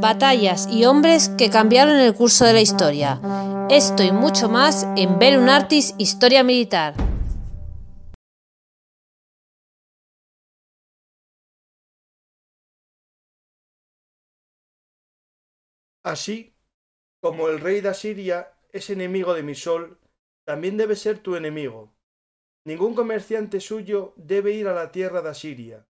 batallas y hombres que cambiaron el curso de la historia. Esto y mucho más en un Artis Historia Militar. Así como el rey de Asiria es enemigo de mi sol, también debe ser tu enemigo. Ningún comerciante suyo debe ir a la tierra de Asiria,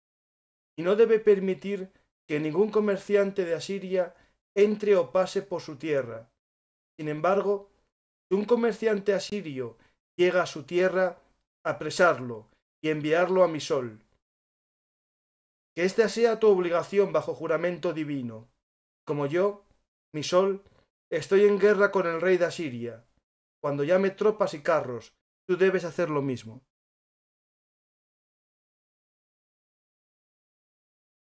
y no debe permitir que ningún comerciante de Asiria entre o pase por su tierra. Sin embargo, si un comerciante asirio llega a su tierra, apresarlo y enviarlo a Misol. Que esta sea tu obligación bajo juramento divino. Como yo, Misol, estoy en guerra con el rey de Asiria. Cuando llame tropas y carros, tú debes hacer lo mismo.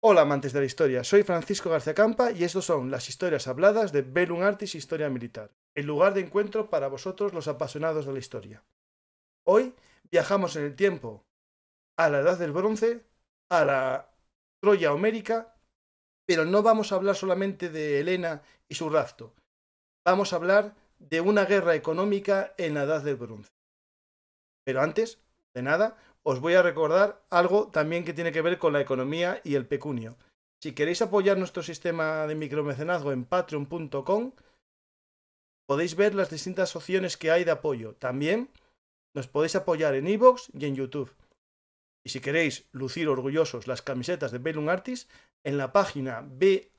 Hola amantes de la historia, soy Francisco García Campa y estos son las historias habladas de Bellum Artis Historia Militar, el lugar de encuentro para vosotros los apasionados de la historia. Hoy viajamos en el tiempo a la Edad del Bronce, a la Troya Homérica, pero no vamos a hablar solamente de Elena y su rapto, vamos a hablar de una guerra económica en la Edad del Bronce. Pero antes de nada, os voy a recordar algo también que tiene que ver con la economía y el pecunio. Si queréis apoyar nuestro sistema de micromecenazgo en patreon.com, podéis ver las distintas opciones que hay de apoyo. También nos podéis apoyar en iVoox y en YouTube. Y si queréis lucir orgullosos las camisetas de Bellum Artis, en la página bhmshop.app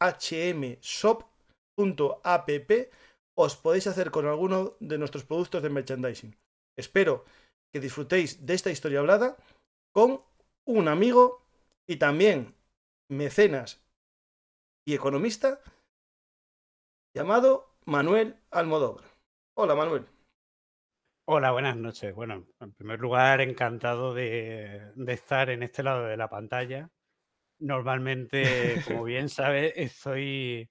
os podéis hacer con alguno de nuestros productos de merchandising. Espero que disfrutéis de esta historia hablada con un amigo y también mecenas y economista llamado Manuel Almodóvar. Hola Manuel. Hola, buenas noches. Bueno, en primer lugar, encantado de, estar en este lado de la pantalla. Normalmente, como bien sabes, estoy,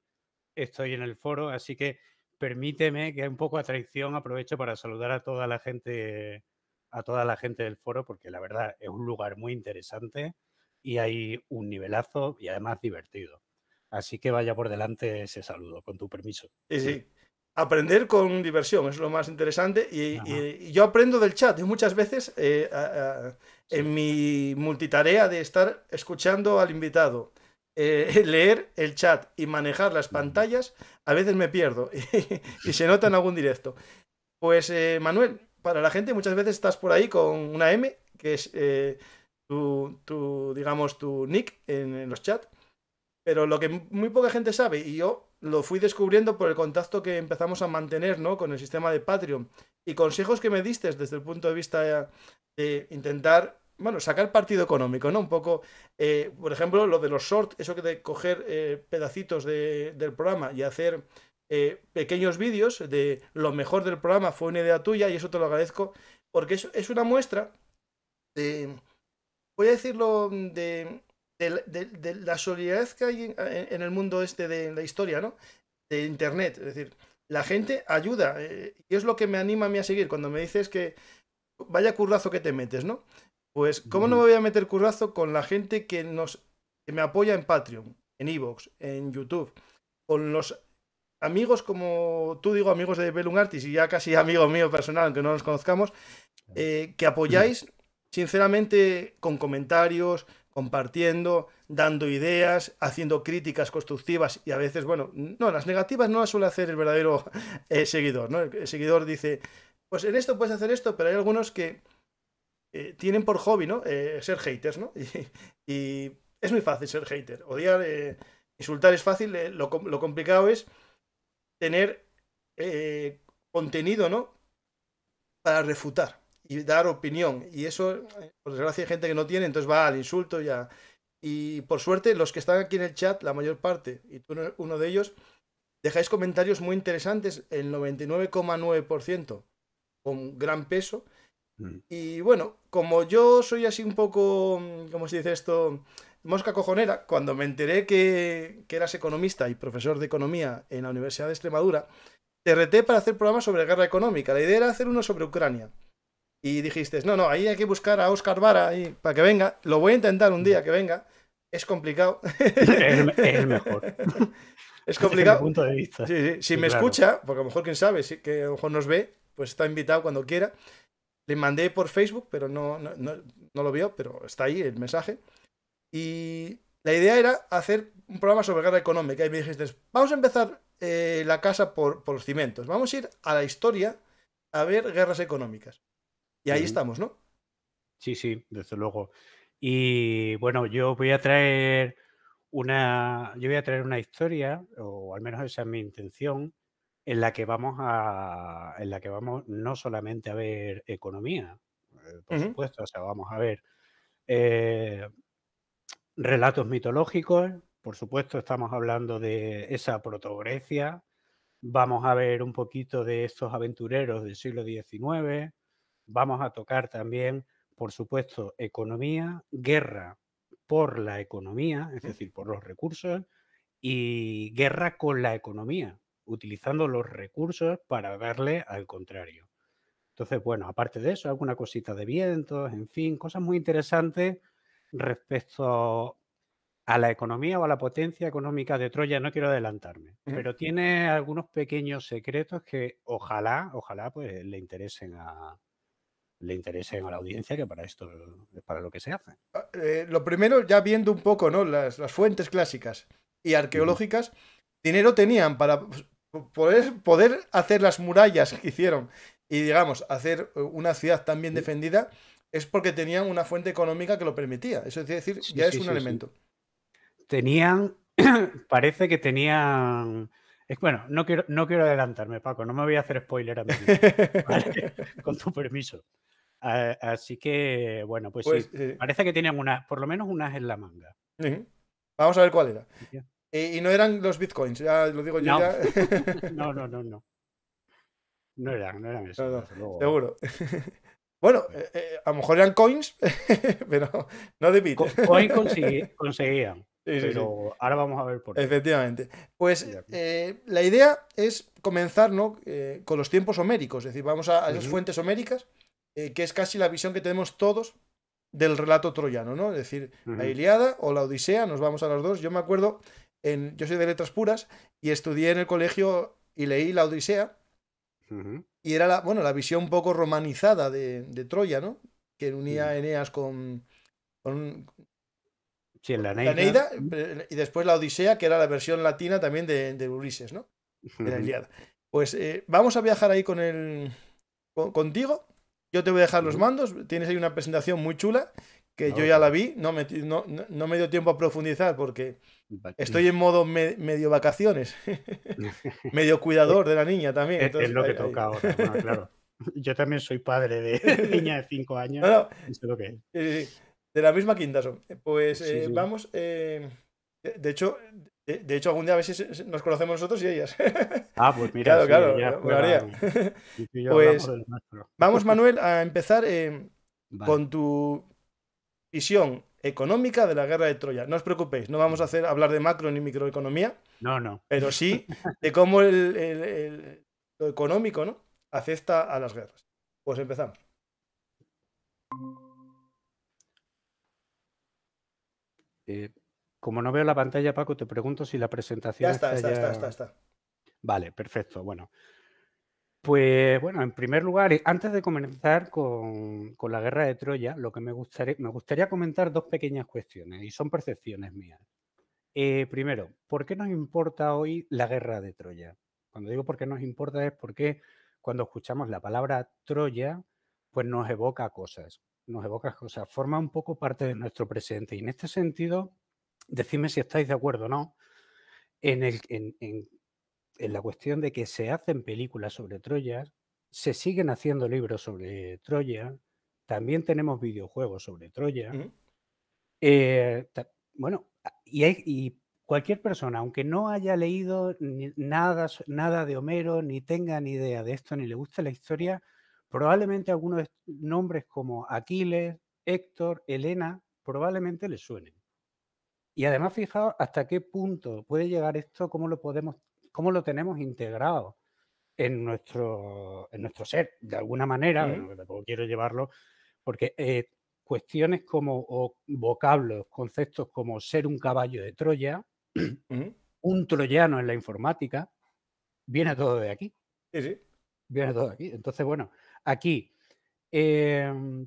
estoy en el foro, así que permíteme que un poco a traición aprovecho para saludar a toda la gente a toda la gente del foro porque la verdad es un lugar muy interesante y hay un nivelazo y además divertido. Así que vaya por delante ese saludo, con tu permiso. Sí, sí. Aprender con diversión es lo más interesante y, yo aprendo del chat y muchas veces eh, en mi multitarea de estar escuchando al invitado. Eh, leer el chat y manejar las pantallas, a veces me pierdo y, se nota en algún directo. Pues eh, Manuel, para la gente muchas veces estás por ahí con una M, que es eh, tu, digamos, tu nick en, los chats. Pero lo que muy poca gente sabe, y yo lo fui descubriendo por el contacto que empezamos a mantener ¿no? con el sistema de Patreon y consejos que me diste desde el punto de vista de intentar, bueno, sacar partido económico, ¿no? Un poco, eh, por ejemplo, lo de los shorts, eso que de coger eh, pedacitos del programa y hacer eh, pequeños vídeos de lo mejor del programa fue una idea tuya y eso te lo agradezco porque es, es una muestra de, voy a decirlo, de, la solidaridad que hay en, el mundo este de la historia, ¿no? De Internet, es decir, la gente ayuda eh, y es lo que me anima a mí a seguir cuando me dices que vaya currazo que te metes, ¿no? Pues, ¿cómo no me voy a meter currazo con la gente que nos que me apoya en Patreon, en Evox, en YouTube, con los amigos como tú digo, amigos de Bellum Artis y ya casi amigo mío personal, aunque no nos conozcamos, eh, que apoyáis sinceramente con comentarios, compartiendo, dando ideas, haciendo críticas constructivas y a veces, bueno, no, las negativas no las suele hacer el verdadero eh, seguidor, ¿no? El seguidor dice, pues en esto puedes hacer esto, pero hay algunos que eh, tienen por hobby, ¿no? ser haters, ¿no? Y, es muy fácil ser hater, odiar, insultar es fácil, lo complicado es tener eh, contenido, ¿no? Para refutar y dar opinión. Y eso, eh, por desgracia, hay gente que no tiene, entonces va al insulto ya. Y por suerte, los que están aquí en el chat, la mayor parte, y tú uno de ellos, dejáis comentarios muy interesantes, el 99,9%, con gran peso. Mm. Y bueno, como yo soy así un poco, mm, ¿cómo se dice esto? mosca cojonera cuando me enteré que, eras economista y profesor de economía en la Universidad de Extremadura. Te reté para hacer programas sobre guerra económica. La idea era hacer uno sobre Ucrania. Y dijiste, no, no, ahí hay que buscar a Oscar Vara y para que venga. Lo voy a intentar un día que venga. Es complicado. Es, mejor. Es complicado. Si me escucha, porque a lo mejor quién sabe, si que a lo mejor nos ve, pues está invitado cuando quiera. Le mandé por Facebook, pero no, no, no lo vio, pero está ahí el mensaje. Y la idea era hacer un programa sobre guerra económica. Y me dijiste, vamos a empezar eh, la casa por, por, los cimientos Vamos a ir a la historia a ver guerras económicas. Y ahí estamos, ¿no? Sí, sí, desde luego. Y bueno, yo voy a traer una. Yo voy a traer una historia, o al menos esa es mi intención, en la que vamos a. en la que vamos no solamente a ver economía, eh, por supuesto, o sea, vamos a ver. Eh, Relatos mitológicos, por supuesto, estamos hablando de esa protogrecia. Vamos a ver un poquito de estos aventureros del siglo XIX. Vamos a tocar también, por supuesto, economía, guerra por la economía, es decir, por los recursos, y guerra con la economía, utilizando los recursos para darle al contrario. Entonces, bueno, aparte de eso, alguna cosita de vientos, en fin, cosas muy interesantes respecto a la economía o a la potencia económica de Troya, no quiero adelantarme, pero tiene algunos pequeños secretos que ojalá, ojalá pues le interesen a le interesen a la audiencia, que para esto es para lo que se hace. Ah, eh, lo primero, ya viendo un poco ¿no? las, fuentes clásicas y arqueológicas, dinero tenían para pues, poder, hacer las murallas que hicieron y, digamos, hacer eh, una ciudad tan bien defendida es porque tenían una fuente económica que lo permitía. Eso es decir, ya es un elemento. Tenían, parece que tenían... Es, bueno, no quiero, no quiero adelantarme, Paco, no me voy a hacer spoiler a mí con tu permiso. así que, bueno, pues, pues sí, eh, parece que tenían una por lo menos unas en la manga. Vamos a ver cuál era. Y, no eran los bitcoins, ya lo digo yo. No, ya. no, no, no, no. No eran, no eran eso. seguro. Bueno, eh, eh, a lo mejor eran coins, pero no de coins conseguían. pero ahora vamos a ver por qué. Efectivamente. Pues eh, la idea es comenzar ¿no? con los tiempos homéricos, es decir, vamos a, las fuentes homéricas, que es casi la visión que tenemos todos del relato troyano, ¿no? Es decir, la Iliada o la Odisea, nos vamos a las dos. Yo me acuerdo, en, yo soy de letras puras y estudié en el colegio y leí la Odisea. Y era la, bueno, la visión un poco romanizada de, Troya, ¿no? Que unía a Eneas con, sí, la, Neida. la Neida, eh, y después la Odisea, que era la versión latina también de, Ulises, ¿no? De la Iliada. Pues eh, vamos a viajar ahí con el contigo. Yo te voy a dejar los mandos. Tienes ahí una presentación muy chula que yo ya la vi. No me, no me dio tiempo a profundizar porque Estoy en modo medio vacaciones, medio cuidador de la niña también. es, lo que toca ahora, claro. Yo también soy padre de niña de 5 años. de la misma quinta eh, Pues eh, vamos. Eh, de hecho, de, hecho, algún día a veces nos conocemos nosotros y ellas. Ah, pues mira, claro, pues, vamos, Manuel, a empezar con tu visión económica de la guerra de Troya. No os preocupéis, no vamos a hacer hablar de macro ni microeconomía. No, no. Pero sí de cómo el, lo económico ¿no? afecta a las guerras. Pues empezamos. Eh, como no veo la pantalla, Paco, te pregunto si la presentación. ya... está, está, está, está. Vale, perfecto. Bueno, pues bueno, en primer lugar, eh, antes de comenzar con, la guerra de Troya, lo que me gustaría, me gustaría comentar dos pequeñas cuestiones y son percepciones mías. Eh, primero, ¿por qué nos importa hoy la guerra de Troya? Cuando digo por qué nos importa es porque cuando escuchamos la palabra Troya, pues nos evoca cosas, nos evoca cosas, forma un poco parte de nuestro presente. Y en este sentido, decidme si estáis de acuerdo o no en, el, en, en, en la cuestión de que se hacen películas sobre Troya, se siguen haciendo libros sobre Troya, también tenemos videojuegos sobre Troya. Eh, bueno, y, cualquier persona, aunque no haya leído nada, nada de Homero, ni tenga ni idea de esto, ni le guste la historia, probablemente algunos nombres como Aquiles, Héctor, Helena, probablemente le suenen. Y además, fijaos hasta qué punto puede llegar esto, cómo lo podemos cómo lo tenemos integrado en nuestro, en nuestro ser, de alguna manera, tampoco quiero llevarlo, porque eh, cuestiones como vocablos, conceptos como ser un caballo de Troya, un troyano en la informática, viene todo de aquí. Viene todo de aquí. Entonces, bueno, aquí, em,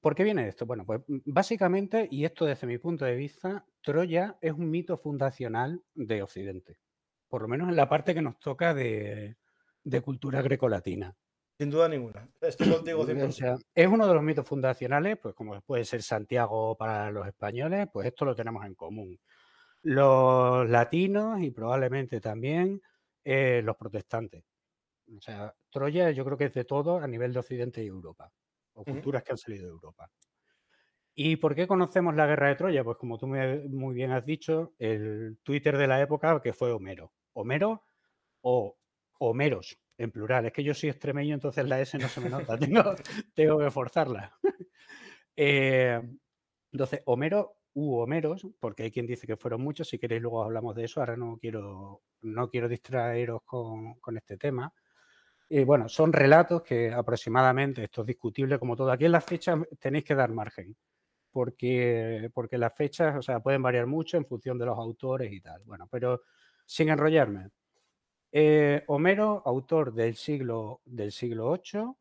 ¿por qué viene esto? Bueno, pues básicamente, y esto desde mi punto de vista, Troya es un mito fundacional de Occidente por lo menos en la parte que nos toca de, cultura grecolatina. Sin duda ninguna. Estoy contigo O es uno de los mitos fundacionales, pues como puede ser Santiago para los españoles, pues esto lo tenemos en común. Los latinos y probablemente también eh, los protestantes. O sea, Troya yo creo que es de todo a nivel de Occidente y Europa, o culturas que han salido de Europa. ¿Y por qué conocemos la guerra de Troya? Pues como tú muy bien has dicho, el Twitter de la época que fue Homero. Homero o Homeros, en plural. Es que yo soy extremeño, entonces la S no se me nota, tengo, que forzarla. Eh, entonces, Homero u Homeros, porque hay quien dice que fueron muchos, si queréis luego hablamos de eso, ahora no quiero, no quiero distraeros con, este tema. y bueno, son relatos que aproximadamente, esto es discutible como todo, aquí en las fechas tenéis que dar margen, porque, porque las fechas, o sea, pueden variar mucho en función de los autores y tal. Bueno, pero sin enrollarme. Eh, Homero, autor del siglo, del siglo VIII,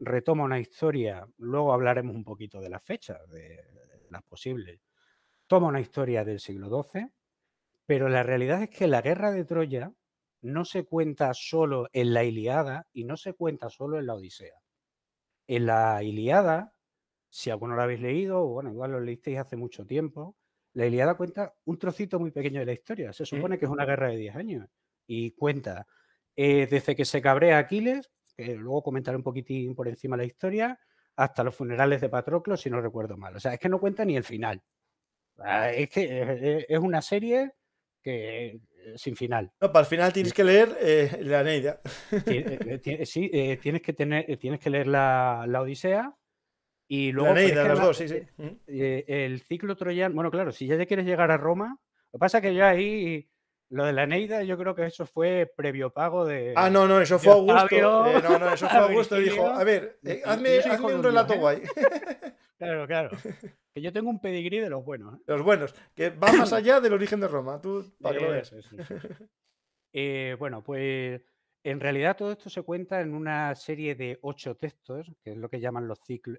retoma una historia, luego hablaremos un poquito de las fechas, de las posibles, toma una historia del siglo XII, pero la realidad es que la guerra de Troya no se cuenta solo en la Iliada y no se cuenta solo en la Odisea. En la Iliada, si alguno lo habéis leído, bueno, igual lo leísteis hace mucho tiempo, la Iliada cuenta un trocito muy pequeño de la historia. Se supone que es una guerra de 10 años. Y cuenta eh, desde que se cabrea Aquiles, que luego comentaré un poquitín por encima la historia, hasta los funerales de Patroclo, si no recuerdo mal. O sea, es que no cuenta ni el final. Ah, es que es una serie que eh, sin final. No, para el final tienes eh. que leer la Neida. Sí, tienes que tener, tienes que leer la Odisea y luego, la dos, sí, sí. Eh, mm. eh, el ciclo troyano, bueno, claro, si ya te quieres llegar a Roma, lo que pasa es que ya ahí lo de la Neida, yo creo que eso fue previo pago de. Ah, no, no, eso fue Augusto. Eh, no, no, eso fue Augusto. dijo, a ver, hazme, hazme un relato guay. claro, claro. Que yo tengo un pedigrí de los buenos. Los buenos, que va más allá del origen de Roma. Tú, para que lo veas. bueno, pues en realidad todo esto se cuenta en una serie de ocho textos, que es lo que llaman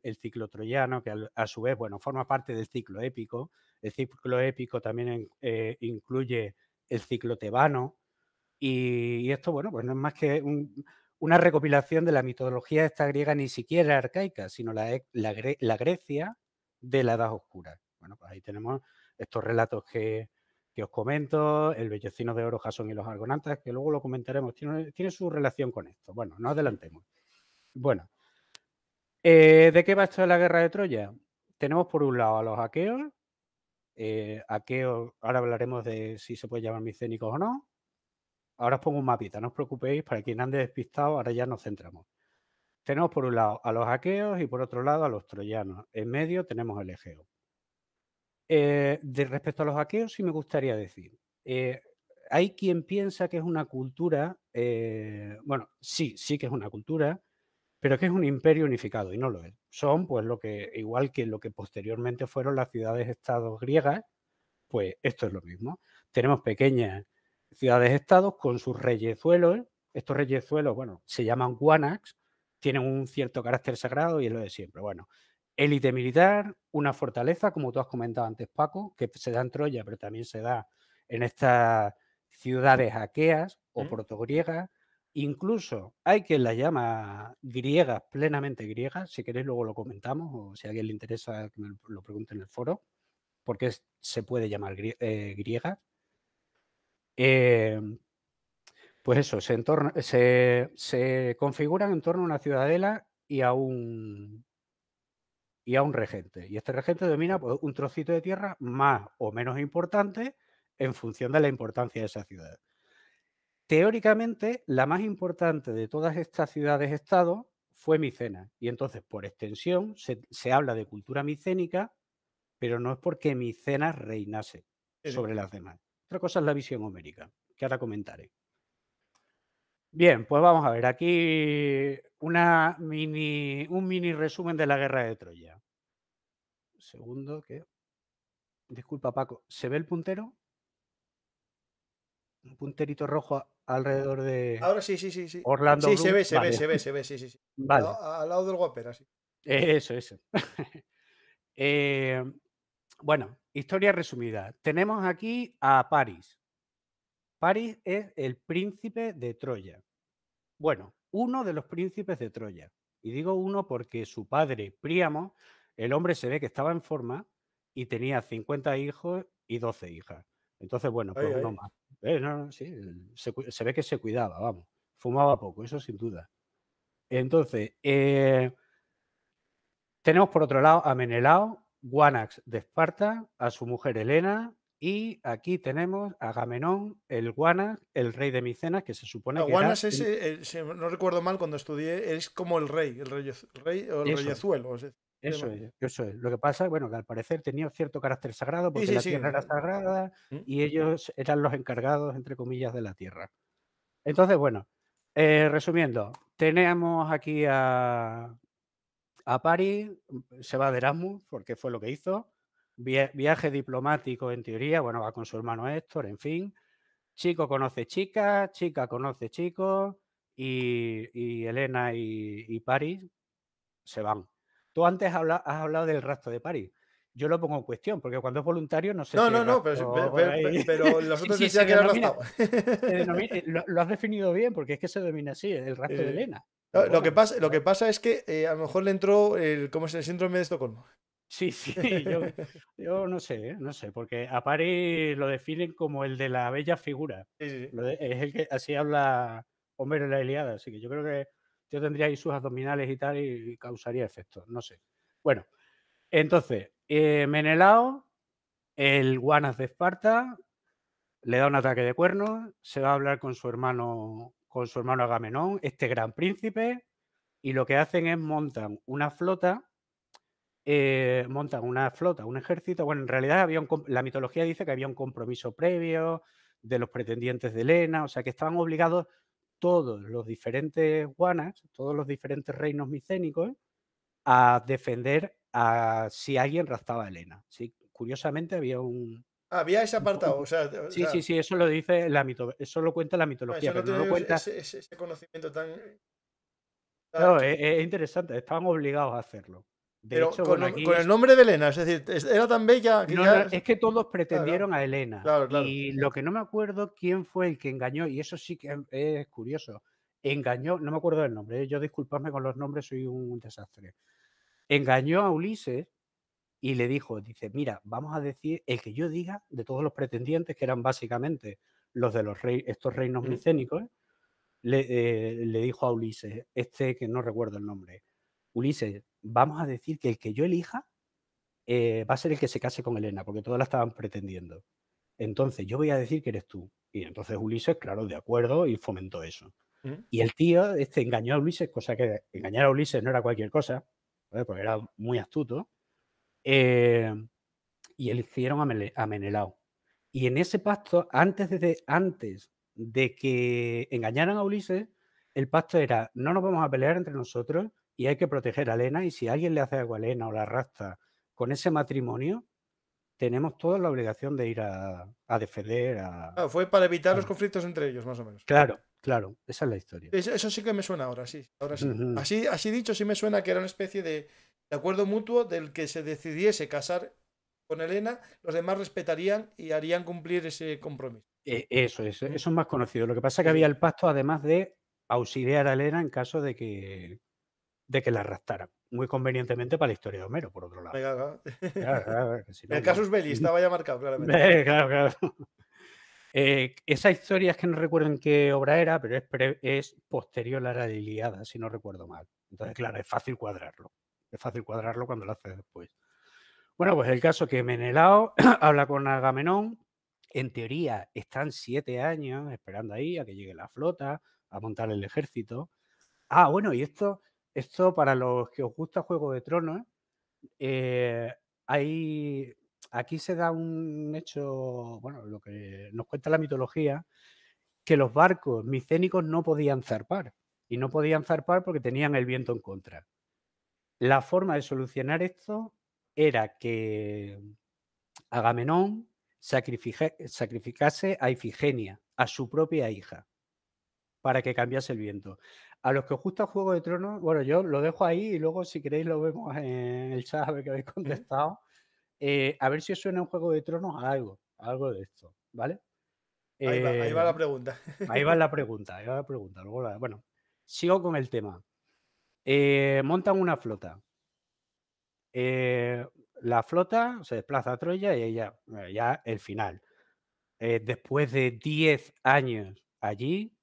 el ciclo troyano, que a su vez, bueno, forma parte del ciclo épico. El ciclo épico también eh, incluye el ciclo tebano. Y, esto, bueno, pues no es más que una recopilación de la mitología esta griega ni siquiera arcaica, sino la, eh, Grecia de la Edad Oscura. Bueno, pues ahí tenemos estos relatos que, os comento, el Bellocino de Oro, Jason y los Argonantes que luego lo comentaremos, tiene, tiene su relación con esto. Bueno, no adelantemos. Bueno, eh, ¿de qué va esto de la guerra de Troya? Tenemos por un lado a los aqueos, eh, aqueos, ahora hablaremos de si se puede llamar micénicos o no. Ahora os pongo un mapita, no os preocupéis, para quien ande despistado, ahora ya nos centramos. Tenemos por un lado a los aqueos y por otro lado a los troyanos. En medio tenemos el Egeo. Eh, de respecto a los aqueos, sí me gustaría decir. Eh, hay quien piensa que es una cultura, eh, bueno, sí, sí que es una cultura, pero que es un imperio unificado y no lo es. Son, pues, lo que, igual que lo que posteriormente fueron las ciudades-estados griegas, pues esto es lo mismo. Tenemos pequeñas ciudades-estados con sus reyezuelos. Estos reyezuelos, bueno, se llaman guanax, tienen un cierto carácter sagrado y es lo de siempre. Bueno, élite militar, una fortaleza, como tú has comentado antes, Paco, que se da en Troya, pero también se da en estas ciudades aqueas o ¿Mm? portogriegas, Incluso hay quien las llama griegas, plenamente griegas. Si queréis, luego lo comentamos, o si a alguien le interesa, que me lo pregunte en el foro, porque se puede llamar eh, griegas. Em, pues eso, se, se, se configuran en torno a una ciudadela y a un y a un regente. Y este regente domina pues, un trocito de tierra más o menos importante en función de la importancia de esa ciudad. Teóricamente, la más importante de todas estas ciudades-estado fue Micena. Y entonces, por extensión, se, habla de cultura micénica, pero no es porque Micena reinase sobre las demás. Otra cosa es la visión homérica, que ahora comentaré. Bien, pues vamos a ver, aquí una mini, un mini resumen de la guerra de Troya. Segundo, que. Disculpa, Paco. ¿Se ve el puntero? Un punterito rojo alrededor de. Ahora sí, sí, sí. sí. Orlando. Sí, se ve, se ve, se ve, se ve, sí, sí. Vale. Al, lado del Whopper, así. Eso, eso. Eh, bueno, historia resumida. Tenemos aquí a París. París es el príncipe de Troya. Bueno, uno de los príncipes de Troya. Y digo uno porque su padre, Príamo, el hombre se ve que estaba en forma y tenía 50 hijos y 12 hijas. Entonces, bueno, pues eh, no más. no, se, ve que se cuidaba, vamos. Fumaba poco, eso sin duda. Entonces, eh, tenemos por otro lado a Menelao, Guanax de Esparta, a su mujer Helena, y aquí tenemos a Gamenón, el Guanax, el rey de Micenas, que se supone ah, que. Guanax es, no recuerdo mal cuando estudié, es como el rey, el rey, rey o el reyezuelo. Eso es, eso es. Lo que pasa, bueno, que al parecer tenía cierto carácter sagrado porque la tierra era eh, sagrada mm, mm. y ellos eran los encargados, entre comillas, de la tierra. Entonces, bueno, eh, resumiendo, tenemos aquí a, a mm, se va de Erasmus porque fue lo que hizo, viaje diplomático en teoría, bueno, va con su hermano Héctor, en fin, chico conoce chica, chica conoce chico y, Elena y, y se van. Tú antes has hablado del rastro de París. Yo lo pongo en cuestión, porque cuando es voluntario no sé. No, no, no, pero, que era lo, has definido bien, porque es que se domina así, el rastro de eh, Elena. lo, que pasa, es que eh, a lo mejor le entró el, ¿cómo es el síndrome de Estocolmo? Sí, sí, yo, no sé, no sé, porque a París lo definen como el de la bella figura. es el que así habla Homero en la Iliada, así que yo creo que yo tendría ahí sus abdominales y tal y causaría efectos, no sé. Bueno, entonces, eh, Menelao, el Guanas de Esparta, le da un ataque de cuernos, se va a hablar con su hermano, con su hermano Agamenón, este gran príncipe, y lo que hacen es montan una flota eh, montan una flota, un ejército. Bueno, en realidad había un, la mitología dice que había un compromiso previo de los pretendientes de Elena o sea que estaban obligados todos los diferentes guanas, todos los diferentes reinos micénicos, a defender a si alguien raptaba a Elena. curiosamente había un... Ah, había ese apartado, o, Sí, sí, sí, eso lo dice la mito, eso lo cuenta la ah, mitología, pero no lo cuenta... Ese, conocimiento tan... Eh, no, es, e, e, es interesante, estaban obligados a hacerlo. Pero con, el nombre de Elena, es decir, era tan bella que es que todos pretendieron a Elena. Y lo que no me acuerdo quién fue el que engañó, y eso sí que es curioso, engañó, no me acuerdo del nombre, eh, yo disculpadme con los nombres, soy un desastre. Engañó a Ulises y le dijo, dice, mira, vamos a decir el que yo diga de todos los pretendientes que eran básicamente los de los reyes estos reinos micénicos, le, eh, le dijo a Ulises, este que no recuerdo el nombre, Ulises, vamos a decir que el que yo elija eh, va a ser el que se case con Elena, porque todos la estaban pretendiendo. Entonces, yo voy a decir que eres tú. Y entonces Ulises, claro, de acuerdo, y fomentó eso. Mm. Y el tío este engañó a Ulises, cosa que engañar a Ulises no era cualquier cosa, porque era muy astuto. Eh, y eligieron a Menelao. Y en ese pacto, antes de, antes de que engañaran a Ulises, el pacto era, no nos vamos a pelear entre nosotros, y hay que proteger a Elena y si alguien le hace algo a Elena o la arrastra con ese matrimonio, tenemos toda la obligación de ir a, defender a... fue para evitar los conflictos entre ellos, más o menos. Claro, claro, esa es la historia. Eso, sí que me suena ahora, sí. Ahora sí. así, dicho, sí me suena que era una especie de, acuerdo mutuo del que se decidiese casar con Elena, los demás respetarían y harían cumplir ese compromiso. E, eso, eso es más conocido. Lo que pasa es que había el pacto, además de auxiliar a Elena en caso de que de que la arrastraran. Muy convenientemente para la historia de Homero, por otro lado. el casus belli estaba ya marcado, claramente. claro, eh, esa historia es que no recuerdo en qué obra era, pero es, posterior a la de Iliada, si no recuerdo mal. Entonces, claro, es fácil cuadrarlo. Es fácil cuadrarlo cuando lo haces después. Bueno, pues el caso que Menelao habla con Agamenón. En teoría, están siete años esperando ahí a que llegue la flota, a montar el ejército. Ah, bueno, y esto esto para los que os gusta Juego de Tronos, eh, aquí se da un hecho, bueno, lo que nos cuenta la mitología, que los barcos micénicos no podían zarpar y no podían zarpar porque tenían el viento en contra. La forma de solucionar esto era que Agamenón sacrificase a Ifigenia, a su propia hija, para que cambiase el viento. A los que os gusta Juego de Tronos, bueno, yo lo dejo ahí y luego si queréis lo vemos en el chat a ver que habéis contestado. Eh, a ver si os suena un Juego de Tronos a algo, algo de esto, ¿vale? ahí, va, la eh, pregunta. Ahí va la pregunta, ahí va la pregunta. bueno, sigo con el tema. Eh, montan una flota. la flota se desplaza a Troya y ella. ya el final. después de 10 años allí,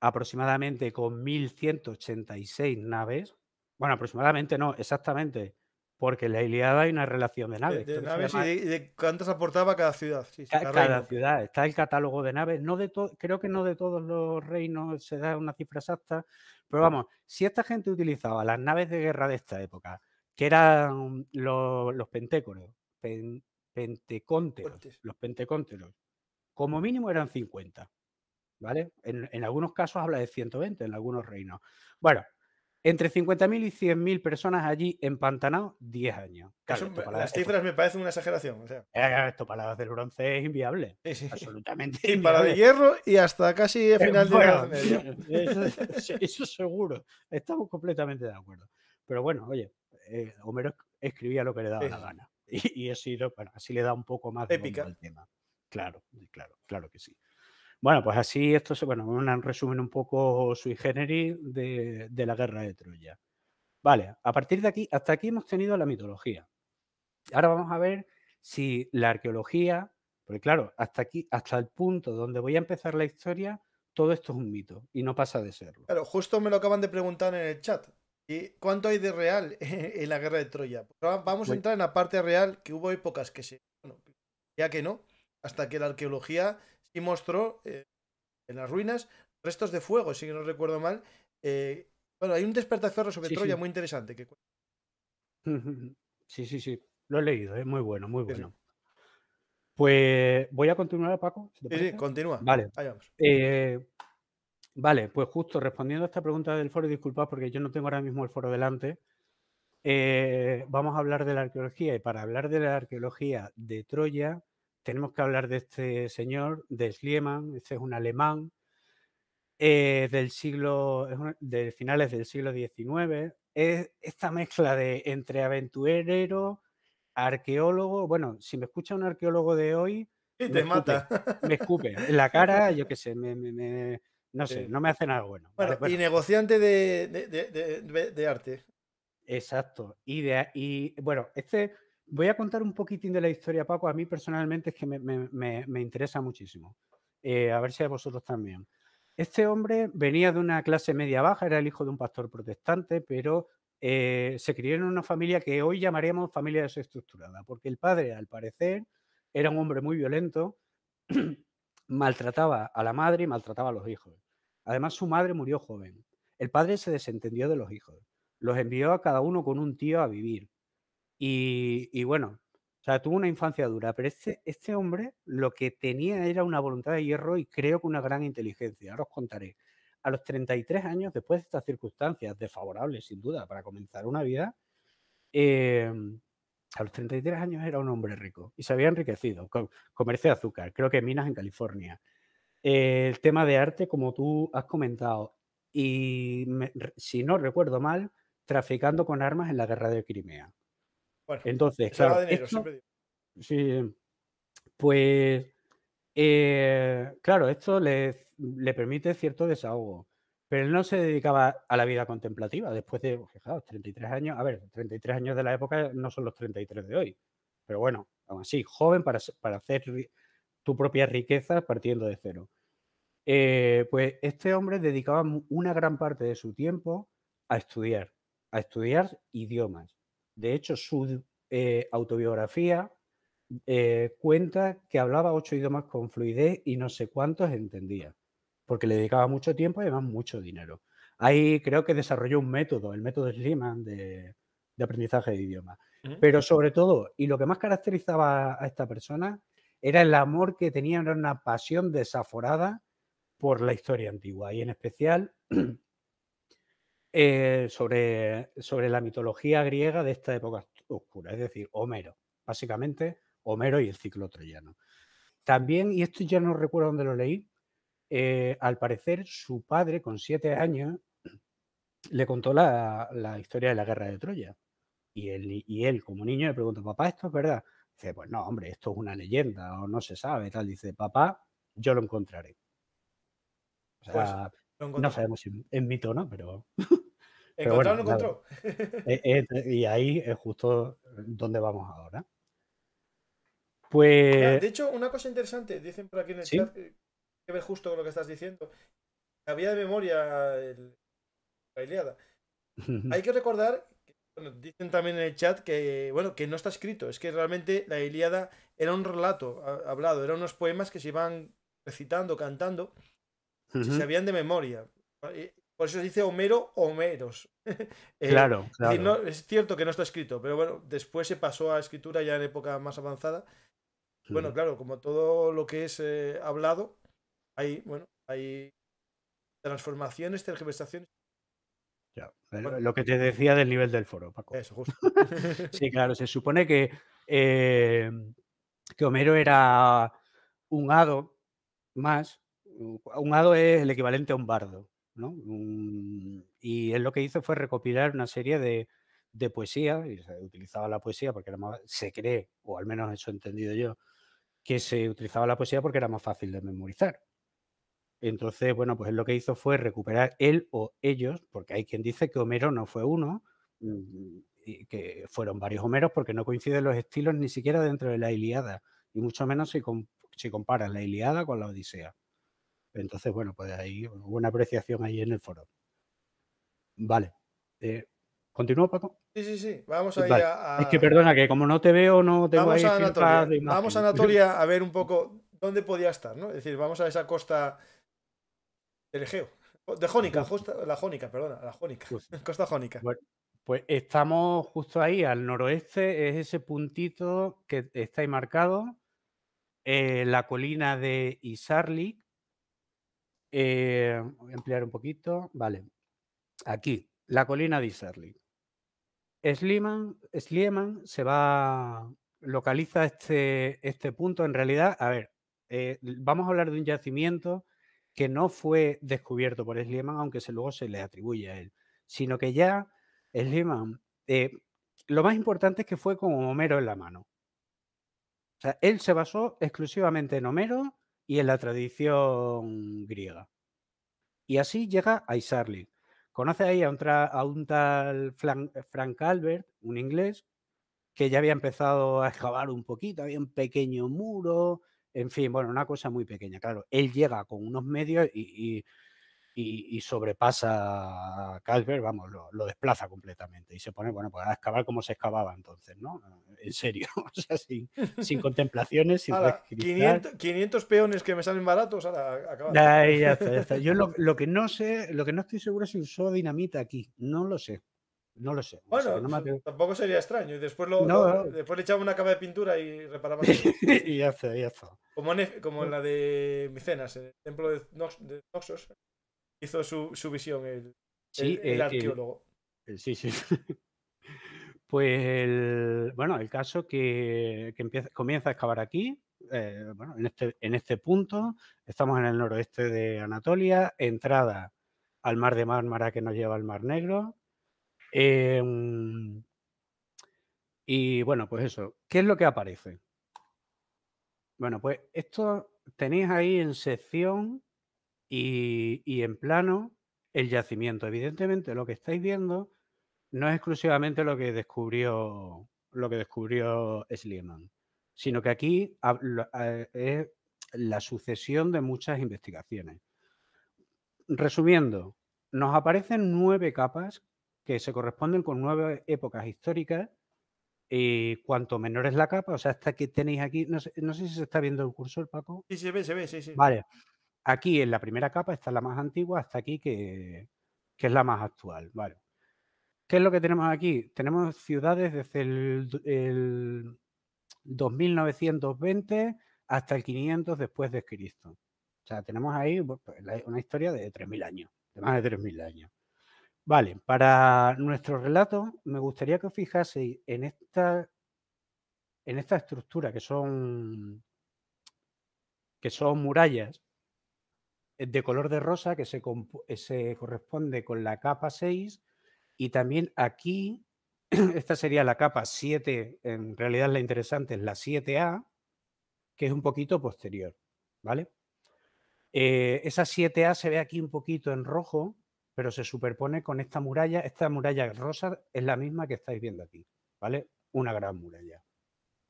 aproximadamente con 1.186 naves. Bueno, aproximadamente no, exactamente, porque en la Iliada hay una relación de naves. De, y de, cuántas aportaba cada ciudad. cada, ciudad. Está el catálogo de naves. No de creo que no de todos los reinos se da una cifra exacta, pero vamos, si esta gente utilizaba las naves de guerra de esta época, que eran los, los pentécoros, los pentecónteros, como mínimo eran 50. ¿vale? En, algunos casos habla de 120, en algunos reinos. Bueno, entre 50.000 y 100.000 personas allí empantanados 10 años. las cifras me parecen una exageración. O sea. Eh, eh, esto para las del bronce es inviable. Sí, sí. Absolutamente. Y para de hierro y hasta casi el eh, final de la eso, seguro. Estamos completamente de acuerdo. Pero bueno, oye, Homero escribía lo que le daba la gana. Y, y así, bueno, así le da un poco más de Épica. al tema. Claro, claro, claro que sí. Bueno, pues así esto es bueno, un resumen un poco sui generis de, la guerra de Troya. Vale, a partir de aquí, hasta aquí hemos tenido la mitología. Ahora vamos a ver si la arqueología, porque claro, hasta aquí, hasta el punto donde voy a empezar la historia, todo esto es un mito y no pasa de serlo. Claro, justo me lo acaban de preguntar en el chat. ¿Y ¿Cuánto hay de real en la guerra de Troya? Pues vamos a entrar en la parte real, que hubo épocas que se... ya que no, hasta que la arqueología y mostró eh, en las ruinas restos de fuego, si no recuerdo mal. Eh, bueno, hay un despertaferro sobre Troya muy interesante. Sí, sí, sí. Lo he leído, es eh, muy bueno, muy bueno. Pues voy a continuar, Paco. sí, continúa. Vale. vale, pues justo respondiendo a esta pregunta del foro, disculpad porque yo no tengo ahora mismo el foro delante. vamos a hablar de la arqueología y para hablar de la arqueología de Troya tenemos que hablar de este señor, de Slieman. este es un alemán eh, del siglo, de finales del siglo XIX, es esta mezcla de entre aventurero, arqueólogo, bueno, si me escucha un arqueólogo de hoy... Y te me mata. me escupe, en la cara, yo qué sé, no sé, no me hace nada bueno. Y negociante de, arte. Exacto. Y, y bueno, este Voy a contar un poquitín de la historia, Paco. A mí personalmente es que me, interesa muchísimo. Eh, a ver si a vosotros también. Este hombre venía de una clase media baja, era el hijo de un pastor protestante, pero eh, se crió en una familia que hoy llamaríamos familia desestructurada, porque el padre, al parecer, era un hombre muy violento, maltrataba a la madre y maltrataba a los hijos. Además, su madre murió joven. El padre se desentendió de los hijos. Los envió a cada uno con un tío a vivir. Y, bueno, o tuvo una infancia dura, pero este, este, hombre lo que tenía era una voluntad de hierro y creo que una gran inteligencia. Ahora os contaré. A los 33 años, después de estas circunstancias desfavorables, sin duda, para comenzar una vida, em, a los 33 años era un hombre rico y se había enriquecido con comercio de azúcar, creo que minas en California. el tema de arte, como tú has comentado, y si no recuerdo mal, traficando con armas en la guerra de Crimea. Entonces, claro. Sí, pues, eh, claro, esto le, permite cierto desahogo, pero él no se dedicaba a la vida contemplativa después de, pues, fijaos, 33 años. A ver, 33 años de la época no son los 33 de hoy, pero bueno, aún así, joven para, hacer tu propia riqueza partiendo de cero. Eh, pues este hombre dedicaba una gran parte de su tiempo a estudiar, a estudiar idiomas. De hecho, su eh, autobiografía eh, cuenta que hablaba ocho idiomas con fluidez y no sé cuántos entendía, porque le dedicaba mucho tiempo y además mucho dinero. Ahí creo que desarrolló un método, el método Sliman de, de aprendizaje de idiomas. Pero sobre todo, y lo que más caracterizaba a esta persona, era el amor que tenía, era una pasión desaforada por la historia antigua y en especial eh, sobre, sobre la mitología griega de esta época oscura, es decir, Homero, básicamente Homero y el ciclo troyano. También, y esto ya no recuerdo dónde lo leí, eh, al parecer su padre con siete años le contó la, la historia de la guerra de Troya. Y él, y él, como niño le preguntó, papá, ¿esto es verdad? Dice, pues no, hombre, esto es una leyenda o no se sabe, tal. Dice, papá, yo lo encontraré. O pues sea, no sabemos si es mito o no, pero. o no encontró. Eh, eh, y ahí es justo eh, donde vamos ahora. Pues. de hecho, una cosa interesante, dicen por aquí en el chat, que ve justo con lo que estás diciendo. Había de memoria la Iliada. Hay que recordar, bueno, dicen también en el chat que, bueno, que no está escrito, es que realmente la Iliada era un relato hablado, eran unos poemas que se iban recitando, cantando si se si de memoria. Ah, por eso se dice Homero, Homeros. Eh, claro, claro. Es, cierto que no está escrito, pero bueno, después se pasó a escritura ya en época más avanzada. Bueno, claro, como todo lo que es eh, hablado, hay, bueno, hay transformaciones, tergiversaciones. Ya, Lo que te decía del nivel del foro, Paco. Eso, justo. sí, claro, se supone que, eh, que Homero era un hado más, un hado es el equivalente a un bardo, ¿no? y él lo que hizo fue recopilar una serie de, poesía, y se utilizaba la poesía porque era más, se cree, o al menos eso he entendido yo, que se utilizaba la poesía porque era más fácil de memorizar. Entonces, bueno, pues él lo que hizo fue recuperar él o ellos, porque hay quien dice que Homero no fue uno, mm, y que fueron varios Homeros porque no coinciden los estilos ni siquiera dentro de la Iliada, y mucho menos si, comp la Iliada con la Odisea. Entonces, bueno, pues hay hubo una apreciación ahí en el foro. Vale. Eh, ¿Continúo, Paco? Sí, sí, sí. Vamos a ir a, Es que perdona, que como no te veo, no tengo vamos a Anatolia. Vamos a Anatolia a ver un poco dónde podía estar, ¿no? Es decir, vamos a esa costa del Egeo. De Jónica, justo la Jónica, perdona, la Jónica. Pues costa Jónica. pues estamos justo ahí, al noroeste, es ese puntito que está ahí marcado, eh, la colina de Isarlik, eh, voy a ampliar un poquito. Vale. Aquí, la colina de Serly. Slieman, se va, localiza este, este punto. En realidad, a ver, eh, vamos a hablar de un yacimiento que no fue descubierto por Slieman, aunque se, luego se le atribuye a él, sino que ya Slieman, eh, lo más importante es que fue con Homero en la mano. O sea, él se basó exclusivamente en Homero y en la tradición griega. Y así llega a Isarli. Conoce ahí a un, tal Frank, Albert, un inglés, que ya había empezado a excavar un poquito, había un pequeño muro, en fin, bueno, una cosa muy pequeña. Claro, él llega con unos medios y y, sobrepasa a Casper, vamos, lo, desplaza completamente y se pone, bueno, pues a excavar como se excavaba entonces, ¿no? Eh, en serio, o sea, sin, contemplaciones, sin 500, 500, peones que me salen baratos, ahora acaban. ya Yo lo, que no sé, lo que no estoy seguro es si usó dinamita aquí, no lo sé. No lo sé. Bueno, tampoco sería extraño. Y después, lo, después le echaba una capa de pintura y reparaba. y ya está, ya Como en, como en la de Micenas, en el templo de Noxos hizo su, visión el, eh, arqueólogo. Eh, sí, sí. Pues el, bueno, el caso que, empieza, comienza a excavar aquí, eh, bueno, este, en este, punto, estamos en el noroeste de Anatolia, entrada al mar de Mármara que nos lleva al Mar Negro. Em, y bueno, pues eso, ¿qué es lo que aparece? Bueno, pues esto tenéis ahí en sección y, en plano, el yacimiento. Evidentemente, lo que estáis viendo no es exclusivamente lo que descubrió lo que descubrió Schliemann, sino que aquí eh, es la sucesión de muchas investigaciones. Resumiendo, nos aparecen nueve capas que se corresponden con nueve épocas históricas y cuanto menor es la capa, o sea, hasta que tenéis aquí, no sé, no sé si se está viendo el cursor, Paco. Sí, se ve, se ve, sí, sí. Vale, Aquí en la primera capa está la más antigua, hasta aquí que, es la más actual. ¿Qué es lo que tenemos aquí? Tenemos ciudades desde el, el 2920 hasta el 500 después de Cristo. O sea, tenemos ahí pues, una historia de 3.000 años, de más de 3.000 años. Vale, para nuestro relato me gustaría que os fijaseis en esta, en esta estructura que son, que son murallas, eh, de color de rosa que se, eh, se corresponde con la capa 6 y también aquí, esta sería la capa 7, en realidad la interesante es la 7A, que es un poquito posterior, ¿vale? Eh, esa 7A se ve aquí un poquito en rojo, pero se superpone con esta muralla. Esta muralla rosa es la misma que estáis viendo aquí, ¿vale? Una gran muralla.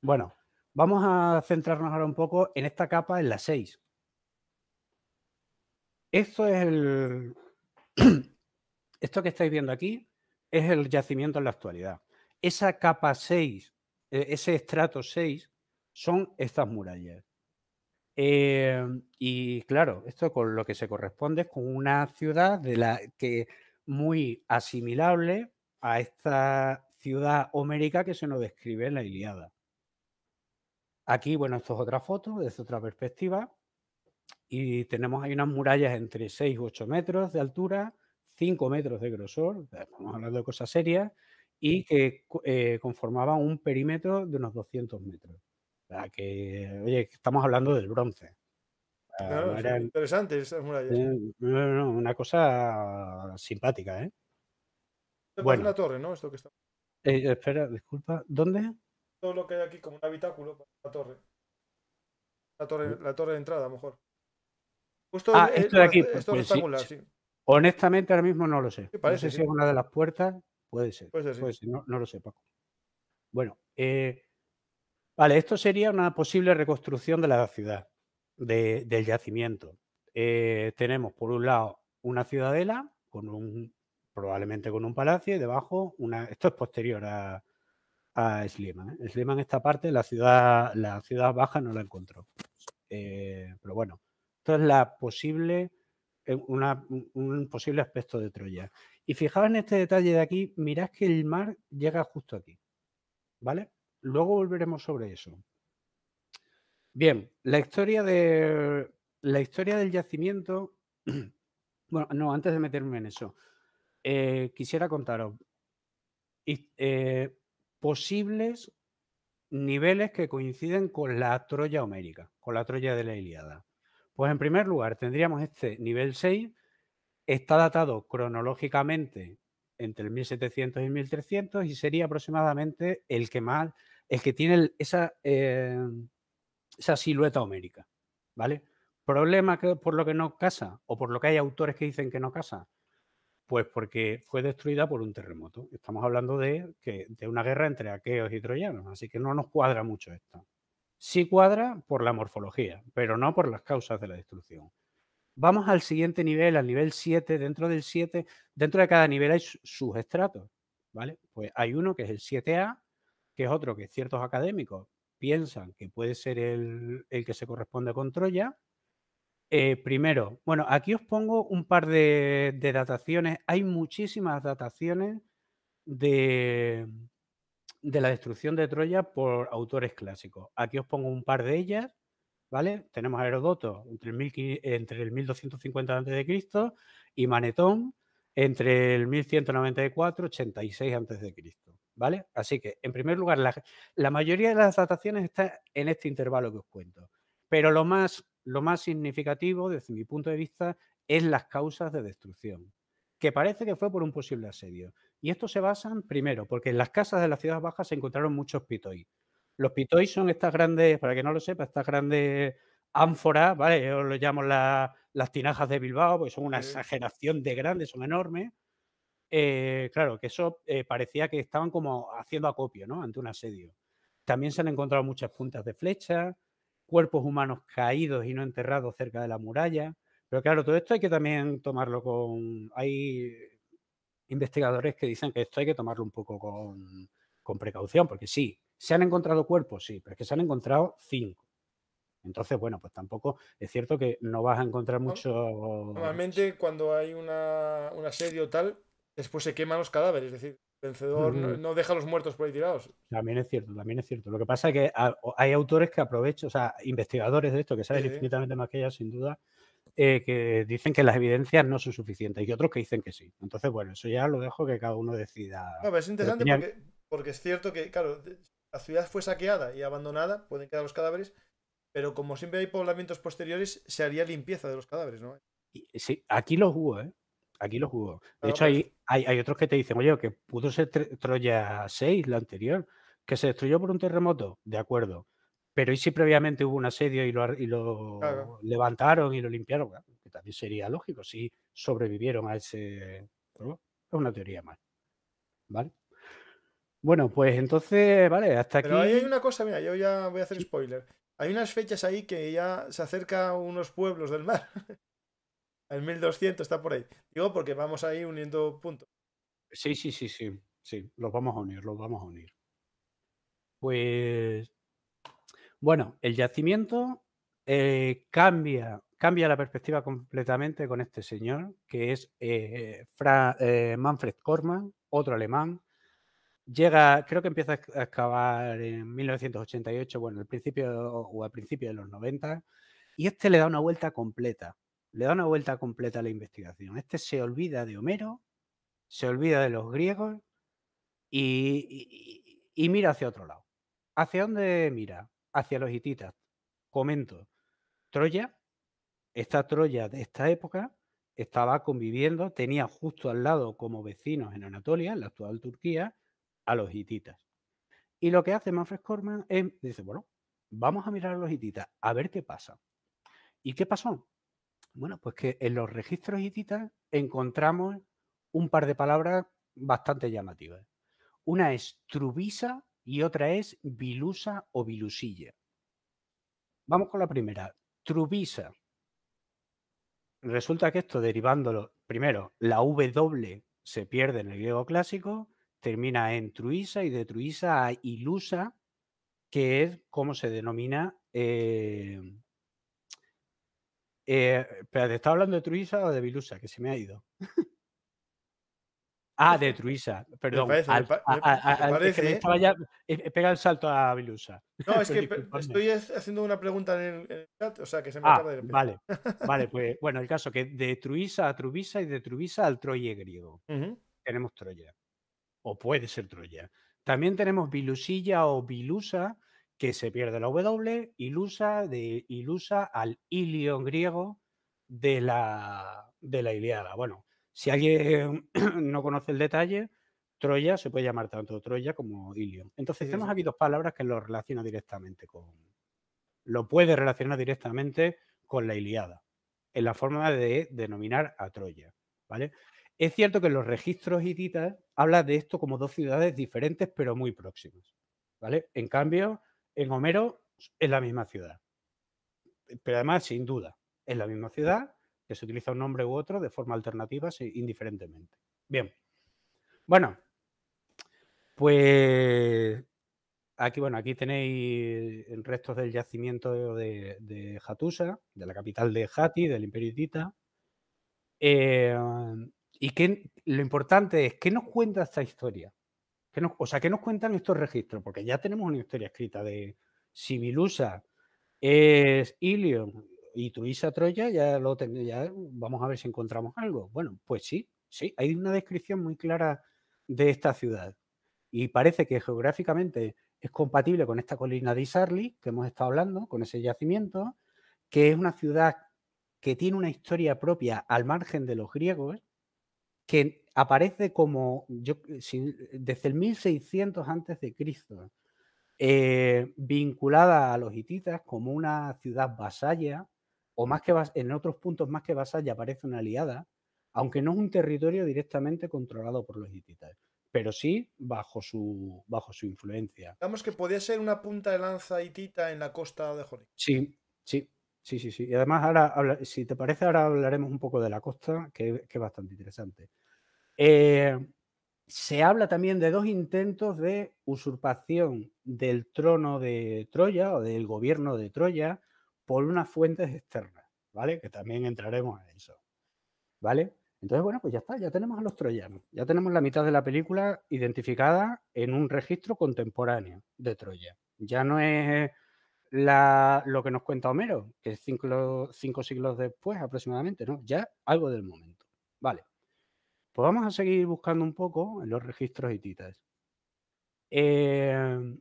Bueno, vamos a centrarnos ahora un poco en esta capa, en la 6. Esto es el. Esto que estáis viendo aquí es el yacimiento en la actualidad. Esa capa 6, e, ese estrato 6, son estas murallas. Eh, y claro, esto con lo que se corresponde es con una ciudad de la que muy asimilable a esta ciudad homérica que se nos describe en la Iliada. Aquí, bueno, esto es otra foto, desde otra perspectiva y tenemos ahí unas murallas entre 6 u 8 metros de altura, 5 metros de grosor, estamos eh, hablando de cosas serias, y que eh, conformaban un perímetro de unos 200 metros. O sea, que, oye, estamos hablando del bronce. Claro, Era, esas murallas. Eh, no, una cosa simpática, ¿eh? Bueno, la torre, ¿no? Esto que está... espera, disculpa, ¿dónde? Todo lo que hay aquí como un habitáculo, la torre. La torre, mm. la torre de entrada, a lo mejor ah, esto de aquí. Pues, pues, Honestamente, ahora mismo no lo sé. Parece, no sé si es una de las puertas. Puede ser. No, lo sé, Paco. Bueno, eh, vale, esto sería una posible reconstrucción de la ciudad, del yacimiento. Eh, tenemos, por un lado, una ciudadela con un probablemente con un palacio y debajo una. Esto es posterior a, a Sliman. en ¿eh? Sliman esta parte, la ciudad, la ciudad baja no la encontró. pero bueno, esto es la posible, eh, un posible aspecto de Troya. Y fijaos en este detalle de aquí, mirad que el mar llega justo aquí. ¿Vale? Luego volveremos sobre eso. Bien, la historia de la historia del yacimiento. Bueno, no, antes de meterme en eso, eh, quisiera contaros eh, posibles niveles que coinciden con la Troya homérica, con la Troya de la Iliada. Pues en primer lugar, tendríamos este nivel 6, está datado cronológicamente entre el 1700 y el 1300 y sería aproximadamente el que más, el que tiene esa, eh, esa silueta homérica, ¿vale? Problema que, por lo que no casa o por lo que hay autores que dicen que no casa, pues porque fue destruida por un terremoto. Estamos hablando de, que, de una guerra entre aqueos y troyanos, así que no nos cuadra mucho esto. Sí cuadra por la morfología, pero no por las causas de la destrucción. Vamos al siguiente nivel, al nivel 7. Dentro del 7, dentro de cada nivel hay sus estratos, ¿vale? Pues hay uno que es el 7A, que es otro que ciertos académicos piensan que puede ser el, el que se corresponde con Troya. Eh, primero, bueno, aquí os pongo un par de dataciones. Hay muchísimas dataciones de, de la destrucción de Troya por autores clásicos. Aquí os pongo un par de ellas, ¿vale? Tenemos a Herodoto entre el, 1250 a.C. y Manetón entre el 1194 86 a.C. ¿vale? Así que, en primer lugar, la, mayoría de las dataciones está en este intervalo que os cuento. Pero lo más, lo más significativo, desde mi punto de vista, es las causas de destrucción, que parece que fue por un posible asedio. Y esto se basan, primero, porque en las casas de las ciudades bajas se encontraron muchos pitoy. Los pitoy son estas grandes, para que no lo sepa, estas grandes ánforas, ¿vale? Yo lo llamo las tinajas de Bilbao, porque son una exageración de grandes, son enormes. Eh, claro, que eso eh, parecía que estaban como haciendo acopio, ¿no? Ante un asedio. También se han encontrado muchas puntas de flecha, cuerpos humanos caídos y no enterrados cerca de la muralla. Pero claro, todo esto hay que también tomarlo con. Hay investigadores que dicen que esto hay que tomarlo un poco con, precaución, porque sí, se han encontrado cuerpos, sí, pero es que se han encontrado cinco. Entonces, bueno, pues tampoco es cierto que no vas a encontrar mucho. Normalmente, cuando hay una, una serie tal, después se queman los cadáveres, es decir, el vencedor no, mm. deja los muertos por ahí tirados. También es cierto, también es cierto. Lo que pasa es que hay autores que aprovechan, o sea, investigadores de esto que saben infinitamente más que ellos, sin duda, eh, que dicen que las evidencias no son suficientes y otros que dicen que sí. Entonces, bueno, eso ya lo dejo que cada uno decida. No, pero es interesante porque, es cierto que, claro, la ciudad fue saqueada y abandonada, pueden quedar los cadáveres, pero como siempre hay poblamientos posteriores, se haría limpieza de los cadáveres, ¿no? Sí, aquí los hubo, ¿eh? Aquí los hubo. De hecho, hay, hay, hay, otros que te dicen, oye, que pudo ser Troya 6, la anterior, que se destruyó por un terremoto, de acuerdo. Pero ¿y si previamente hubo un asedio y lo, levantaron y lo limpiaron? que también sería lógico si sobrevivieron a ese... Es una teoría más. ¿Vale? Bueno, pues entonces, vale, hasta aquí... Pero hay una cosa, mira, yo ya voy a hacer spoiler. Hay unas fechas ahí que ya se acerca unos pueblos del mar. El 1200 está por ahí. Digo porque vamos ahí uniendo puntos. Sí, sí, sí, sí. Sí, los vamos a unir, los vamos a unir. Pues bueno, el yacimiento eh, cambia, cambia la perspectiva completamente con este señor, que es eh, eh, Manfred Kormann, otro alemán. Llega, creo que empieza a excavar en 1988, bueno, al principio o al principio de los 90, y este le da una vuelta completa, le da una vuelta completa a la investigación. Este se olvida de Homero, se olvida de los griegos y mira hacia otro lado. ¿Hacia dónde mira? hacia los hititas. Comento, Troya, esta Troya de esta época estaba conviviendo, tenía justo al lado como vecinos en Anatolia, en la actual Turquía, a los hititas. Y lo que hace Manfred Corman es, dice, bueno, vamos a mirar a los hititas, a ver qué pasa. ¿Y qué pasó? Bueno, pues que en los registros hititas encontramos un par de palabras bastante llamativas. Una es y otra es Vilusa o Vilusilla. Vamos con la primera, Trubisa. Resulta que esto derivándolo, primero, la W se pierde en el griego clásico, termina en Truisa y de Truisa a Ilusa, que es como se denomina... Eh, eh, pero está hablando de Truisa o de Vilusa? Que se me ha ido. Ah, de Truisa, perdón. Me ¿eh? eh, eh, el salto a Vilusa. No, es que estoy haciendo una pregunta en el chat, o sea que se me ha ah, de Vale, vale, pues bueno, el caso que de Truisa a Trubisa y de Trubisa al Troye griego. Tenemos Troya, o puede ser Troya. También tenemos Vilusilla o Vilusa que se pierde la W, Ilusa, de Ilusa al Ilion griego de la, de la Iliada. Bueno, si alguien no conoce el detalle, Troya se puede llamar tanto Troya como Ilion. Entonces hemos habido dos palabras que lo relacionan directamente con... Lo puede relacionar directamente con la Iliada, en la forma de denominar a Troya. ¿vale? Es cierto que los registros hititas hablan de esto como dos ciudades diferentes pero muy próximas. ¿vale? En cambio, en Homero es la misma ciudad. Pero además, sin duda, es la misma ciudad, que se utiliza un nombre u otro de forma alternativa indiferentemente. Bien. Bueno, pues aquí, bueno, aquí tenéis restos del yacimiento de, Hatusa, de la capital de Hati, del imperio hitita. Em, y que lo importante es, ¿qué nos cuenta esta historia? que nos, o sea, ¿qué nos cuentan estos registros? Porque ya tenemos una historia escrita de Sibilusa, es Ilion, y Truisa Troya ya lo tengo ya vamos a ver si encontramos algo. Bueno, pues sí, sí, hay una descripción muy clara de esta ciudad y parece que geográficamente es compatible con esta colina de Isarli que hemos estado hablando, con ese yacimiento, que es una ciudad que tiene una historia propia al margen de los griegos, que aparece como desde el 1600 antes de Cristo, eh, vinculada a los hititas como una ciudad vasalla o más que en otros puntos más que ya aparece una aliada, aunque no es un territorio directamente controlado por los hititas, pero sí bajo su, bajo su influencia. Digamos que podía ser una punta de lanza hitita en la costa de Joní. Sí, sí, sí, sí, sí. Y además, ahora, si te parece, ahora hablaremos un poco de la costa, que, es bastante interesante. Eh, se habla también de dos intentos de usurpación del trono de Troya o del gobierno de Troya por unas fuentes externas, ¿vale? Que también entraremos en eso, ¿vale? Entonces, bueno, pues ya está, ya tenemos a los troyanos, ya tenemos la mitad de la película identificada en un registro contemporáneo de Troya. Ya no es lo que nos cuenta Homero, que es cinco, cinco siglos después aproximadamente, ¿no? Ya algo del momento. Vale, pues vamos a seguir buscando un poco en los registros hititas. Eh,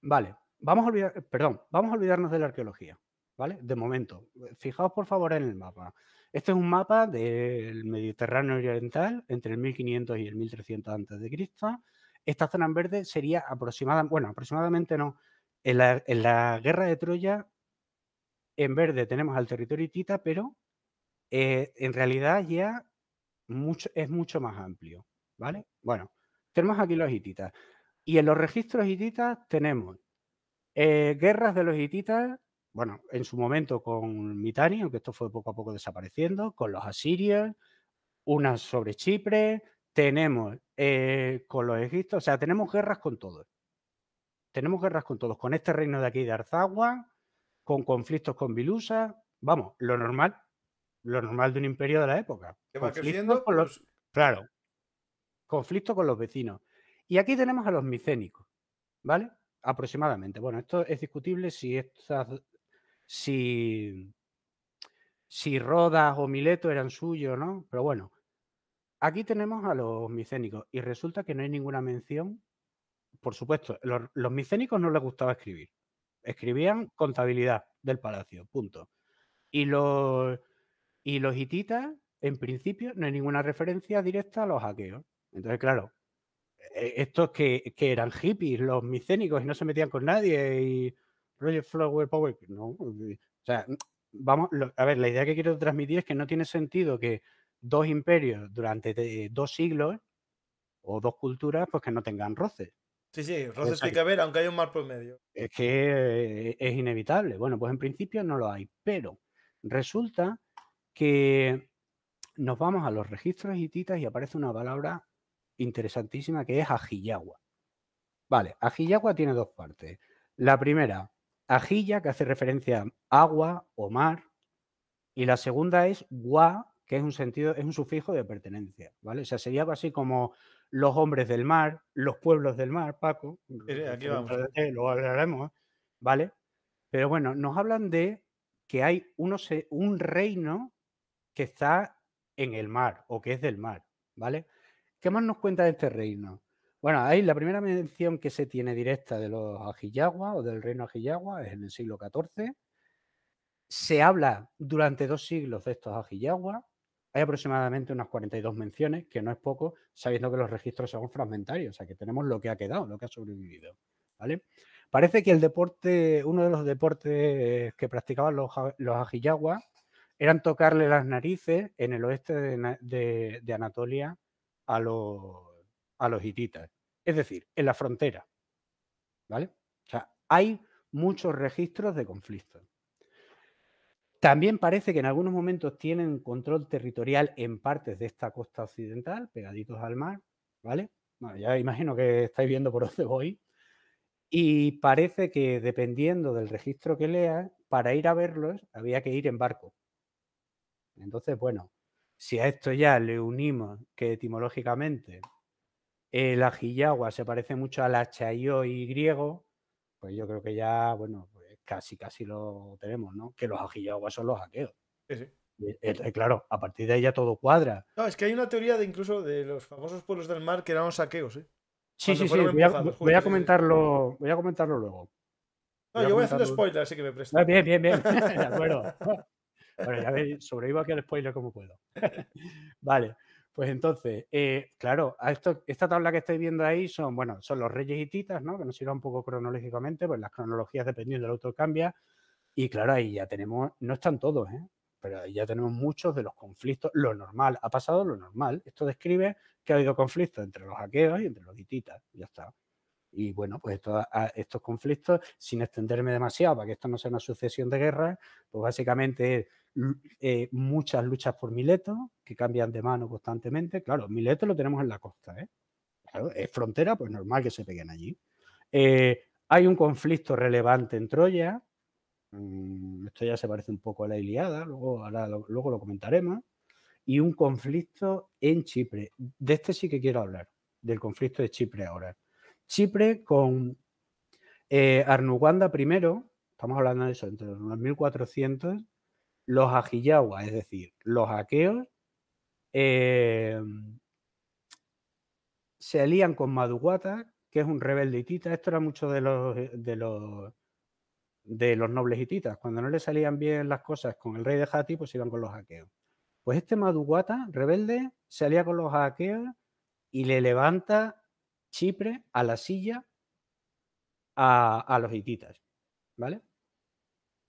vale, vamos a olvidar, perdón, vamos a olvidarnos de la arqueología, ¿vale? De momento, fijaos por favor en el mapa. Este es un mapa del Mediterráneo Oriental entre el 1500 y el 1300 a.C. Esta zona en verde sería aproximadamente, bueno, aproximadamente no. En la, guerra de Troya, en verde tenemos al territorio hitita, pero eh, en realidad ya es mucho más amplio, ¿vale? Bueno, tenemos aquí los hititas. Y en los registros hititas tenemos eh, guerras de los hititas, bueno, en su momento con Mitanni aunque esto fue poco a poco desapareciendo, con los asirios, una sobre Chipre, tenemos eh, con los egipcios, o sea, tenemos guerras con todos. Tenemos guerras con todos, con este reino de aquí de Arzagua, con conflictos con Vilusa, vamos, lo normal, lo normal de un imperio de la época. conflictos Con los, pues claro, conflictos con los vecinos. Y aquí tenemos a los micénicos, ¿vale? aproximadamente. Bueno, esto es discutible si estas, si, si Rodas o Mileto eran suyos, ¿no? Pero bueno, aquí tenemos a los micénicos y resulta que no hay ninguna mención. Por supuesto, los, los micénicos no les gustaba escribir. Escribían contabilidad del palacio, punto. Y los, y los hititas, en principio, no hay ninguna referencia directa a los hackeos. Entonces, claro, eh, estos que, eran hippies, los micénicos, y no se metían con nadie, y Project Flower Power, no. O sea, vamos, a ver, la idea que quiero transmitir es que no tiene sentido que dos imperios durante dos siglos o dos culturas, pues que no tengan roces. Sí, sí, roces hay que haber, aunque hay un mar por medio. Es que eh, es inevitable. Bueno, pues en principio no lo hay, pero resulta que nos vamos a los registros hititas y aparece una palabra interesantísima que es Ajillagua. Vale, Ajillagua tiene dos partes. La primera, Ajilla, que hace referencia a agua o mar. Y la segunda es gua, que es un sentido, es un sufijo de pertenencia. ¿Vale? O sea, sería así como los hombres del mar, los pueblos del mar, Paco. Eh, aquí Lo hablaremos, ¿eh? ¿vale? Pero bueno, nos hablan de que hay un reino que está en el mar o que es del mar, ¿vale? ¿Qué más nos cuenta de este reino? Bueno, ahí la primera mención que se tiene directa de los ajillaguas o del reino ajillagua es en el siglo XIV. Se habla durante dos siglos de estos ajillaguas. Hay aproximadamente unas 42 menciones, que no es poco, sabiendo que los registros son fragmentarios, o sea que tenemos lo que ha quedado, lo que ha sobrevivido. ¿vale? Parece que el deporte, uno de los deportes que practicaban los, ajillaguas eran tocarle las narices en el oeste de Anatolia a los, hititas. Es decir, en la frontera. ¿Vale? O sea, hay muchos registros de conflictos. También parece que en algunos momentos tienen control territorial en partes de esta costa occidental, pegaditos al mar, ¿vale? ya imagino que estáis viendo por dónde voy. Y parece que dependiendo del registro que leas, para ir a verlos había que ir en barco. Entonces, bueno, si a esto ya le unimos que etimológicamente el ajillagua se parece mucho al HIO y griego, pues yo creo que ya, bueno, pues casi, casi lo tenemos, ¿no? Que los ajillaguas son los aqueos. Sí, sí. claro, a partir de ahí ya todo cuadra. No, es que hay una teoría de incluso de los famosos pueblos del mar que eran los saqueos, ¿eh? Sí, sí, sí. Voy a, comentarlo, voy a comentarlo luego. No, yo voy haciendo spoilers, así que me ah, presto. bien, bien, bien. de acuerdo. Bueno, sobrevivo aquí al spoiler como puedo. vale, pues entonces, eh, claro, a esta tabla que estáis viendo ahí son, bueno, son los reyes hititas, ¿no? Que nos sirva un poco cronológicamente, pues las cronologías dependiendo del autor cambia. Y claro, ahí ya tenemos, no están todos, ¿eh? pero ahí ya tenemos muchos de los conflictos, lo normal, ha pasado lo normal. Esto describe que ha habido conflictos entre los aqueos y entre los hititas, ya está. Y bueno, pues estos conflictos, sin extenderme demasiado para que esto no sea una sucesión de guerras, pues básicamente eh, muchas luchas por Mileto, que cambian de mano constantemente. Claro, Mileto lo tenemos en la costa, ¿eh? es frontera, pues normal que se peguen allí. Eh, hay un conflicto relevante en Troya. Mm, esto ya se parece un poco a la Iliada, luego, luego lo comentaremos. Y un conflicto en Chipre. De este sí que quiero hablar, del conflicto de Chipre ahora. Chipre con eh, Arnuganda primero estamos hablando de eso, entre los 1400 los ajiyawa, es decir, los aqueos, em, se alían con Madugata, que es un rebelde hitita. Esto era mucho de los, eh, de los, de los nobles hititas. Cuando no le salían bien las cosas con el rey de Hati, pues iban con los aqueos. Pues este Madugata, rebelde, se alía con los aqueos y le levanta Chipre a la silla a, a los hititas. ¿Vale?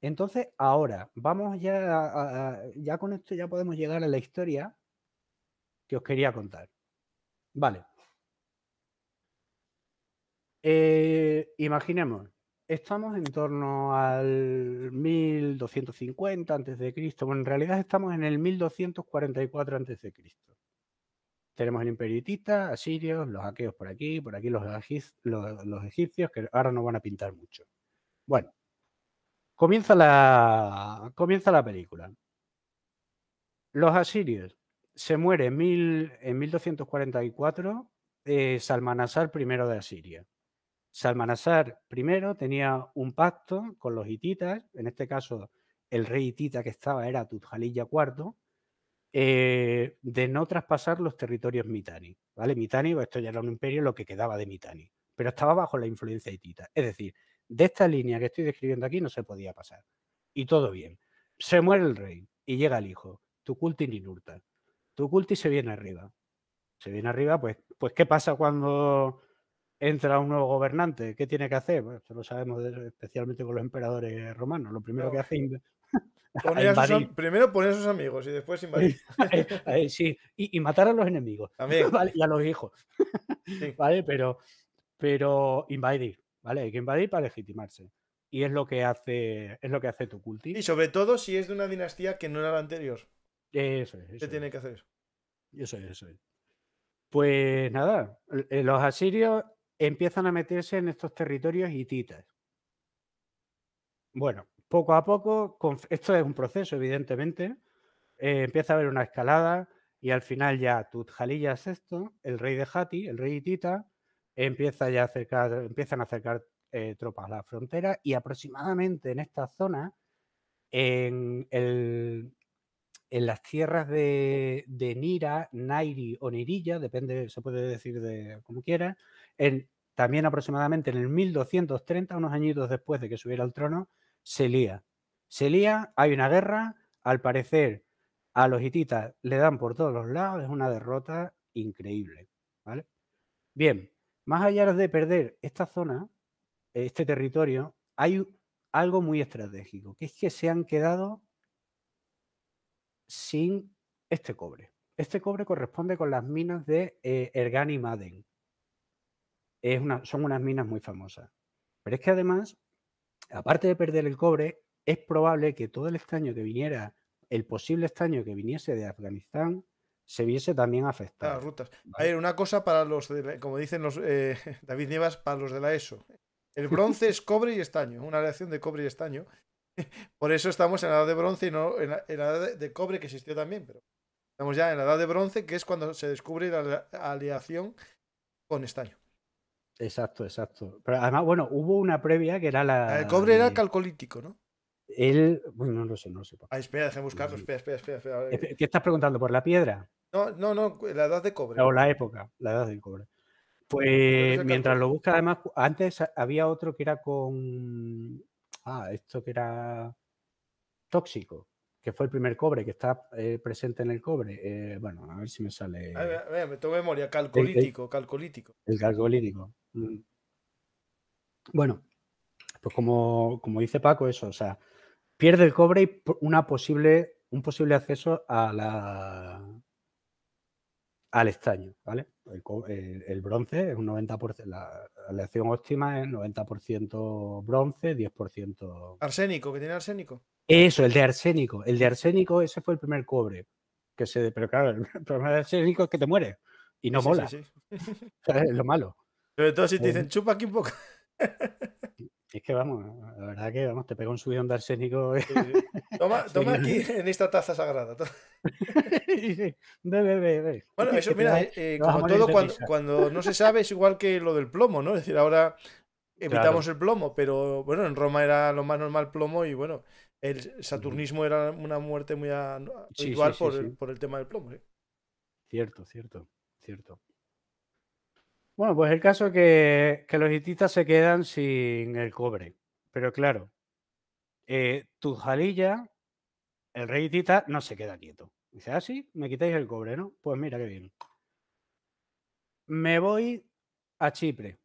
Entonces, ahora, vamos ya, ya con esto ya podemos llegar a la historia que os quería contar. Vale. Eh, imaginemos, estamos en torno al 1250 antes de Cristo. Bueno, en realidad estamos en el 1244 antes de Cristo. Tenemos el imperitita, asirios, los aqueos por aquí, por aquí los egipcios, que ahora no van a pintar mucho. Bueno, Comienza la, comienza la película. Los asirios. Se muere en, en 1244 Salmanasar I de Asiria. Salmanasar I tenía un pacto con los hititas, en este caso el rey hitita que estaba era Tutjalilla IV, eh, de no traspasar los territorios mitani. ¿vale? Mitani, pues, esto ya era un imperio, lo que quedaba de mitani, pero estaba bajo la influencia hitita. Es decir, de esta línea que estoy describiendo aquí no se podía pasar. Y todo bien. Se muere el rey y llega el hijo. tu culti ni Tukulti tu culti se viene arriba. Se viene arriba, pues, pues ¿qué pasa cuando entra un nuevo gobernante? ¿Qué tiene que hacer? Pues, lo sabemos especialmente con los emperadores romanos. Lo primero que hace es sus, primero poner a sus amigos y después invadir. y, matar a los enemigos y a los hijos. Pero, pero invadir. ¿vale? Hay que invadir para legitimarse. Y es lo que hace, es lo que hace tu cultivo. Y sobre todo si es de una dinastía que no era la anterior. Eso es. tiene que hacer? Eso es, eso es. Pues nada, eh, los asirios empiezan a meterse en estos territorios hititas. Bueno, poco a poco, esto es un proceso, evidentemente. Eh, empieza a haber una escalada y al final ya Tutjalilla VI, el rey de Hati, el rey hitita, empieza ya a acercar, empiezan a acercar eh, tropas a la frontera y aproximadamente en esta zona, en, las tierras de, Nira, Nairi o Nirilla, depende, se puede decir de como quiera, también aproximadamente en el 1230, unos añitos después de que subiera al trono, se lía. Se lía, hay una guerra, al parecer a los hititas le dan por todos los lados, es una derrota increíble. ¿vale? Bien, más allá de perder esta zona, este territorio, hay algo muy estratégico, que es que se han quedado sin este cobre. Este cobre corresponde con las minas de eh, Ergani y Maden. son unas minas muy famosas. Pero es que además, aparte de perder el cobre, es probable que todo el estaño que viniera, el posible estaño que viniese de Afganistán, se viese también afectada. Las rutas. A ver, una cosa para los, como dicen los eh, David Nievas, para los de la ESO. El bronce es cobre y estaño, una aleación de cobre y estaño. Por eso estamos en la edad de bronce y no en la, edad de cobre que existió también, pero estamos ya en la edad de bronce, que es cuando se descubre la aleación con estaño. Exacto, exacto. Pero además, bueno, hubo una previa que era la. El cobre era calcolítico, ¿no? Él. Bueno, no lo sé, no lo sé. Ah, espera, déjame buscarlo. espera, espera. espera. ¿Qué estás preguntando? ¿Por la piedra? No, no, no, la edad de cobre. O la época, la edad del cobre. Pues mientras lo busca, además, antes había otro que era con. Ah, esto que era tóxico, que fue el primer cobre, que está eh, presente en el cobre. Eh, bueno, a ver si me sale. A ver, a ver, me tomo memoria, calcolítico, calcolítico. El calcolítico. Mm. Bueno, pues como, como dice Paco, eso, o sea, pierde el cobre y una posible, un posible acceso a la al estaño, ¿vale? El, bronce es un 90%, la aleación óptima es 90% bronce, 10%... Arsénico, que tiene arsénico. Eso, el de arsénico. El de arsénico, ese fue el primer cobre. Que se, pero claro, el problema de arsénico es que te mueres y no mola. Es lo malo. Sobre todo si te eh, dicen, chupa aquí un poco. Es que vamos, la verdad que vamos, te pega un subidón de arsénico. Toma, toma aquí en esta taza sagrada. Bueno, eso, mira, eh, eh, como todo, cuando, no se sabe, es igual que lo del plomo, ¿no? Es decir, ahora evitamos el plomo, pero bueno, en Roma era lo más normal plomo y bueno, el saturnismo era una muerte muy habitual por, por, el tema del plomo. Cierto, cierto, cierto. Bueno, pues el caso es que, los hititas se quedan sin el cobre. Pero claro, eh, tu Jalilla, el rey hitita, no se queda quieto. Dice, ah, sí, me quitáis el cobre, ¿no? Pues mira qué bien. Me voy a Chipre.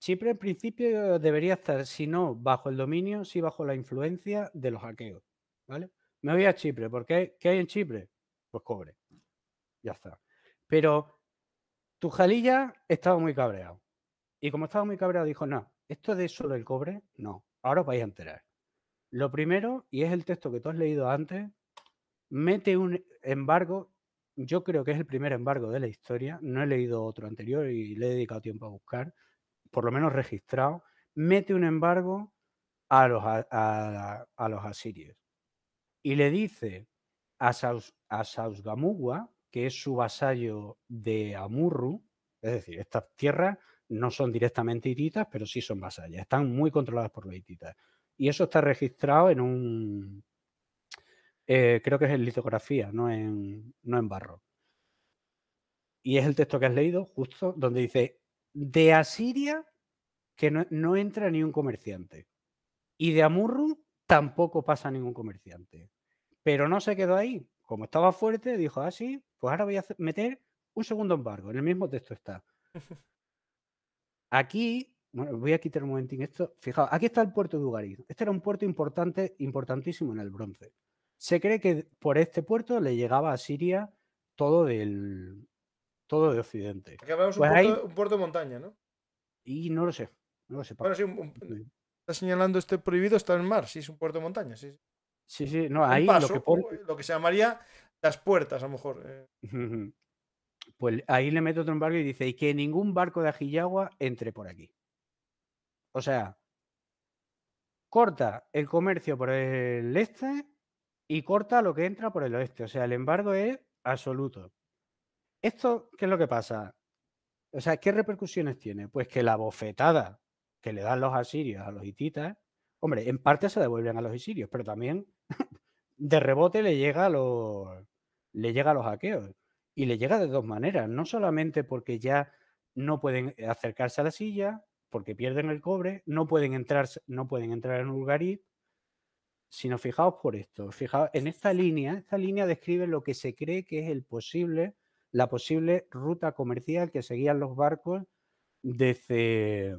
Chipre en principio debería estar, si no bajo el dominio, si bajo la influencia de los aqueos. ¿vale? Me voy a Chipre, porque ¿qué hay en Chipre? Pues cobre. Ya está. Pero tu jalilla estaba muy cabreado. Y como estaba muy cabreado, dijo, no, esto de solo el cobre, no. Ahora os vais a enterar. Lo primero, y es el texto que tú has leído antes, mete un embargo. Yo creo que es el primer embargo de la historia. No he leído otro anterior y le he dedicado tiempo a buscar, por lo menos registrado. Mete un embargo a los, a, asirios. Y le dice a, Saus, a que es su vasallo de Amurru, es decir, estas tierras no son directamente hititas, pero sí son vasallas, están muy controladas por los hititas. Y eso está registrado en un, eh, creo que es en litografía, no en, no en barro. Y es el texto que has leído, justo, donde dice, de Asiria que no, entra ni un comerciante. Y de Amurru tampoco pasa ningún comerciante. Pero no se quedó ahí. Como estaba fuerte, dijo, así ah, pues ahora voy a meter un segundo embargo, en el mismo texto está. Aquí, bueno, voy a quitar un momentín esto. Fijaos, aquí está el puerto de Ugarit. Este era un puerto importante, importantísimo en el bronce. Se cree que por este puerto le llegaba a Siria todo del todo de Occidente. Aquí hablamos pues un, puerto, de montaña, ¿no? Y no lo sé. No lo sé. Bueno, sí, está señalando este prohibido, está en mar, sí, es un puerto de montaña, sí. Sí, sí, no, ahí lo, que eh, lo que se llamaría las puertas, a lo mejor. Eh. Pues ahí le meto otro embargo y dice, y que ningún barco de ajillagua entre por aquí. O sea, corta el comercio por el este y corta lo que entra por el oeste. O sea, el embargo es absoluto. ¿Esto qué es lo que pasa? O sea, ¿qué repercusiones tiene? Pues que la bofetada que le dan los asirios a los hititas, hombre, en parte se devuelven a los asirios, pero también de rebote le llega a los, le llega a los aqueos Y le llega de dos maneras, no solamente porque ya no pueden eh, acercarse a la silla, porque pierden el cobre, no pueden entrar, no pueden entrar en Ulgarit, sino fijaos por esto, fijaos en esta línea, esta línea describe lo que se cree que es el posible, la posible ruta comercial que seguían los barcos desde,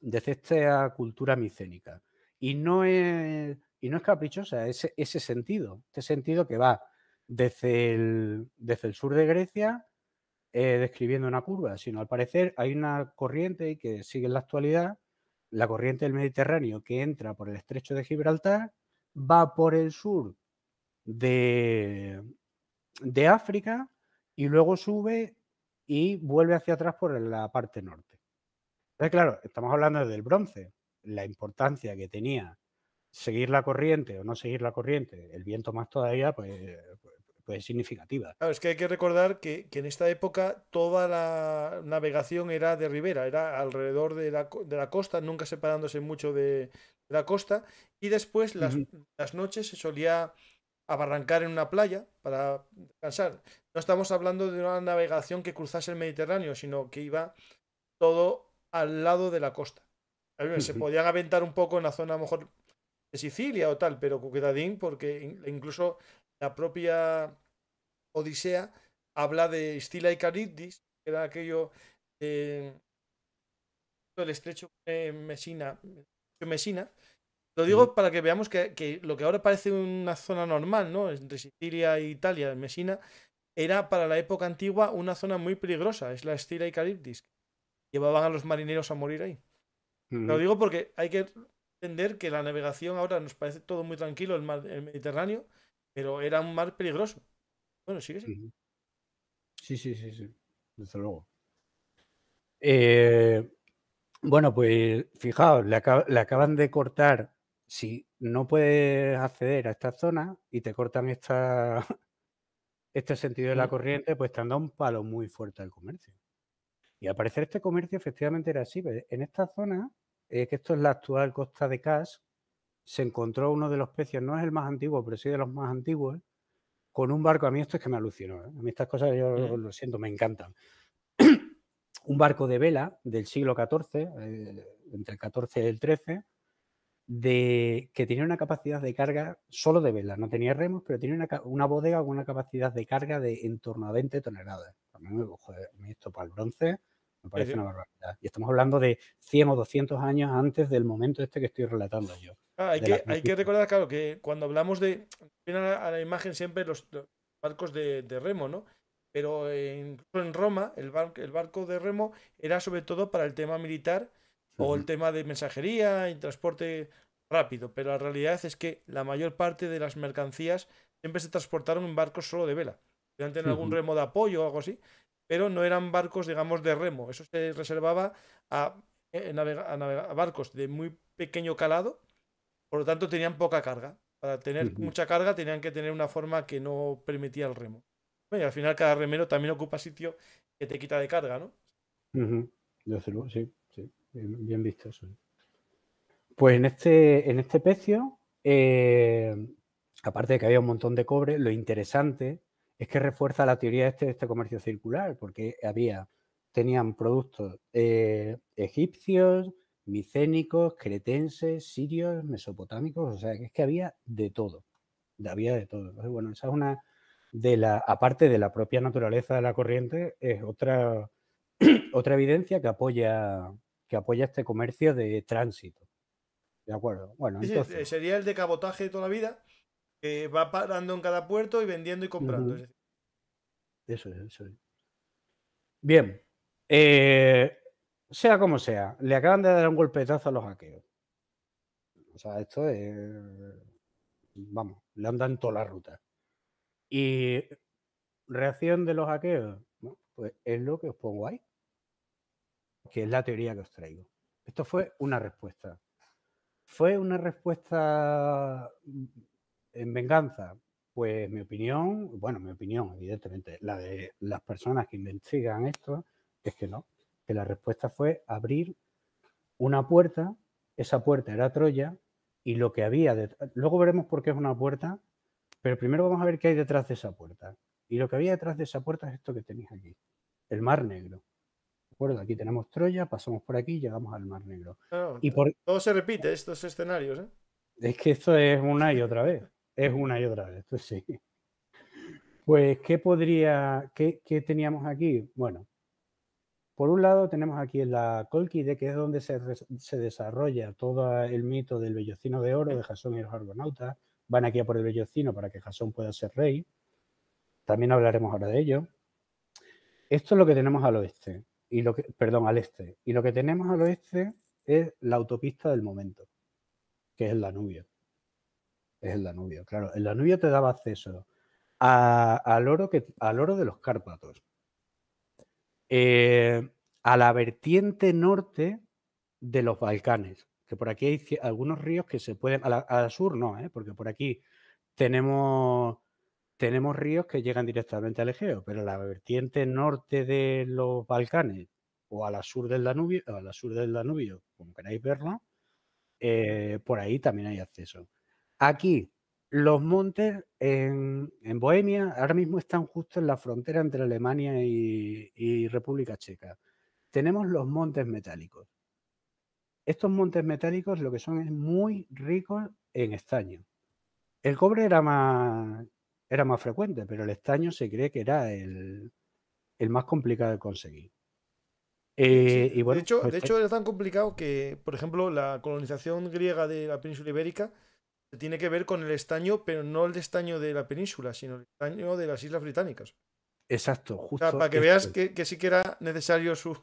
desde esta cultura micénica. Y no es, y no es caprichosa, ese sentido, este sentido que va desde el, sur de Grecia eh, describiendo una curva, sino al parecer hay una corriente que sigue en la actualidad, la corriente del Mediterráneo que entra por el estrecho de Gibraltar, va por el sur de, de África y luego sube y vuelve hacia atrás por la parte norte. Entonces, claro, estamos hablando del bronce, la importancia que tenía seguir la corriente o no seguir la corriente, el viento más todavía, pues, pues pues significativa. Claro, es que hay que recordar que, en esta época toda la navegación era de ribera, era alrededor de la, de la costa, nunca separándose mucho de, la costa, y después las, noches se solía abarrancar en una playa para descansar. No estamos hablando de una navegación que cruzase el Mediterráneo, sino que iba todo al lado de la costa. Se podían aventar un poco en la zona a lo mejor de Sicilia o tal, pero cuquedadín porque incluso la propia Odisea habla de Estila y Caridis, que era aquello el del estrecho de Mesina, Lo digo para que veamos que, lo que ahora parece una zona normal, ¿no? Entre Sicilia e Italia, Mesina, era para la época antigua una zona muy peligrosa, es la Estila y Caribdis. Llevaban a los marineros a morir ahí. Lo digo porque hay que entender que la navegación ahora nos parece todo muy tranquilo, el, el Mediterráneo, pero era un mar peligroso. Bueno, sí que sí. Sí, sí, sí, sí. Desde luego. Eh, bueno, pues fijaos, le, acaban de cortar. Si no puedes acceder a esta zona y te cortan esta, este sentido de la mm. corriente, pues te han dado un palo muy fuerte al comercio. Y al parecer este comercio efectivamente era así. En esta zona, eh, que esto es la actual costa de Cash, se encontró uno de los pecios, no es el más antiguo, pero sí de los más antiguos, con un barco. A mí esto es que me alucinó. ¿eh? A mí estas cosas, yo mm. lo siento, me encantan. un barco de vela del siglo XIV, eh, entre el XIV y el XIII, de, que tenía una capacidad de carga solo de vela. No tenía remos, pero tenía una, bodega con una capacidad de carga de en torno a 20 toneladas. Pues, a mí, esto para el bronce me parece una barbaridad. Y estamos hablando de 100 o 200 años antes del momento este que estoy relatando yo. Ah, hay, que, recordar, claro, que cuando hablamos de. a, la imagen siempre los, barcos de, remo, ¿no? Pero eh, en Roma, el, bar, el barco de remo era sobre todo para el tema militar o el tema de mensajería y transporte rápido. Pero la realidad es que la mayor parte de las mercancías siempre se transportaron en barcos solo de vela. Podían tener algún remo de apoyo o algo así, pero no eran barcos, digamos, de remo. Eso se reservaba eh, a, barcos de muy pequeño calado, por lo tanto tenían poca carga. Para tener mucha carga tenían que tener una forma que no permitía el remo. y al final cada remero también ocupa sitio que te quita de carga, ¿no? sí, bien, visto eso. Pues en este, en este pecio, eh, aparte de que había un montón de cobre, lo interesante es que refuerza la teoría este de este comercio circular, porque había, tenían productos eh, egipcios, micénicos, cretenses, sirios, mesopotámicos, o sea, que es que había de todo, había de todo. bueno, esa es una de la, aparte de la propia naturaleza de la corriente, es otra, otra evidencia que apoya, que apoya este comercio de tránsito. De acuerdo. Bueno, entonces... ¿Sería el de cabotaje de toda la vida? que va parando en cada puerto y vendiendo y comprando. Eso es, eso es. Bien. Eh, sea como sea, le acaban de dar un golpetazo a los hackeos. O sea, esto es. Vamos, le andan toda la ruta. Y reacción de los hackeos, pues es lo que os pongo ahí, que es la teoría que os traigo. Esto fue una respuesta. Fue una respuesta en venganza? Pues mi opinión, bueno, mi opinión, evidentemente, la de las personas que investigan esto, es que no, que la respuesta fue abrir una puerta, esa puerta era Troya, y lo que había detrás, luego veremos por qué es una puerta, pero primero vamos a ver qué hay detrás de esa puerta. Y lo que había detrás de esa puerta es esto que tenéis aquí, el Mar Negro. ¿De acuerdo? Aquí tenemos Troya, pasamos por aquí y llegamos al Mar Negro. Ah, y por... Todo se repite, estos escenarios. ¿eh? Es que esto es una y otra vez es una y otra vez, esto sí. Pues, ¿qué podría, qué, teníamos aquí? Bueno, por un lado tenemos aquí la Colquide, que es donde se, desarrolla todo el mito del bellocino de oro de Jasón y los argonautas. Van aquí a por el bellocino para que Jasón pueda ser rey. También hablaremos ahora de ello. Esto es lo que tenemos al oeste, y lo que, perdón, al este. Y lo que tenemos al oeste es la autopista del momento, que es el Danubio es el Danubio. Claro, el Danubio te daba acceso al, oro que, al oro de los Cárpatos, eh, a la vertiente norte de los Balcanes, que por aquí hay algunos ríos que se pueden, al sur no, ¿eh? porque por aquí tenemos, tenemos ríos que llegan directamente al Egeo, pero la vertiente norte de los Balcanes o a la sur del Danubio, a la sur del Danubio, como queráis verlo, eh, por ahí también hay acceso. Aquí, los montes en, Bohemia ahora mismo están justo en la frontera entre Alemania y, República Checa. Tenemos los montes metálicos. Estos montes metálicos lo que son es muy ricos en estaño. El cobre era más, era más frecuente, pero el estaño se cree que era el, más complicado de conseguir. Eh, de, hecho, pues de eh hecho, era tan complicado que, por ejemplo, la colonización griega de la península ibérica tiene que ver con el estaño, pero no el estaño de la península, sino el estaño de las Islas Británicas. Exacto, justo. para que veas que, sí que era necesario su,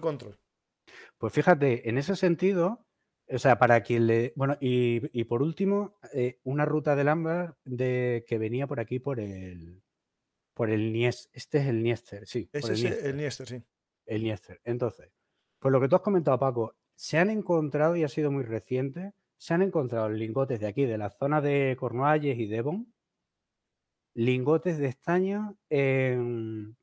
control. Pues fíjate, en ese sentido, o sea, para quien le. Bueno, y, por último, eh, una ruta del ámbar de, que venía por aquí por el. Por el este es el Niester, sí. Ese el, es el Niester, sí. El Niester. Entonces, pues lo que tú has comentado, Paco, se han encontrado y ha sido muy reciente se han encontrado lingotes de aquí, de la zona de Cornualles y Devon, lingotes de estaño en,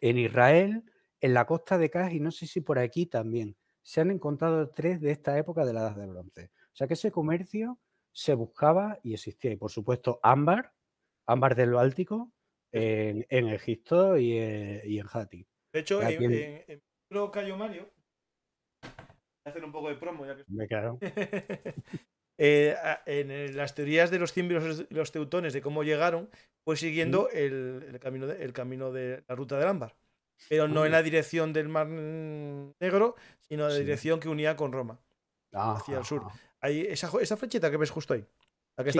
Israel, en la costa de Caj y no sé si por aquí también. Se han encontrado tres de esta época de la Edad de Bronce. O sea que ese comercio se buscaba y existía. Y por supuesto, ámbar, ámbar del Báltico, en, en Egipto y eh, en, y De hecho, en, en, Cayo Mario, hacer un poco de promo, ya que. Me claro. Eh, en las teorías de los cimbrios y los teutones de cómo llegaron, pues siguiendo el, camino de, camino de la ruta del ámbar. Pero no en la dirección del Mar Negro, sino en la dirección que unía con Roma, hacia el sur. Ahí, esa, esa flechita que ves justo ahí. La que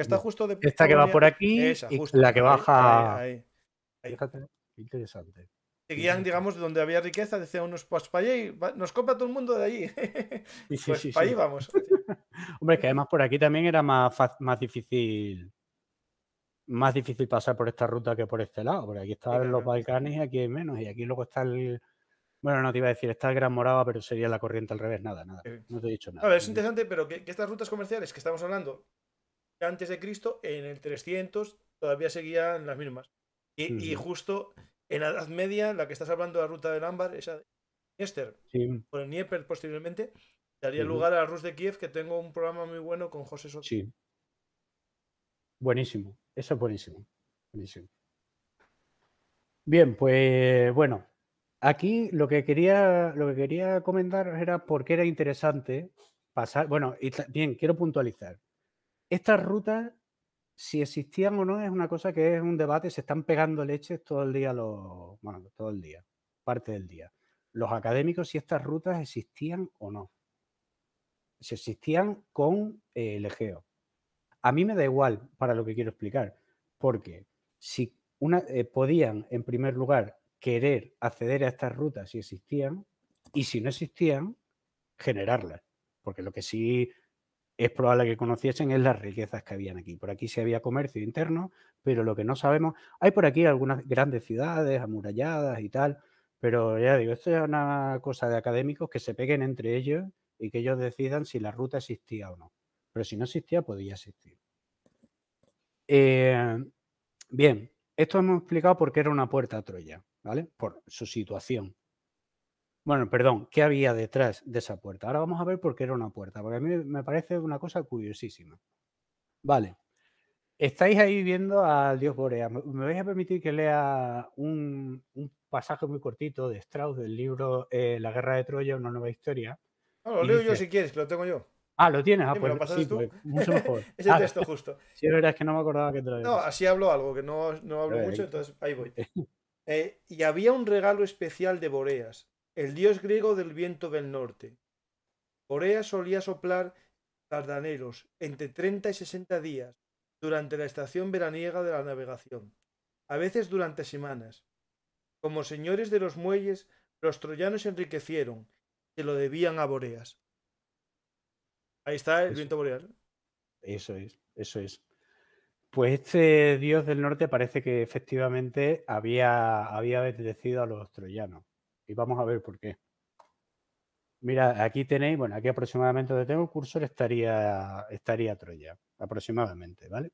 está, justo de. Esta que va por aquí, y la que baja. Ahí, interesante. Seguían, digamos, donde había riqueza, decían unos, pues para y nos compra todo el mundo de allí. Sí, sí, pues para allí vamos. Hombre, que además por aquí también era más, más difícil más difícil pasar por esta ruta que por este lado, porque aquí estaban los Balcanes y aquí hay menos, y aquí luego está el... Bueno, no te iba a decir, está el Gran Morava, pero sería la corriente al revés, nada, nada, no te he dicho nada. es interesante, pero que, estas rutas comerciales que estamos hablando antes de Cristo, en el 300, todavía seguían las mismas. y justo en la Edad Media, la que estás hablando, de la ruta del ámbar, esa de Esther. sí. el Nieper posteriormente, daría lugar a la Rus de Kiev, que tengo un programa muy bueno con José Soto. Sí. Buenísimo, eso es buenísimo. buenísimo. Bien, pues bueno, aquí lo que quería, lo que quería comentar era por qué era interesante pasar. Bueno, y bien, quiero puntualizar. Estas rutas si existían o no es una cosa que es un debate, se están pegando leches todo el día, los, bueno, todo el día, parte del día. Los académicos, si estas rutas existían o no. Si existían con eh, el Egeo. A mí me da igual para lo que quiero explicar, porque si una, eh, podían, en primer lugar, querer acceder a estas rutas si existían, y si no existían, generarlas. Porque lo que sí es probable que conociesen las riquezas que habían aquí. Por aquí sí había comercio interno, pero lo que no sabemos, hay por aquí algunas grandes ciudades amuralladas y tal, pero ya digo, esto es una cosa de académicos que se peguen entre ellos y que ellos decidan si la ruta existía o no. Pero si no existía, podía existir. Eh, bien, esto hemos explicado por qué era una puerta a Troya, ¿vale? Por su situación. Bueno, perdón, ¿qué había detrás de esa puerta? Ahora vamos a ver por qué era una puerta, porque a mí me parece una cosa curiosísima. Vale, estáis ahí viendo al dios Borea. Me vais a permitir que lea un, pasaje muy cortito de Strauss del libro eh, La guerra de Troya, una nueva historia. No, lo leo yo si quieres, lo tengo yo. Ah, lo tienes. Ah, pues, pues, mucho mejor. es el ah, texto justo. Sí, es que no me acordaba que te No, así hablo algo, que no, no hablo mucho, entonces ahí voy. Eh, y había un regalo especial de Boreas, el dios griego del viento del norte. Boreas solía soplar tardaneros entre 30 y 60 días durante la estación veraniega de la navegación, a veces durante semanas. Como señores de los muelles, los troyanos se enriquecieron, se lo debían a Boreas. Ahí está el viento boreal. Eso es, eso es. Pues este dios del norte parece que efectivamente había, había bendecido a los troyanos y vamos a ver por qué. Mira, aquí tenéis, bueno, aquí aproximadamente donde tengo el cursor estaría, estaría Troya, aproximadamente, ¿vale?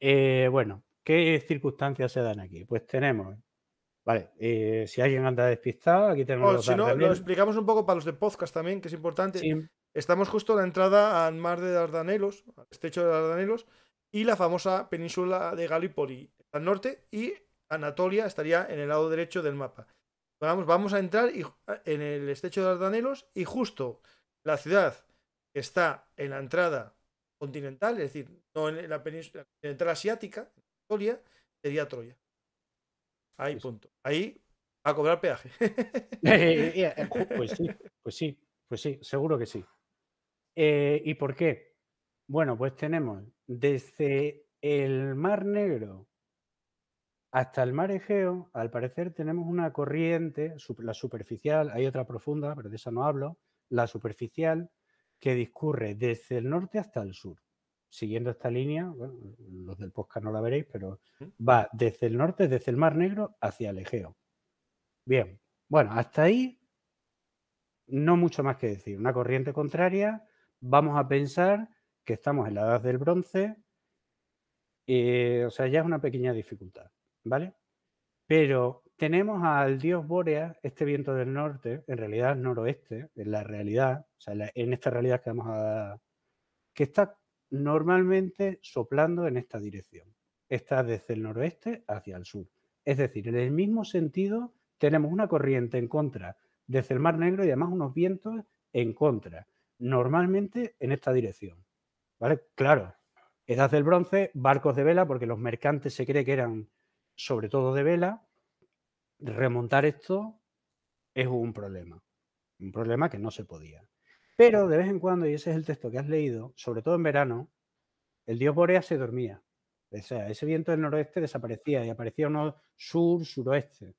Eh, bueno, ¿qué circunstancias se dan aquí? Pues tenemos, vale, eh, si alguien anda despistado, aquí tenemos... Oh, si no, lo explicamos un poco para los de podcast también, que es importante. Estamos justo en la entrada al mar de Dardanelos, al estrecho de Dardanelos, y la famosa península de Gallipoli al norte y Anatolia estaría en el lado derecho del mapa. Vamos, a entrar ah, en el estrecho de Dardanelos y justo la ciudad que está en la entrada continental, es decir, no en la península entrada asiática, sería Troya. Ahí, pues punto. Ahí a cobrar peaje. Eh, eh, eh, pues sí, pues sí, pues sí, seguro que sí. ¿Y por qué? Bueno, pues tenemos desde el Mar Negro hasta el mar Egeo, al parecer, tenemos una corriente, la superficial, hay otra profunda, pero de esa no hablo, la superficial, que discurre desde el norte hasta el sur. Siguiendo esta línea, bueno, los del Posca no la veréis, pero va desde el norte, desde el Mar Negro hacia el Egeo. Bien, bueno, hasta ahí no mucho más que decir. Una corriente contraria, vamos a pensar que estamos en la edad del bronce, eh, o sea, ya es una pequeña dificultad. ¿vale? Pero tenemos al dios Borea, este viento del norte, en realidad noroeste, en la realidad, o sea, en, esta realidad que vamos a... que está normalmente soplando en esta dirección. Está desde el noroeste hacia el sur. Es decir, en el mismo sentido tenemos una corriente en contra desde el Mar Negro y además unos vientos en contra, normalmente en esta dirección. ¿Vale? Claro, Edad del Bronce, barcos de vela, porque los mercantes se cree que eran sobre todo de vela, remontar esto es un problema. Un problema que no se podía. Pero de vez en cuando, y ese es el texto que has leído, sobre todo en verano, el dios Borea se dormía. O sea, ese viento del noroeste desaparecía y aparecía uno sur, suroeste.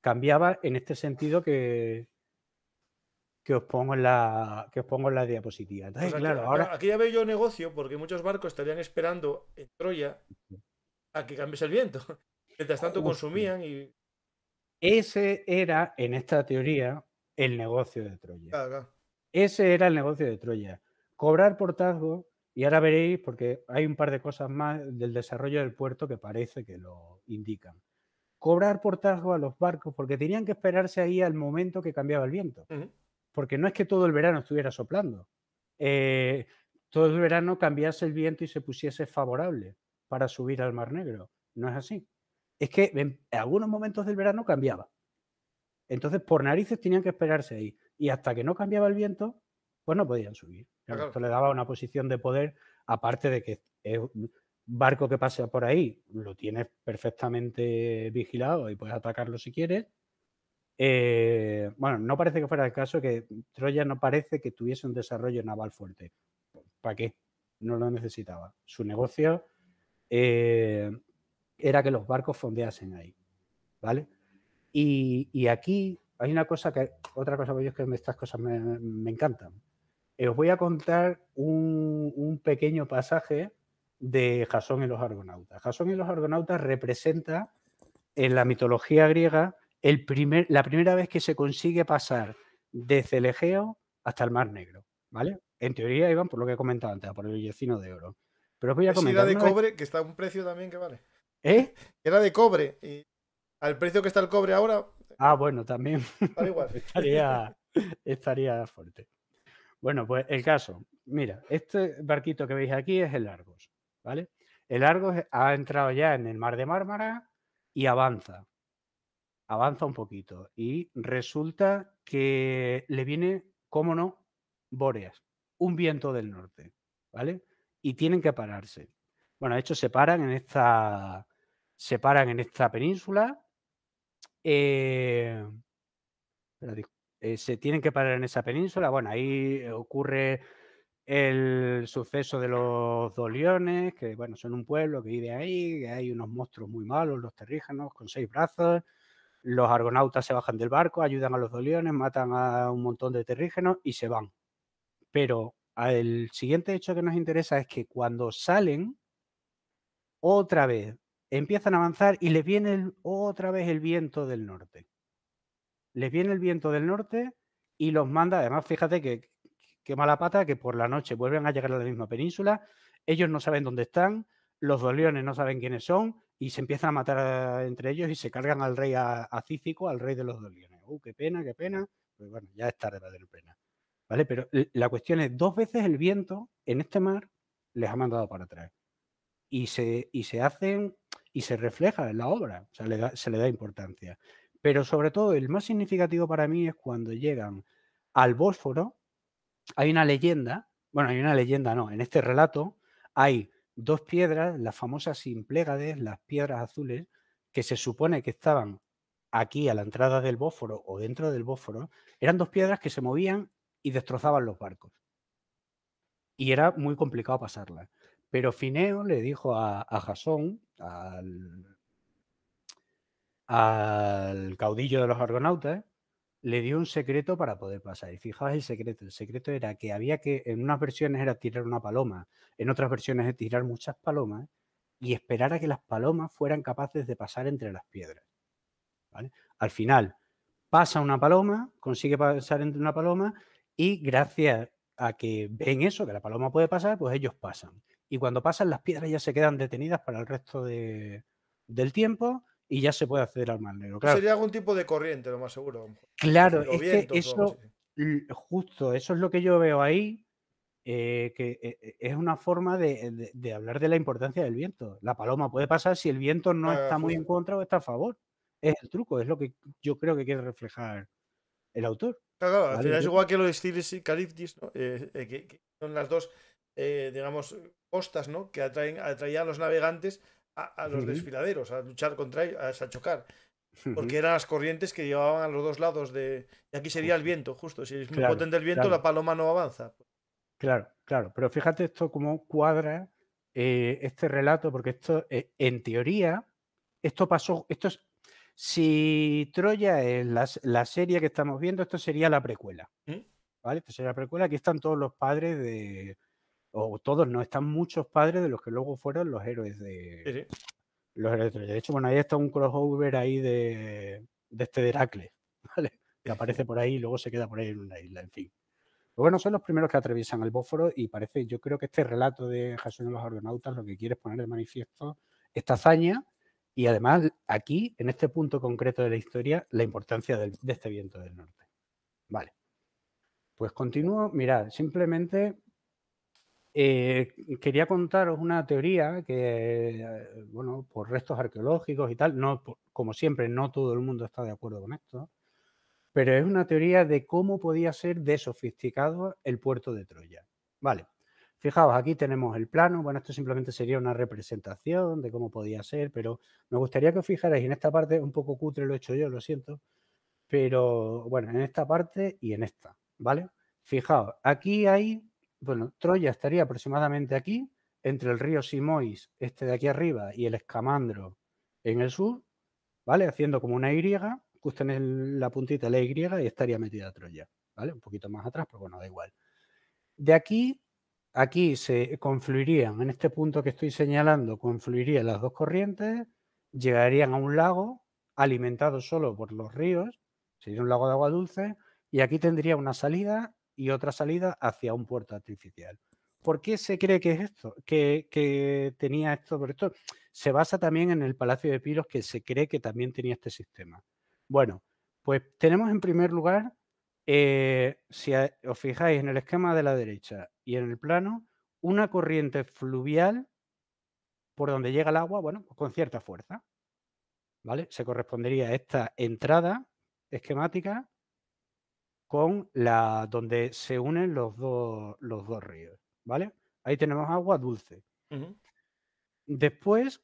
Cambiaba en este sentido que, que os pongo en la, que os pongo la diapositiva. Pues claro, aquí, ahora... aquí ya veo yo negocio porque muchos barcos estarían esperando en Troya a que cambies el viento. Mientras tanto consumían y... Ese era, en esta teoría, el negocio de Troya. Ese era el negocio de Troya. Cobrar portazgo, y ahora veréis, porque hay un par de cosas más del desarrollo del puerto que parece que lo indican. Cobrar portazgo a los barcos, porque tenían que esperarse ahí al momento que cambiaba el viento. Porque no es que todo el verano estuviera soplando. Eh, todo el verano cambiase el viento y se pusiese favorable para subir al Mar Negro. No es así es que en algunos momentos del verano cambiaba. Entonces, por narices tenían que esperarse ahí. Y hasta que no cambiaba el viento, pues no podían subir. Esto le daba una posición de poder, aparte de que barco que pasa por ahí lo tienes perfectamente vigilado y puedes atacarlo si quieres. Eh, bueno, no parece que fuera el caso que Troya no parece que tuviese un desarrollo naval fuerte. ¿Para qué? No lo necesitaba. Su negocio eh, era que los barcos fondeasen ahí, ¿vale? Y, aquí hay una cosa que, otra cosa que, que estas cosas me, me encantan. Eh, os voy a contar un, pequeño pasaje de Jasón y los Argonautas. Jasón y los Argonautas representa en la mitología griega el primer, la primera vez que se consigue pasar desde el Egeo hasta el Mar Negro, ¿vale? En teoría iban por lo que he comentado antes, por el billecino de oro. Pero os voy a comentar. de cobre, que está a un precio también que vale. ¿Eh? Era de cobre. Y al precio que está el cobre ahora. Ah, bueno, también. estaría, estaría fuerte. Bueno, pues el caso. Mira, este barquito que veis aquí es el Argos, ¿vale? El Argos ha entrado ya en el mar de Mármara y avanza. Avanza un poquito. Y resulta que le viene, cómo no, Bóreas, un viento del norte, ¿vale? Y tienen que pararse. Bueno, de hecho, se paran en esta, se paran en esta península. Eh, eh, se tienen que parar en esa península. Bueno, ahí ocurre el suceso de los doliones, que bueno, son un pueblo que vive ahí, que hay unos monstruos muy malos, los terrígenos, con seis brazos. Los argonautas se bajan del barco, ayudan a los doliones, matan a un montón de terrígenos y se van. Pero ah, el siguiente hecho que nos interesa es que cuando salen, otra vez empiezan a avanzar y les viene otra vez el viento del norte. Les viene el viento del norte y los manda, además fíjate que, qué mala pata, que por la noche vuelven a llegar a la misma península, ellos no saben dónde están, los leones no saben quiénes son y se empiezan a matar eh, entre ellos y se cargan al rey a, al rey de los leones. ¡Uh, qué pena, qué pena! Pues bueno, ya es tarde para tener pena. ¿Vale? Pero la cuestión es, dos veces el viento en este mar les ha mandado para atrás y se, y se hacen y se refleja en la obra, se le da importancia. Pero sobre todo, el más significativo para mí es cuando llegan al Bósforo, hay una leyenda, bueno, hay una leyenda, no, en este relato hay dos piedras, las famosas simplegades, las piedras azules, que se supone que estaban aquí a la entrada del Bósforo o dentro del Bósforo, eran dos piedras que se movían y destrozaban los barcos. Y era muy complicado pasarlas. Pero Fineo le dijo a, Jasón, al, caudillo de los argonautas, le dio un secreto para poder pasar. Y fijaos el secreto. El secreto era que había que, en unas versiones era tirar una paloma, en otras versiones es tirar muchas palomas y esperar a que las palomas fueran capaces de pasar entre las piedras. Al final, pasa una paloma, consigue pasar entre una paloma y gracias a que ven eso, que la paloma puede pasar, pues ellos pasan y cuando pasan las piedras ya se quedan detenidas para el resto del tiempo y ya se puede acceder al mar negro. Sería algún tipo de corriente, lo más seguro. Claro, eso, justo, eso es lo que yo veo ahí, eh, que eh, eh, es una forma de, hablar de la importancia del viento. La paloma puede pasar si el viento no está muy en contra o está a favor. Es el truco, es lo que yo creo que quiere reflejar el autor. Claro, al final es igual que de Stiles y califtis, ¿no? que, son las dos, digamos, costas, ¿no? Que atraen, atraían a los navegantes a, los desfiladeros, a luchar contra ellos, a, chocar. Porque eran las corrientes que llevaban a los dos lados de. Y aquí sería el viento, justo. Si es muy potente el viento, la paloma no avanza. Claro, claro. Pero fíjate esto cómo cuadra eh, este relato, porque esto, eh, en teoría, esto pasó. Esto es, si Troya es la, serie que estamos viendo, esto sería la precuela. ¿Mm? Esto sería la precuela. Aquí están todos los padres de, o todos no están muchos padres de los que luego fueron los héroes de los héroes de, hecho bueno ahí está un crossover ahí de, este de Heracles ¿vale? que aparece por ahí y luego se queda por ahí en una isla en fin pero bueno son los primeros que atraviesan el Bósforo y parece yo creo que este relato de Jason y los Argonautas lo que quiere es poner de manifiesto esta hazaña y además aquí en este punto concreto de la historia la importancia de este viento del norte vale pues continúo, mirad, simplemente eh, quería contaros una teoría que, eh, bueno, por restos arqueológicos y tal, no, como siempre, no todo el mundo está de acuerdo con esto, pero es una teoría de cómo podía ser de sofisticado el puerto de Troya. Vale, fijaos, aquí tenemos el plano, bueno, esto simplemente sería una representación de cómo podía ser, pero me gustaría que os fijarais en esta parte, un poco cutre lo he hecho yo, lo siento, pero bueno, en esta parte y en esta, ¿vale? Fijaos, aquí hay bueno, Troya estaría aproximadamente aquí, entre el río Simois, este de aquí arriba, y el Escamandro en el sur, ¿vale? Haciendo como una Y, justo en la puntita de la Y, y estaría metida Troya, ¿vale? Un poquito más atrás, pero bueno, da igual. De aquí, aquí se confluirían, en este punto que estoy señalando, confluirían las dos corrientes, llegarían a un lago alimentado solo por los ríos, sería un lago de agua dulce, y aquí tendría una salida y otra salida hacia un puerto artificial. ¿Por qué se cree que es esto? Que, tenía esto, por esto se basa también en el Palacio de Piros que se cree que también tenía este sistema. Bueno, pues tenemos en primer lugar, eh, si os fijáis en el esquema de la derecha y en el plano, una corriente fluvial por donde llega el agua, bueno, pues con cierta fuerza. ¿Vale? Se correspondería a esta entrada esquemática con la donde se unen los dos, los dos ríos, ¿vale? Ahí tenemos agua dulce. Después,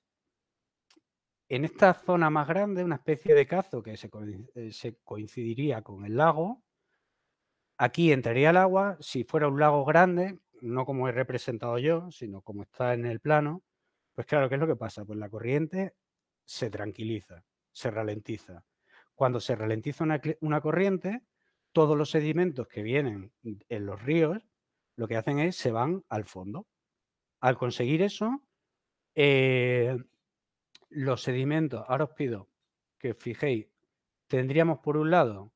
en esta zona más grande, una especie de cazo que eh, se, coincidiría con el lago, aquí entraría el agua, si fuera un lago grande, no como he representado yo, sino como está en el plano, pues claro, ¿qué es lo que pasa? Pues la corriente se tranquiliza, se ralentiza. Cuando se ralentiza una corriente, todos los sedimentos que vienen en los ríos, lo que hacen es se van al fondo. Al conseguir eso, eh, los sedimentos, ahora os pido que fijéis, tendríamos por un lado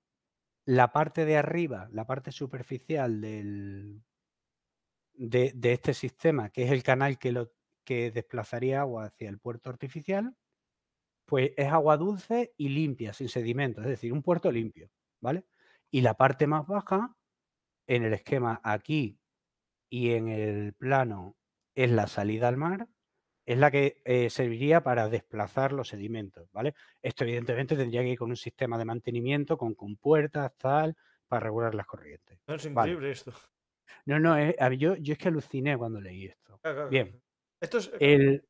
la parte de arriba, la parte superficial del, de, este sistema, que es el canal que, lo, que desplazaría agua hacia el puerto artificial, pues es agua dulce y limpia, sin sedimentos, es decir, un puerto limpio, ¿vale? Y la parte más baja, en el esquema aquí y en el plano, es la salida al mar, es la que eh, serviría para desplazar los sedimentos, ¿vale? Esto evidentemente tendría que ir con un sistema de mantenimiento, con compuertas, tal, para regular las corrientes. Es increíble esto. No, no, eh, yo, es que aluciné cuando leí esto. Bien. Esto es... Eh, el...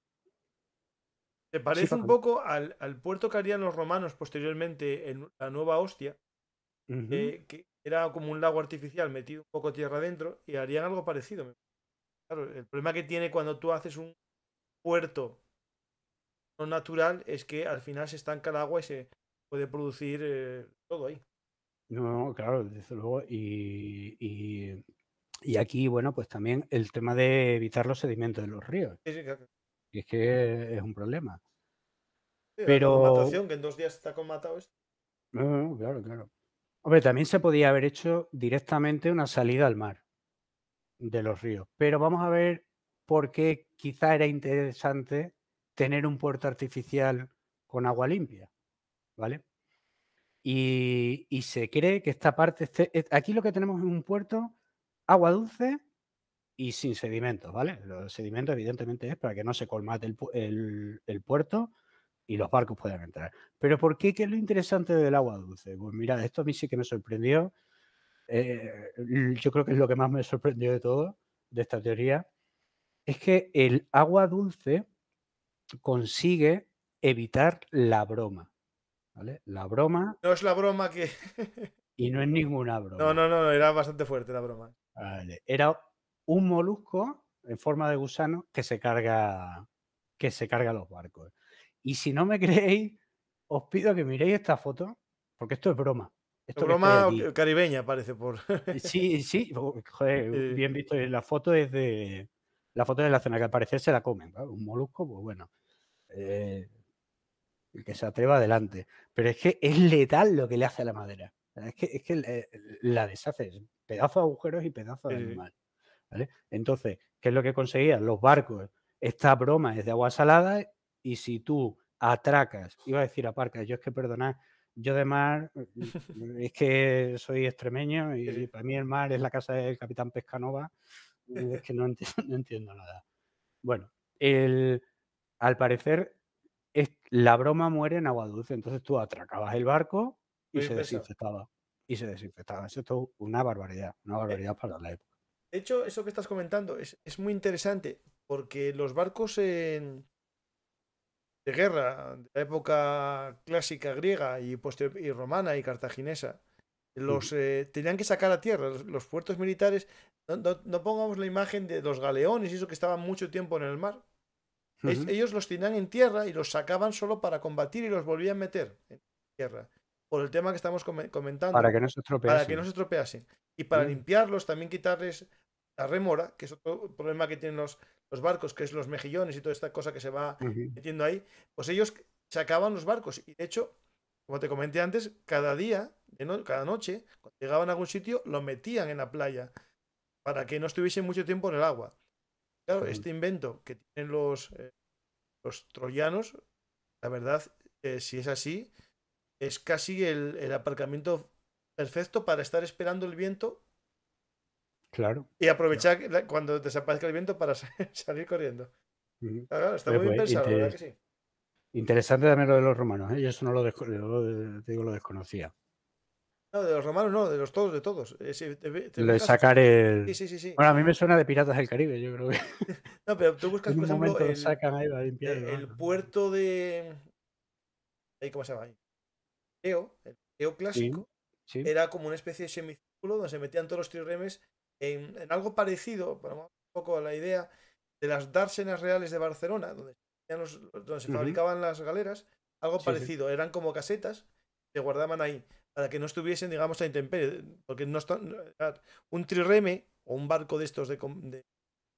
¿Te parece un poco al, al, puerto que harían los romanos posteriormente en la Nueva Hostia? Eh, que era como un lago artificial metido un poco de tierra adentro y harían algo parecido. Claro, el problema que tiene cuando tú haces un puerto no natural es que al final se estanca el agua y se puede producir eh, todo ahí. No, claro, desde luego. Y, aquí, bueno, pues también el tema de evitar los sedimentos de los ríos. Sí, es que es un problema. Pero... La que en dos días está con esto. No, no, claro, claro. Hombre, también se podía haber hecho directamente una salida al mar de los ríos, pero vamos a ver por qué quizá era interesante tener un puerto artificial con agua limpia, ¿vale? Y, se cree que esta parte, este, aquí lo que tenemos es un puerto, agua dulce y sin sedimentos, ¿vale? Los sedimentos evidentemente es para que no se colmate el puerto y los barcos puedan entrar. Pero ¿por qué? es lo interesante del agua dulce? Pues mira, esto a mí sí que me sorprendió. Eh, yo creo que es lo que más me sorprendió de todo, de esta teoría, es que el agua dulce consigue evitar la broma. ¿Vale? La broma. No es la broma que. y no es ninguna broma. No, no, no, era bastante fuerte la broma. Era un molusco en forma de gusano que se carga que se carga los barcos. Y si no me creéis, os pido que miréis esta foto, porque esto es broma. Esto broma caribeña, parece. Por... sí, oh, sí, bien visto. La foto es de la foto de la zona que al parecer se la comen. Un molusco, pues bueno. Eh, que se atreva adelante. Pero es que es letal lo que le hace a la madera. Es que, eh, la deshace. Pedazos de agujeros y pedazos de animal. Entonces, ¿qué es lo que conseguían? Los barcos. Esta broma es de agua salada y si tú atracas, iba a decir aparcas, yo es que perdonad, yo de mar mm, es que soy extremeño y para mí el mar es la casa del capitán Pescanova, es que no entiendo, nada. Bueno, al parecer es, la broma muere en agua dulce, entonces tú atracabas el barco y se desinfectaba. Y se desinfectaba. Eso es una barbaridad, una eh, barbaridad para la época. De hecho, eso que estás comentando es muy interesante porque los barcos en, de guerra de la época clásica griega y, y romana y cartaginesa. Los eh, tenían que sacar a tierra, los, puertos militares. No, pongamos la imagen de los galeones y eso que estaban mucho tiempo en el mar. ellos los tenían en tierra y los sacaban solo para combatir y los volvían a meter en tierra. Por el tema que estamos comentando. Para que no se estropeasen. Para que no se Y para limpiarlos, también quitarles la remora, que es otro problema que tienen los, los barcos, que es los mejillones y toda esta cosa que se va metiendo ahí, pues ellos sacaban los barcos. Y de hecho, como te comenté antes, cada día, cada noche, cuando llegaban a algún sitio, lo metían en la playa para que no estuviese mucho tiempo en el agua. Claro, este invento que tienen los, eh, los troyanos, la verdad, eh, si es así, es casi el, el aparcamiento perfecto para estar esperando el viento Claro. Y aprovechar cuando desaparezca el viento para salir corriendo. Ah, está muy pues, pensado, ¿verdad que sí? Interesante también lo de los romanos, ¿eh? yo eso no lo, desconocía. No, de los romanos no, de los todos, de todos. lo eh, de sacar el. Sí, sí, sí, Bueno, a mí me suena de Piratas del Caribe, yo creo que. no, pero tú buscas, por ejemplo. El, ahí, el, puerto de. ¿Ahí ¿Cómo se llama? Eo, el Eo clásico. Era como una especie de semicírculo donde se metían todos los triremes en, algo parecido, ponemos un poco a la idea de las dársenas reales de Barcelona, donde, se fabricaban las galeras, algo parecido, eran como casetas que guardaban ahí, para que no estuviesen, digamos, a intemperie, porque no están, un trireme o un barco de estos de,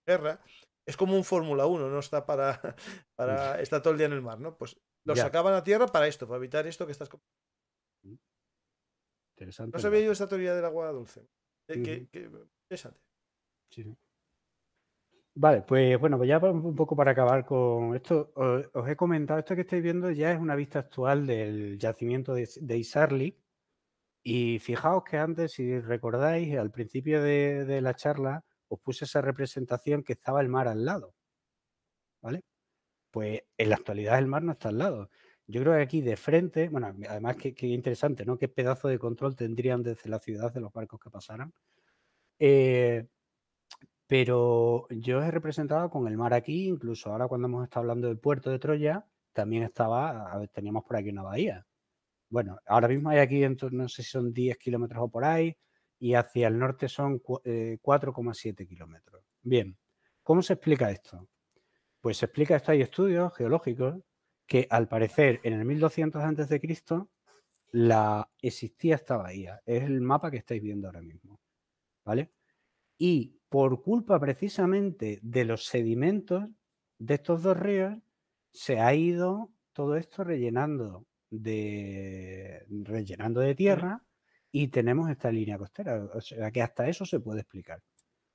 guerra es como un Fórmula 1, no está para, para está todo el día en el mar, ¿no? Pues los sacaban a tierra para esto, para evitar esto que estás mm. Interesante. No sabía yo esta teoría del agua dulce. Vale, pues bueno, pues ya un poco para acabar con esto, os, he comentado, esto que estáis viendo ya es una vista actual del yacimiento de, Isarli Y fijaos que antes, si recordáis, al principio de, la charla os puse esa representación que estaba el mar al lado. ¿Vale? Pues en la actualidad el mar no está al lado. Yo creo que aquí de frente, bueno, además que, interesante, ¿no? ¿Qué pedazo de control tendrían desde la ciudad de los barcos que pasaran? Eh, pero yo os he representado con el mar aquí, incluso ahora cuando hemos estado hablando del puerto de Troya, también estaba, teníamos por aquí una bahía. Bueno, ahora mismo hay aquí, no sé si son 10 kilómetros o por ahí, y hacia el norte son 4,7 eh, kilómetros. Bien, ¿cómo se explica esto? Pues se explica esto, hay estudios geológicos que al parecer en el 1200 a.C. existía esta bahía. Es el mapa que estáis viendo ahora mismo. ¿vale? Y por culpa precisamente de los sedimentos de estos dos ríos, se ha ido todo esto rellenando de, rellenando de tierra y tenemos esta línea costera. O sea, que hasta eso se puede explicar.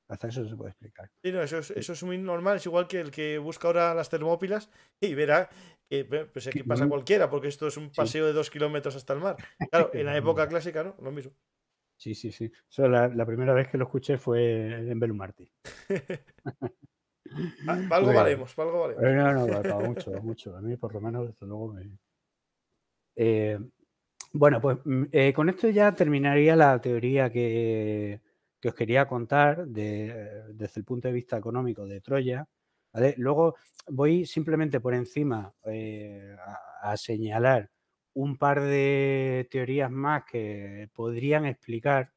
Hasta eso se puede explicar. Sí, no, eso, es, muy normal. Es igual que el que busca ahora las termópilas y verá que pues, pasa mm. cualquiera, porque esto es un paseo de dos kilómetros hasta el mar. Claro, en la época clásica, ¿no? Lo mismo. Sí, sí, sí. la, primera vez que lo escuché fue en Belumarty. Ah, algo valemos, algo valemos. No, no, mucho, mucho. A mí, por lo menos, desde luego me... Eh, bueno, pues mm, eh, con esto ya terminaría la teoría que, os quería contar desde el punto de vista económico de Troya. Luego voy simplemente por encima eh, a señalar un par de teorías más que podrían explicar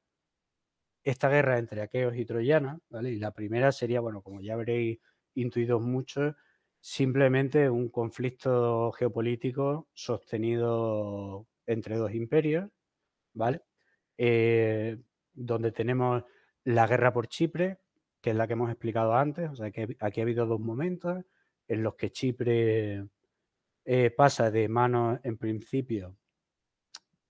esta guerra entre aqueos y troyanas, Y la primera sería, bueno, como ya habréis intuido mucho, simplemente un conflicto geopolítico sostenido entre dos imperios, ¿vale? Eh, donde tenemos la guerra por Chipre, que es la que hemos explicado antes, o sea que aquí ha habido dos momentos en los que Chipre eh, pasa de manos, en principio,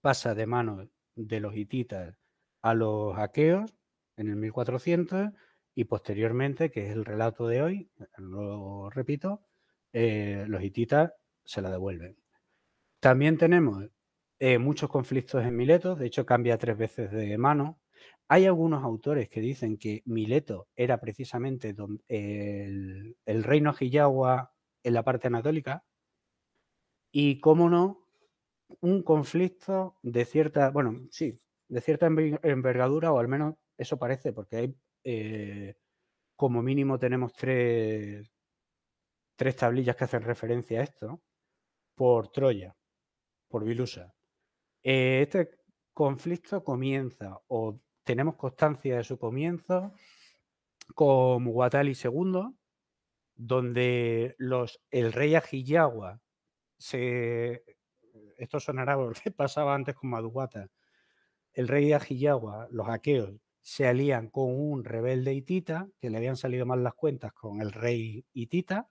pasa de manos de los hititas a los aqueos en el 1400 y posteriormente, que es el relato de hoy, lo repito, eh, los hititas se la devuelven. También tenemos eh, muchos conflictos en Mileto, de hecho cambia tres veces de mano. Hay algunos autores que dicen que Mileto era precisamente el, el reino Hiyagua en la parte anatólica, y, cómo no, un conflicto de cierta, bueno, sí, de cierta envergadura, o al menos eso parece, porque hay, eh, como mínimo tenemos tres, tres tablillas que hacen referencia a esto, por Troya, por Vilusa. Eh, este conflicto comienza, o tenemos constancia de su comienzo, con Guatali II, donde los, el rey Ajiyagua esto sonará que pasaba antes con Maduata, el rey de Ajiyawa, los aqueos, se alían con un rebelde hitita, que le habían salido mal las cuentas con el rey hitita,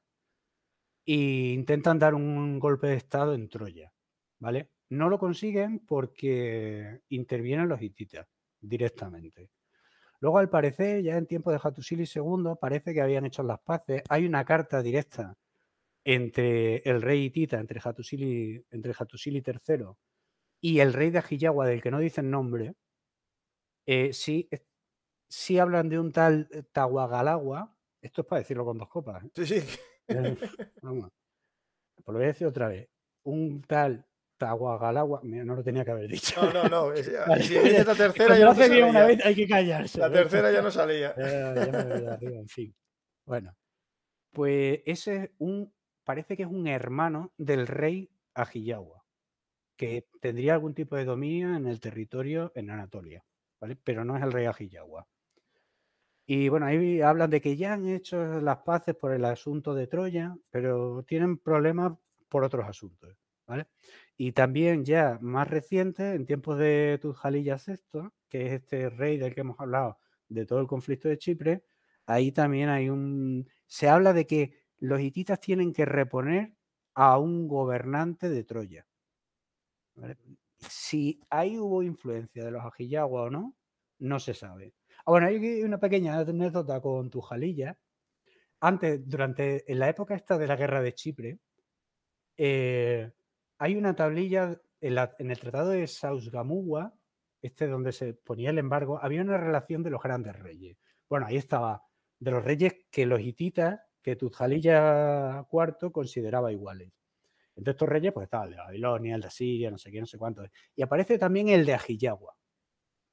e intentan dar un golpe de estado en Troya, ¿vale? No lo consiguen porque intervienen los hititas directamente. Luego, al parecer, ya en tiempo de hatusili II, parece que habían hecho las paces. Hay una carta directa entre el rey Itita entre Hatusili, entre III y el rey de Ajiyagua, del que no dicen nombre, eh, sí, eh, sí, hablan de un tal eh, Tahuagalagua Esto es para decirlo con dos copas. ¿eh? Sí, sí. Vamos. Pues lo voy a decir otra vez. Un tal Tahuagalagua, no lo tenía que haber dicho. No, no, no. Ah, la tercera ya no salía. Una vez hay que callarse. La tercera ya no salía. me en fin. Bueno. Pues ese es un parece que es un hermano del rey Ajiyawa, que tendría algún tipo de dominio en el territorio en Anatolia, ¿vale? Pero no es el rey Ajiyawa. Y bueno, ahí hablan de que ya han hecho las paces por el asunto de Troya, pero tienen problemas por otros asuntos, ¿vale? Y también ya más reciente, en tiempos de Tujalilla VI, que es este rey del que hemos hablado de todo el conflicto de Chipre, ahí también hay un... Se habla de que los hititas tienen que reponer a un gobernante de Troya. Si ahí hubo influencia de los ajillagua o no, no se sabe. Ah, bueno, hay una pequeña anécdota con Tujalilla. Antes, durante en la época esta de la guerra de Chipre, eh, hay una tablilla en, en el Tratado de Sausgamugua, este donde se ponía el embargo, había una relación de los grandes reyes. Bueno, ahí estaba, de los reyes que los hititas que jalilla IV consideraba iguales. Entonces estos reyes, pues estaba de Babilonia, el de Siria, no sé qué, no sé cuánto. Y aparece también el de Ajillagua.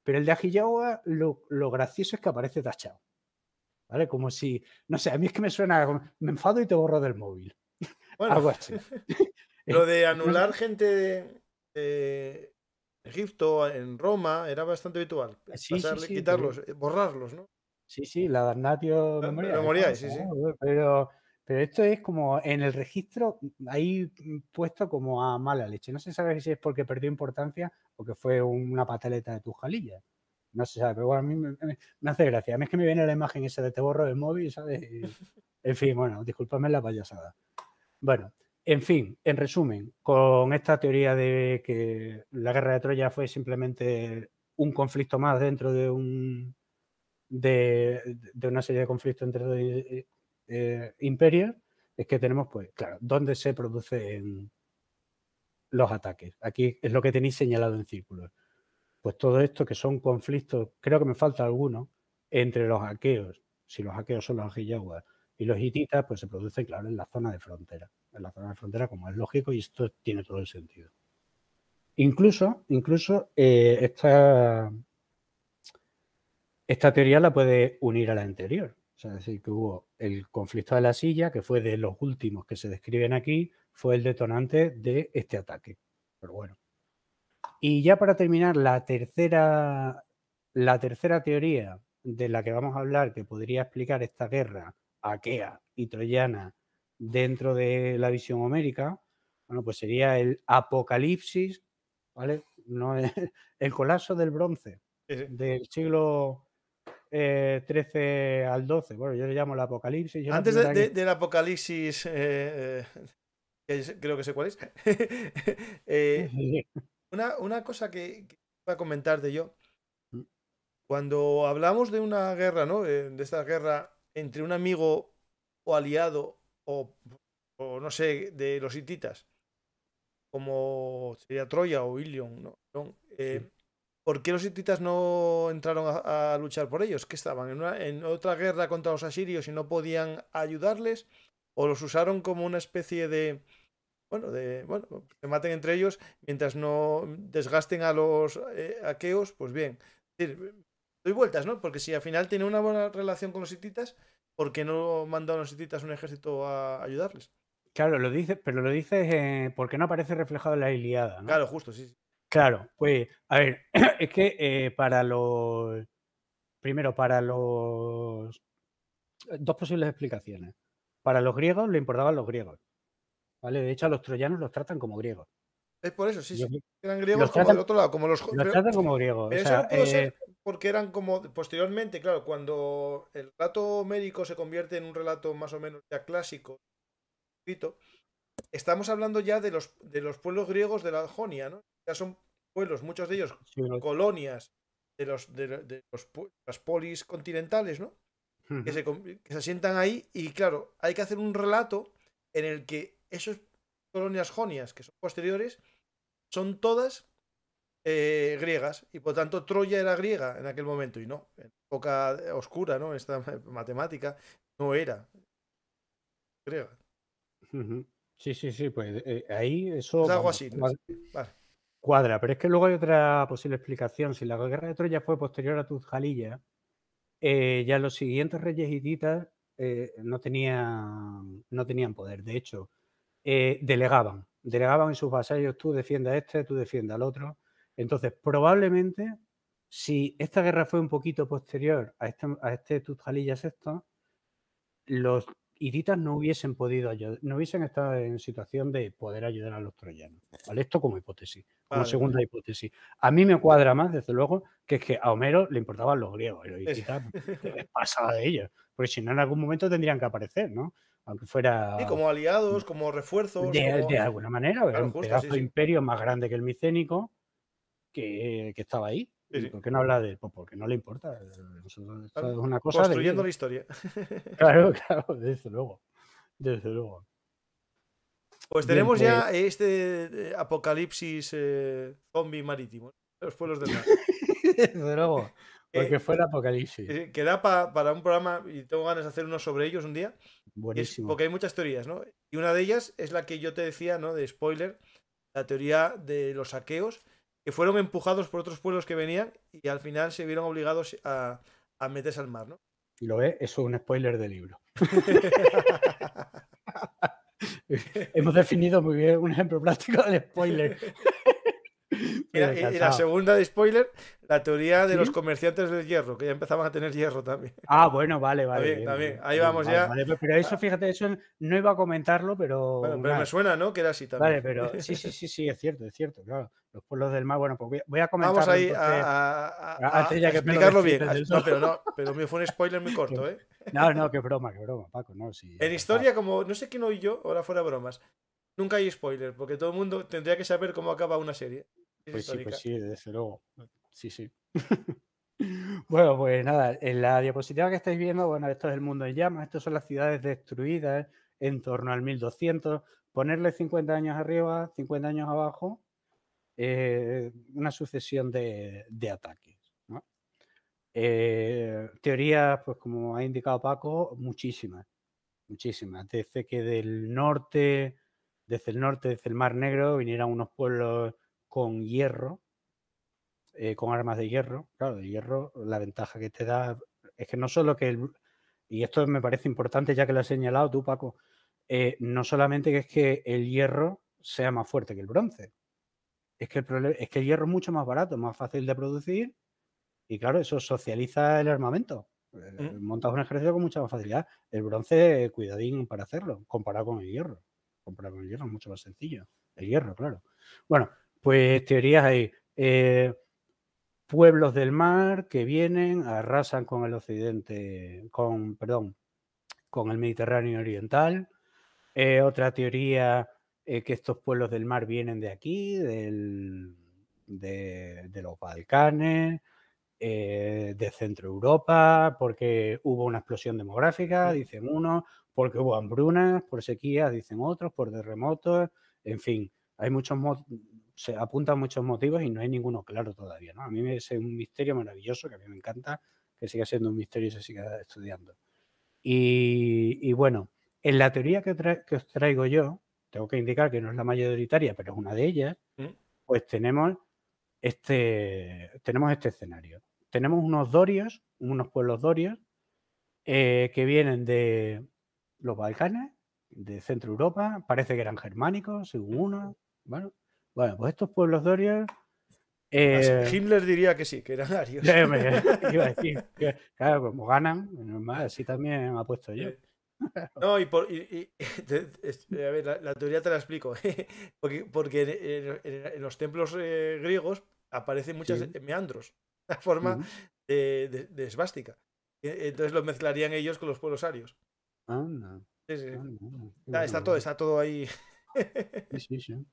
Pero el de Ajillagua lo, lo gracioso es que aparece tachado. ¿Vale? Como si, no sé, a mí es que me suena, me enfado y te borro del móvil. Bueno, lo de anular gente de, Egipto en Roma era bastante habitual. Sí, quitarlos, eh, borrarlos, ¿no? Sí, sí, la Damnatio memoria, memoria sí, sí. Pero, pero esto es como en el registro, ahí mm, puesto como a mala leche. No se sabe si es porque perdió importancia o que fue una pataleta de tus jalillas. No se sabe, pero bueno, a mí me, hace gracia. A mí es que me viene la imagen esa de te borro del móvil, ¿sabes? en fin, bueno, discúlpame la payasada. Bueno, en fin, en resumen, con esta teoría de que la guerra de Troya fue simplemente un conflicto más dentro de un de, una serie de conflictos entre dos eh, e, imperios, es que tenemos, pues, claro, dónde se producen los ataques. Aquí es lo que tenéis señalado en círculos. Pues todo esto que son conflictos, creo que me falta alguno, entre los aqueos, si los aqueos son los ajiyahuas, y los hititas, pues se producen, claro, en la zona de frontera. En la zona de frontera, como es lógico, y esto tiene todo el sentido. Incluso, incluso eh, esta, esta teoría la puede unir a la anterior. O sea, es decir, que hubo el conflicto de la silla, que fue de los últimos que se describen aquí, fue el detonante de este ataque. Pero bueno. Y ya para terminar, la tercera, la tercera teoría de la que vamos a hablar, que podría explicar esta guerra aquea y troyana dentro de la visión homérica, bueno, pues sería el apocalipsis, ¿vale? No el colapso del bronce del siglo 13 eh, al 12. Bueno, yo le llamo el Apocalipsis. Antes del Apocalipsis, eh, eh, creo que sé cuál es. una, cosa que, iba a de yo. Mm. Cuando hablamos de una guerra, ¿no? De esta guerra entre un amigo o aliado o, no sé, de los hititas, como sería Troya o Ilion, ¿no? ¿Por qué los hititas no entraron a, luchar por ellos? ¿Qué estaban? ¿En, otra guerra contra los asirios y no podían ayudarles? ¿O los usaron como una especie de, bueno, de, bueno, se maten entre ellos mientras no desgasten a los eh, aqueos, pues bien. doy vueltas, ¿no? Porque si al final tiene una buena relación con los hititas, ¿por qué no mandaron los hititas un ejército a ayudarles? Claro, lo dice, pero lo dice. Eh, porque no aparece reflejado en la Iliada, Claro, justo, sí. Claro, pues, a ver, es que eh, para los. Primero, para los. Eh, dos posibles explicaciones. Para los griegos le importaban los griegos. ¿Vale? De hecho, a los troyanos los tratan como griegos. Es por eso, sí, sí. Eran griegos como del otro lado, como los. Los tratan como griegos. Eh porque eran como. Posteriormente, claro, cuando el relato médico se convierte en un relato más o menos ya clásico, estamos hablando ya de los, de los pueblos griegos de la Jonia, ¿no? son pueblos, muchos de ellos colonias de, los, de, los, las polis continentales, que, se, asientan ahí y claro, hay que hacer un relato en el que esas colonias jonias, que son posteriores, son todas eh, griegas y por tanto Troya era griega en aquel momento y no, en época oscura, ¿no? Esta matemática no era griega. Sí, sí, sí, pues eh, ahí eso... Es algo así. Vale cuadra, pero es que luego hay otra posible explicación. Si la guerra de Troya fue posterior a Tuzjalilla, eh, ya los siguientes reyes hititas eh, no, tenían, no tenían poder. De hecho, eh, delegaban, delegaban en sus vasallos, tú defienda a este, tú defienda al otro. Entonces, probablemente, si esta guerra fue un poquito posterior a este, a este VI, los hititas no hubiesen podido no hubiesen estado en situación de poder ayudar a los troyanos. ¿vale? Esto como hipótesis, como segunda hipótesis. A mí me cuadra más, desde luego, que es que a Homero le importaban los griegos y los pasaba de ellos, porque si no, en algún momento tendrían que aparecer, ¿no? Aunque fuera. Sí, como aliados, como refuerzos. De, alguna manera, un imperio más grande que el micénico que, que estaba ahí. ¿Por qué no habla de porque no le importa. Construyendo la historia. Claro, claro, desde luego. Desde luego. Pues tenemos ya pues este eh, apocalipsis eh, zombie marítimo. Los pueblos del mar. desde luego. Porque eh, fue el apocalipsis. que da para un programa, y tengo ganas de hacer uno sobre ellos un día. Buenísimo. porque hay muchas teorías, ¿no? Y una de ellas es la que yo te decía, ¿no? De spoiler, la teoría de los saqueos fueron empujados por otros pueblos que venían y al final se vieron obligados a, a meterse al mar, ¿no? Y lo ves, eso es un spoiler del libro. Hemos definido muy bien un ejemplo práctico del spoiler. Y la, segunda de spoiler, la teoría de los comerciantes del hierro, que ya empezaban a tener hierro también. Ah, bueno, vale, vale. Ahí vamos ya. Vale, pero eso, fíjate, eso no iba a comentarlo, pero. Bueno, pero me suena, ¿no? Que era así también. Vale, pero sí, sí, sí, sí, es cierto, es cierto, claro. Los pueblos del mar, bueno, pues voy a comentarlo Vamos ahí a, explicarlo bien. No, pero no, pero me fue un spoiler muy corto, ¿eh? No, no, qué broma, qué broma, Paco, no, sí. En historia, como no sé quién oí yo, ahora fuera bromas, nunca hay spoiler, porque todo el mundo tendría que saber cómo acaba una serie. Pues sí, pues sí, desde luego. Sí, sí. bueno, pues nada, en la diapositiva que estáis viendo, bueno, esto es el mundo en llamas, estas son las ciudades destruidas en torno al 1200. Ponerle 50 años arriba, 50 años abajo, eh, una sucesión de, ataques. Eh, teorías, pues como ha indicado Paco, muchísimas, muchísimas. Desde que del norte, desde el norte, desde el Mar Negro, vinieron unos pueblos con hierro, eh, con armas de hierro. Claro, de hierro, la ventaja que te da es que no solo que el, y esto me parece importante ya que lo has señalado tú, Paco, eh, no solamente que es que el hierro sea más fuerte que el bronce, es que el, problema, es que el hierro es mucho más barato, más fácil de producir y claro, eso socializa el armamento. Mm. Eh, montas un ejército con mucha más facilidad. El bronce, cuidadín para hacerlo, comparado con el hierro. Comparado con el hierro es mucho más sencillo. El hierro, claro. Bueno, pues teorías hay. Eh, pueblos del mar que vienen, arrasan con el occidente, con, perdón, con el Mediterráneo Oriental. Eh, otra teoría es eh, que estos pueblos del mar vienen de aquí, del, de, los Balcanes, de Centro Europa, porque hubo una explosión demográfica, dicen unos, porque hubo hambrunas, por sequías, dicen otros, por terremotos, en fin, hay muchos se apuntan muchos motivos y no hay ninguno claro todavía, ¿no? A mí me es un misterio maravilloso que a mí me encanta, que siga siendo un misterio y se siga estudiando. Y, bueno, en la teoría que, os traigo yo, tengo que indicar que no es la mayoritaria, pero es una de ellas, mm. pues tenemos este, tenemos este escenario. Tenemos unos dorios, unos pueblos dorios, eh, que vienen de los Balcanes, de Centro Europa, parece que eran germánicos, según uno, bueno, bueno, pues estos pueblos Doria Eh, Hitler diría que sí, que eran arios. Eh, iba a decir, claro, como ganan, normal, así también ha puesto yo. Eh, no, y, eh, a ver, la, teoría te la explico. Porque, en, los templos griegos aparecen muchas meandros, la forma de, esvástica. E, entonces lo mezclarían ellos con los pueblos arios. Ah, está, todo, está todo ahí. Sí, sí, sí.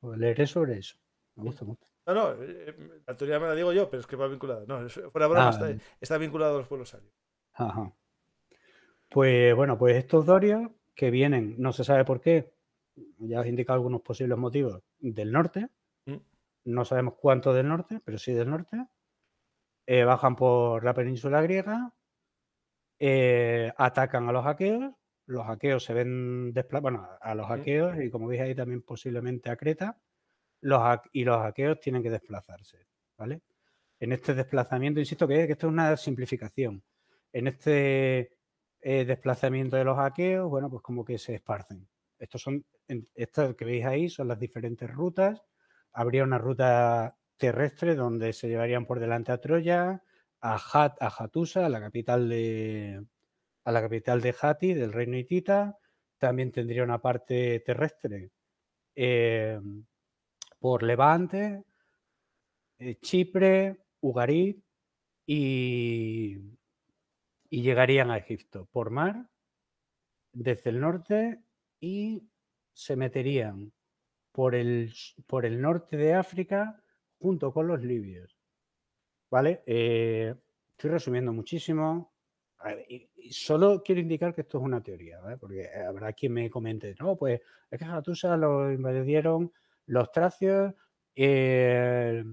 Pues leeré sobre eso. Me gusta mucho. No, no, eh, la teoría me la digo yo, pero es que va vinculada. No, fuera broma, ah, está, vinculado a los pueblos Pues bueno, pues estos dorios que vienen, no se sabe por qué, ya os he indicado algunos posibles motivos, del norte, mm. no sabemos cuánto del norte, pero sí del norte, eh, bajan por la península griega, eh, atacan a los aqueos los aqueos se ven desplazados, bueno, a los aqueos y como veis ahí también posiblemente a Creta, los y los aqueos tienen que desplazarse, ¿vale? En este desplazamiento, insisto que, esto es una simplificación, en este eh, desplazamiento de los aqueos, bueno, pues como que se esparcen. Estos son, estas que veis ahí son las diferentes rutas, habría una ruta terrestre donde se llevarían por delante a Troya, a, Hat, a Hatusa, la capital de, a la capital de Hati, del reino hitita. También tendría una parte terrestre eh, por Levante, eh, Chipre, Ugarit y, y llegarían a Egipto por mar desde el norte y se meterían por el, por el norte de África junto con los libios. ¿Vale? Eh, estoy resumiendo muchísimo solo quiero indicar que esto es una teoría, porque eh, habrá quien me comente, no, pues es que Jatusa lo invadieron los tracios, eh,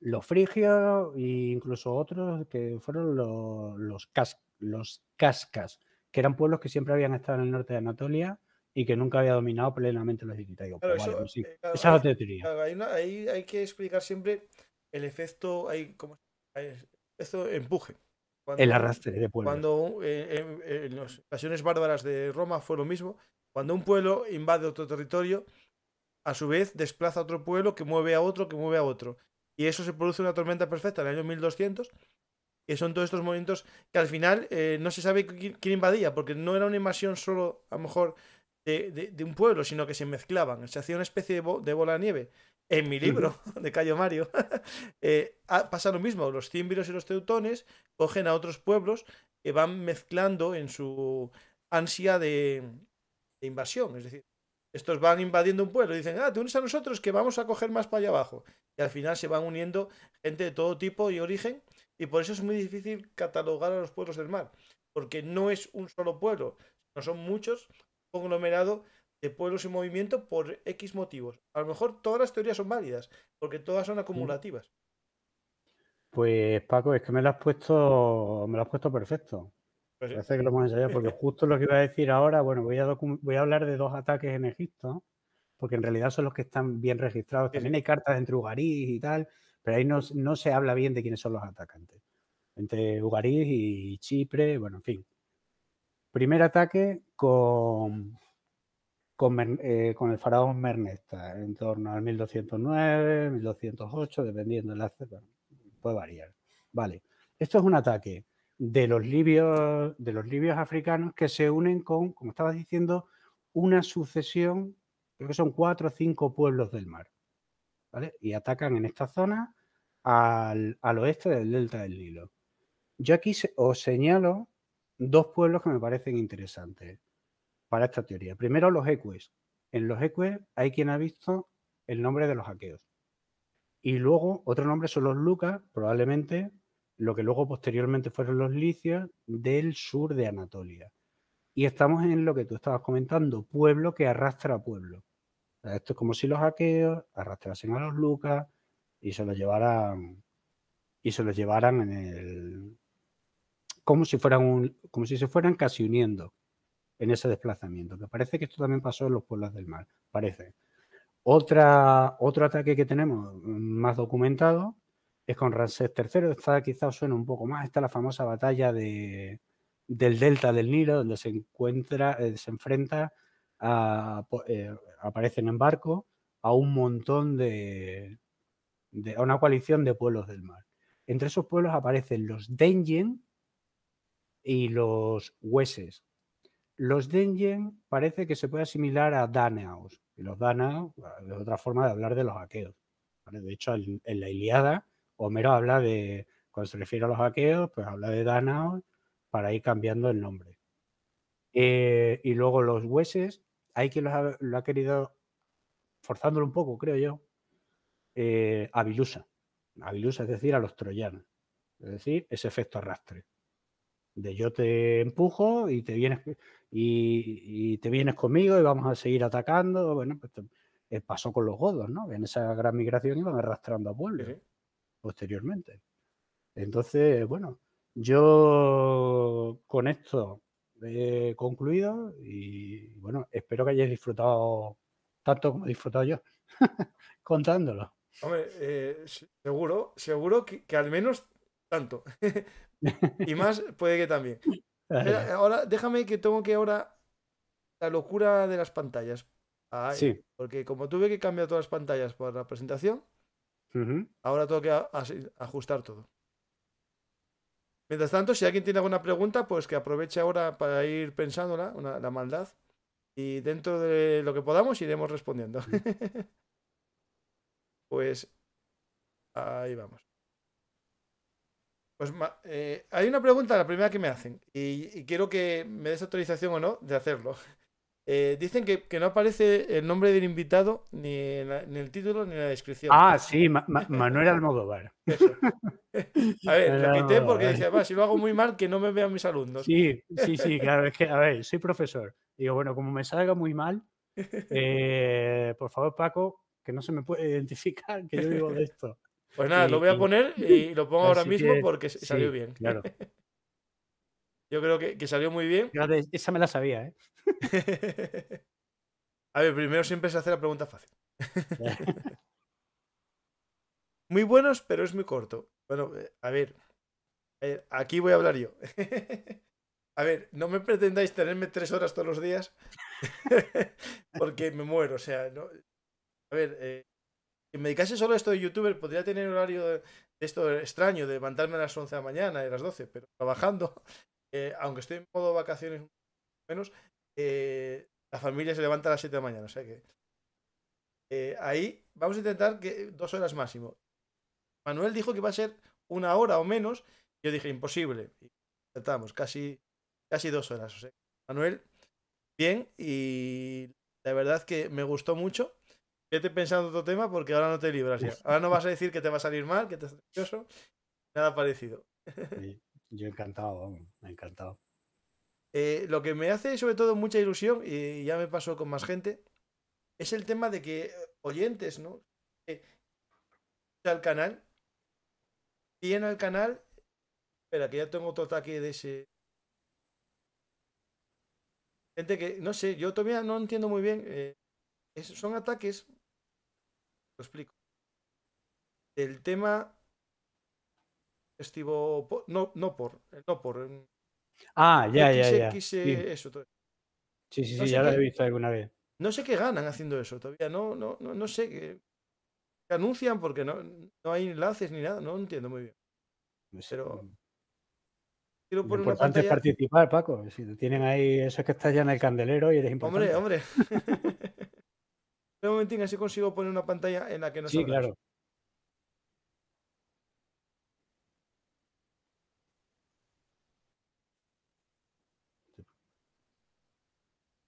los frigios e incluso otros que fueron los, cas, los cascas, que eran pueblos que siempre habían estado en el norte de Anatolia y que nunca había dominado plenamente los hititas. Pues pues eh, esa es la teoría. hay, que explicar siempre el efecto, hay, como, empuje el arrastre de pueblos. Cuando en, las invasiones bárbaras de Roma fue lo mismo. Cuando un pueblo invade otro territorio, a su vez desplaza a otro pueblo que mueve a otro, que mueve a otro. Y eso se produce una tormenta perfecta en el año 1200. Que son todos estos movimientos que al final eh, no se sabe quién, invadía, porque no era una invasión solo, a lo mejor, de, un pueblo, sino que se mezclaban. Se hacía una especie de bola de nieve en mi libro de Cayo Mario, eh, pasa lo mismo. Los címbiros y los teutones cogen a otros pueblos que van mezclando en su ansia de, invasión. Es decir, estos van invadiendo un pueblo y dicen, ah, te unes a nosotros que vamos a coger más para allá abajo. Y al final se van uniendo gente de todo tipo y origen. Y por eso es muy difícil catalogar a los pueblos del mar. Porque no es un solo pueblo, no son muchos, conglomerados de pueblos en movimiento por X motivos. A lo mejor todas las teorías son válidas, porque todas son acumulativas. Pues Paco, es que me lo has puesto, me has puesto perfecto. Pues Parece que lo hemos ensayado, porque justo lo que iba a decir ahora, bueno, voy a, voy a hablar de dos ataques en Egipto, porque en realidad son los que están bien registrados. También hay cartas entre Ugarí y tal, pero ahí no, no se habla bien de quiénes son los atacantes. Entre Ugarí y Chipre, bueno, en fin. Primer ataque con eh, con, el faraón Mernesta, en torno al 1209, 1208, dependiendo la bueno, puede variar. Vale, esto es un ataque de los libios, de los libios africanos que se unen con, como estabas diciendo, una sucesión, creo que son cuatro o cinco pueblos del mar, ¿vale? Y atacan en esta zona al, al oeste del delta del Nilo. Yo aquí os señalo dos pueblos que me parecen interesantes para esta teoría. Primero, los eques. En los eques hay quien ha visto el nombre de los aqueos. Y luego, otro nombre son los lucas, probablemente lo que luego posteriormente fueron los licios del sur de Anatolia. Y estamos en lo que tú estabas comentando, pueblo que arrastra a pueblo. esto es como si los aqueos arrastrasen a los lucas y se los llevaran y se los llevaran en el como si fueran un, como si se fueran casi uniendo en ese desplazamiento, que parece que esto también pasó en los pueblos del mar, parece. Otra, otro ataque que tenemos mm, más documentado es con Ramsés III, esta quizás suena un poco más, está la famosa batalla del delta del Nilo, donde se encuentra, eh, se enfrenta a, eh, aparecen en barco a un montón de, de, a una coalición de pueblos del mar. Entre esos pueblos aparecen los Dengen y los Hueses, los Dengen parece que se puede asimilar a Danaos. Y los Danaos ah, es otra forma de hablar de los aqueos. De hecho, en, la Iliada, Homero habla de, cuando se refiere a los aqueos, pues habla de Danaos para ir cambiando el nombre. Eh, y luego los hueses, hay quien lo ha querido, forzándolo un poco, creo yo, eh, a Vilusa. A Vilusa, es decir, a los troyanos. Es decir, ese efecto arrastre de yo te empujo y te vienes y, te vienes conmigo y vamos a seguir atacando. Bueno, pues eh, pasó con los godos, ¿no? En esa gran migración iban arrastrando a pueblos posteriormente. Entonces, bueno, yo con esto he concluido y bueno, espero que hayáis disfrutado tanto como he disfrutado yo contándolo. Hombre, eh, seguro, seguro que al menos tanto. Y más puede que también. Ah, ahora, déjame que tengo que ahora la locura de las pantallas. Porque como tuve que cambiar todas las pantallas para la presentación, ahora tengo que ajustar todo. Mientras tanto, si alguien tiene alguna pregunta, pues que aproveche ahora para ir pensándola, la maldad, y dentro de lo que podamos iremos respondiendo. pues ahí vamos. Pues eh, hay una pregunta, la primera que me hacen, y, quiero que me des autorización o no de hacerlo. Eh, dicen que, no aparece el nombre del invitado ni en, el título ni en la descripción. Ah, sí, Manuel Almodóvar. A ver, lo quité porque si lo hago muy mal, que no me vean mis alumnos. Sí, sí, sí, claro, es que, a ver, soy profesor. Digo, bueno, como me salga muy mal, eh, por favor, Paco, que no se me puede identificar que yo digo de esto. Pues nada, lo voy a poner y lo pongo ahora mismo porque salió bien. Claro. Yo creo que, salió muy bien. Esa me la sabía, ¿eh? A ver, primero siempre se hace la pregunta fácil. muy buenos, pero es muy corto. Bueno, eh, a ver. Eh, aquí voy a hablar yo. A ver, no me pretendáis tenerme tres horas todos los días porque me muero. O sea, no. A ver, eh, si me dedicase solo a esto de youtuber, podría tener horario de, esto extraño, de levantarme a las 11 de la mañana y a las 12, pero trabajando, eh, aunque estoy en modo vacaciones menos, eh, la familia se levanta a las 7 de la mañana, o sea que... Eh, ahí vamos a intentar que dos horas máximo. Manuel dijo que va a ser una hora o menos. Yo dije, imposible. Y tratamos, casi, casi dos horas. O sea, Manuel, bien. Y la verdad que me gustó mucho. Vete pensando otro tema porque ahora no te libras ya. Ahora no vas a decir que te va a salir mal, que te estás nervioso. Nada parecido. yo encantado, vamos, encantado. Eh, lo que me hace sobre todo mucha ilusión, y ya me pasó con más gente, es el tema de que eh, oyentes, ¿no? al canal, Tiene al canal. Espera, que ya tengo otro ataque de ese. Gente que, no sé, yo todavía no entiendo muy bien. Eh, son ataques lo explico. El tema estivo no, no por, eh, no por. Eh, ah, ya, ya, ya. Eh, sí. Sí, sí, ya lo he visto alguna vez. No sé qué ganan haciendo eso todavía, no, no, no, sé qué, anuncian porque no, hay enlaces ni nada, no entiendo muy bien. Pero lo importante es participar, Paco. Si tienen ahí eso que estás ya en el candelero y eres importante. Hombre, hombre. Un momentín, así consigo poner una pantalla en la que no Sí, claro.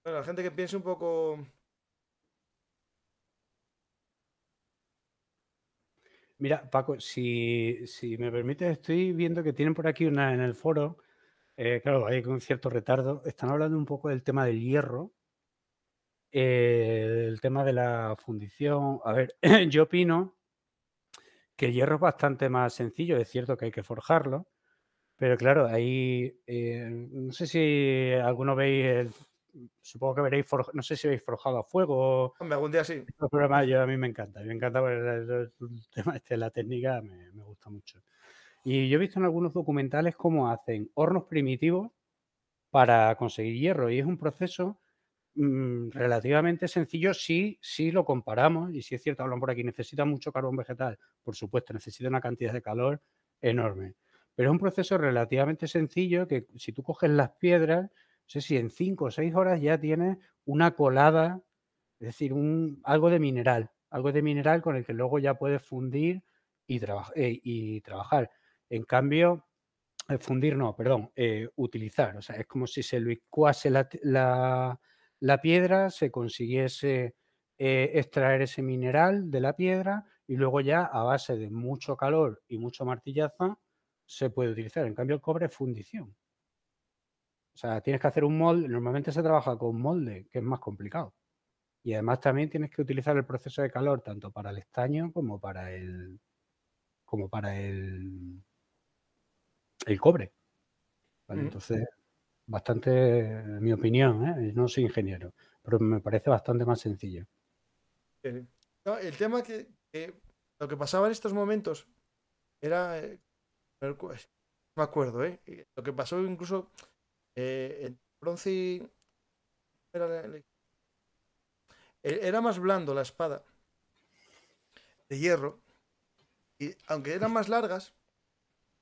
Bueno, la gente que piense un poco. Mira, Paco, si, si me permites, estoy viendo que tienen por aquí una en el foro. Eh, claro, hay con cierto retardo. Están hablando un poco del tema del hierro eh, el tema de la fundición, a ver, yo opino que el hierro es bastante más sencillo, es cierto que hay que forjarlo, pero claro, ahí eh, no sé si alguno veis, supongo que veréis, no sé si habéis forjado a fuego. algún día sí. yo, a mí me encanta, me encanta el, tema este, la técnica me, me gusta mucho. Y yo he visto en algunos documentales cómo hacen hornos primitivos para conseguir hierro y es un proceso Mm, relativamente sencillo si, sí lo comparamos, y si es cierto, hablan por aquí, necesita mucho carbón vegetal, por supuesto, necesita una cantidad de calor enorme. Pero es un proceso relativamente sencillo que si tú coges las piedras, no sé si en cinco o seis horas ya tienes una colada, es decir, un, algo de mineral, algo de mineral con el que luego ya puedes fundir y, trabajar eh, y trabajar. En cambio, eh, fundir no, perdón, eh, utilizar. O sea, es como si se licuase la, la piedra, se consiguiese eh, extraer ese mineral de la piedra y luego ya a base de mucho calor y mucho martillazo se puede utilizar. En cambio, el cobre es fundición. O sea, tienes que hacer un molde, normalmente se trabaja con molde, que es más complicado. Y además también tienes que utilizar el proceso de calor tanto para el estaño como para el como para el el cobre. Mm. Entonces, bastante, mi opinión, ¿eh? no soy ingeniero, pero me parece bastante más sencillo. el tema que, lo que pasaba en estos momentos era, eh, me acuerdo, ¿eh? lo que pasó incluso en bronce e, era más blando la espada de hierro y aunque eran más largas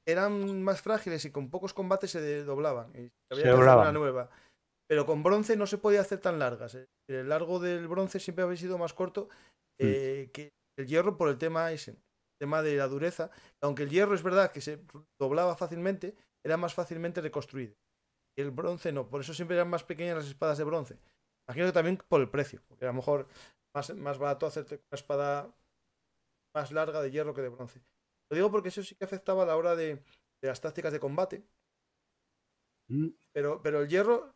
eran más frágiles y con pocos combates se doblaban. Y había una nueva. Pero con bronce no se podía hacer tan largas. ¿eh? El largo del bronce siempre había sido más corto mm. eh, que el hierro por el tema tema de la dureza. Aunque el hierro es verdad que se doblaba fácilmente, era más fácilmente reconstruido. Y el bronce no, por eso siempre eran más pequeñas las espadas de bronce. Imagino que también por el precio, porque a lo mejor más, más barato hacerte una espada más larga de hierro que de bronce. Lo digo porque eso sí que afectaba a la hora de, las tácticas de combate. Mm. Pero, pero el hierro,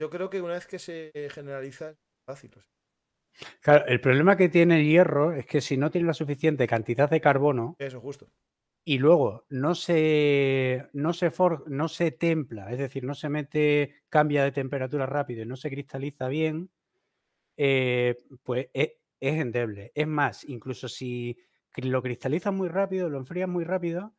yo creo que una vez que se generaliza, es fácil. Claro, el problema que tiene el hierro es que si no tiene la suficiente cantidad de carbono. Eso, justo. Y luego no se, no se, no se templa, es decir, no se mete, cambia de temperatura rápido y no se cristaliza bien, eh, pues eh, es, endeble. Es más, incluso si lo cristalizas muy rápido, lo enfrías muy rápido,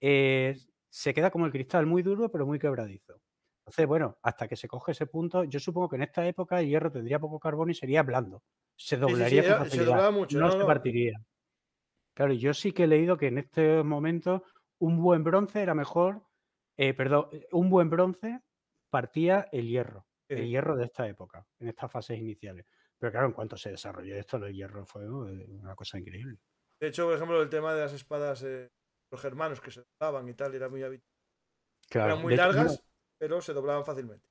eh, se queda como el cristal muy duro pero muy quebradizo. Entonces, bueno, hasta que se coge ese punto, yo supongo que en esta época el hierro tendría poco carbono y sería blando. Se doblaría con eh, facilidad. no, se partiría. Claro, yo sí que he leído que en este momento un buen bronce era mejor, eh, perdón, un buen bronce partía el hierro, el hierro de esta época, en estas fases iniciales. Pero claro, en cuanto se desarrolló esto, el hierro fue una cosa increíble. De hecho, por ejemplo, el tema de las espadas, eh, los germanos que se doblaban y tal, era muy Claro, Eran muy largas, pero se doblaban fácilmente.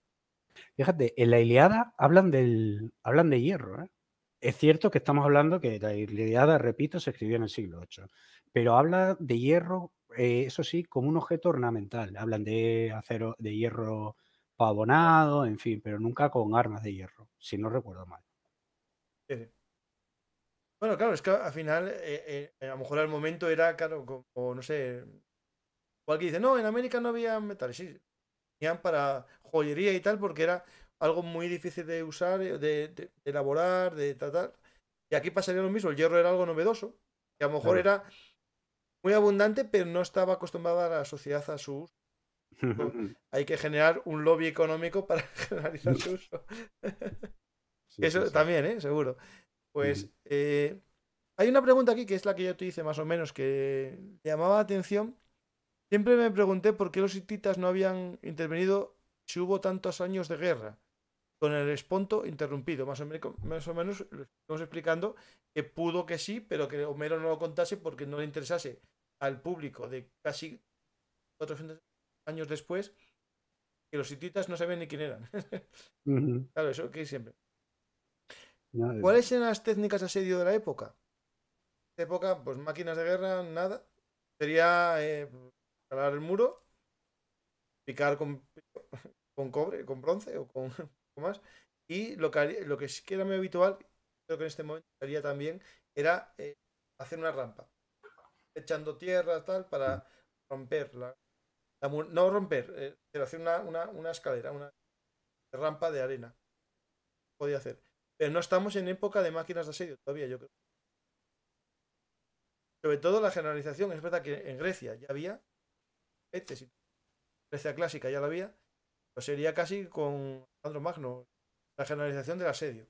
Fíjate, en la Iliada hablan, del, hablan de hierro. ¿eh? Es cierto que estamos hablando que la Iliada, repito, se escribió en el siglo VIII, pero habla de hierro, eh, eso sí, como un objeto ornamental. Hablan de acero, de hierro pavonado, en fin, pero nunca con armas de hierro, si no recuerdo mal. Bueno, claro, es que al final, eh, eh, a lo mejor al momento era, claro, como, no sé, igual dice, no, en América no había metales, sí, tenían para joyería y tal, porque era algo muy difícil de usar, eh, de, elaborar, de tratar. Y aquí pasaría lo mismo, el hierro era algo novedoso, que a lo mejor era muy abundante, pero no estaba acostumbrada la sociedad a su uso. Hay que generar un lobby económico para generalizar su uso. Eso también, ¿eh? seguro. Pues eh, hay una pregunta aquí que es la que yo te hice más o menos, que llamaba la atención. Siempre me pregunté por qué los hititas no habían intervenido si hubo tantos años de guerra, con el esponto interrumpido. Más o menos, lo estamos explicando que pudo que sí, pero que Homero no lo contase porque no le interesase al público de casi 400 años después que los hititas no sabían ni quién eran. Claro, eso que siempre. ¿Cuáles eran las técnicas de asedio de la época? De época, pues máquinas de guerra, nada. Sería eh, calar el muro, picar con, cobre, con bronce o con, más. Y lo que, lo que sí que era muy habitual, creo que en este momento haría también, era eh, hacer una rampa. Echando tierra, tal, para mm. romper la. no romper, eh, pero hacer una escalera, una rampa de arena. Podía hacer. Pero no estamos en época de máquinas de asedio todavía, yo creo. Sobre todo la generalización. Es verdad que en Grecia ya había Grecia clásica ya la había. pero sería casi con Alejandro Magno. La generalización del asedio.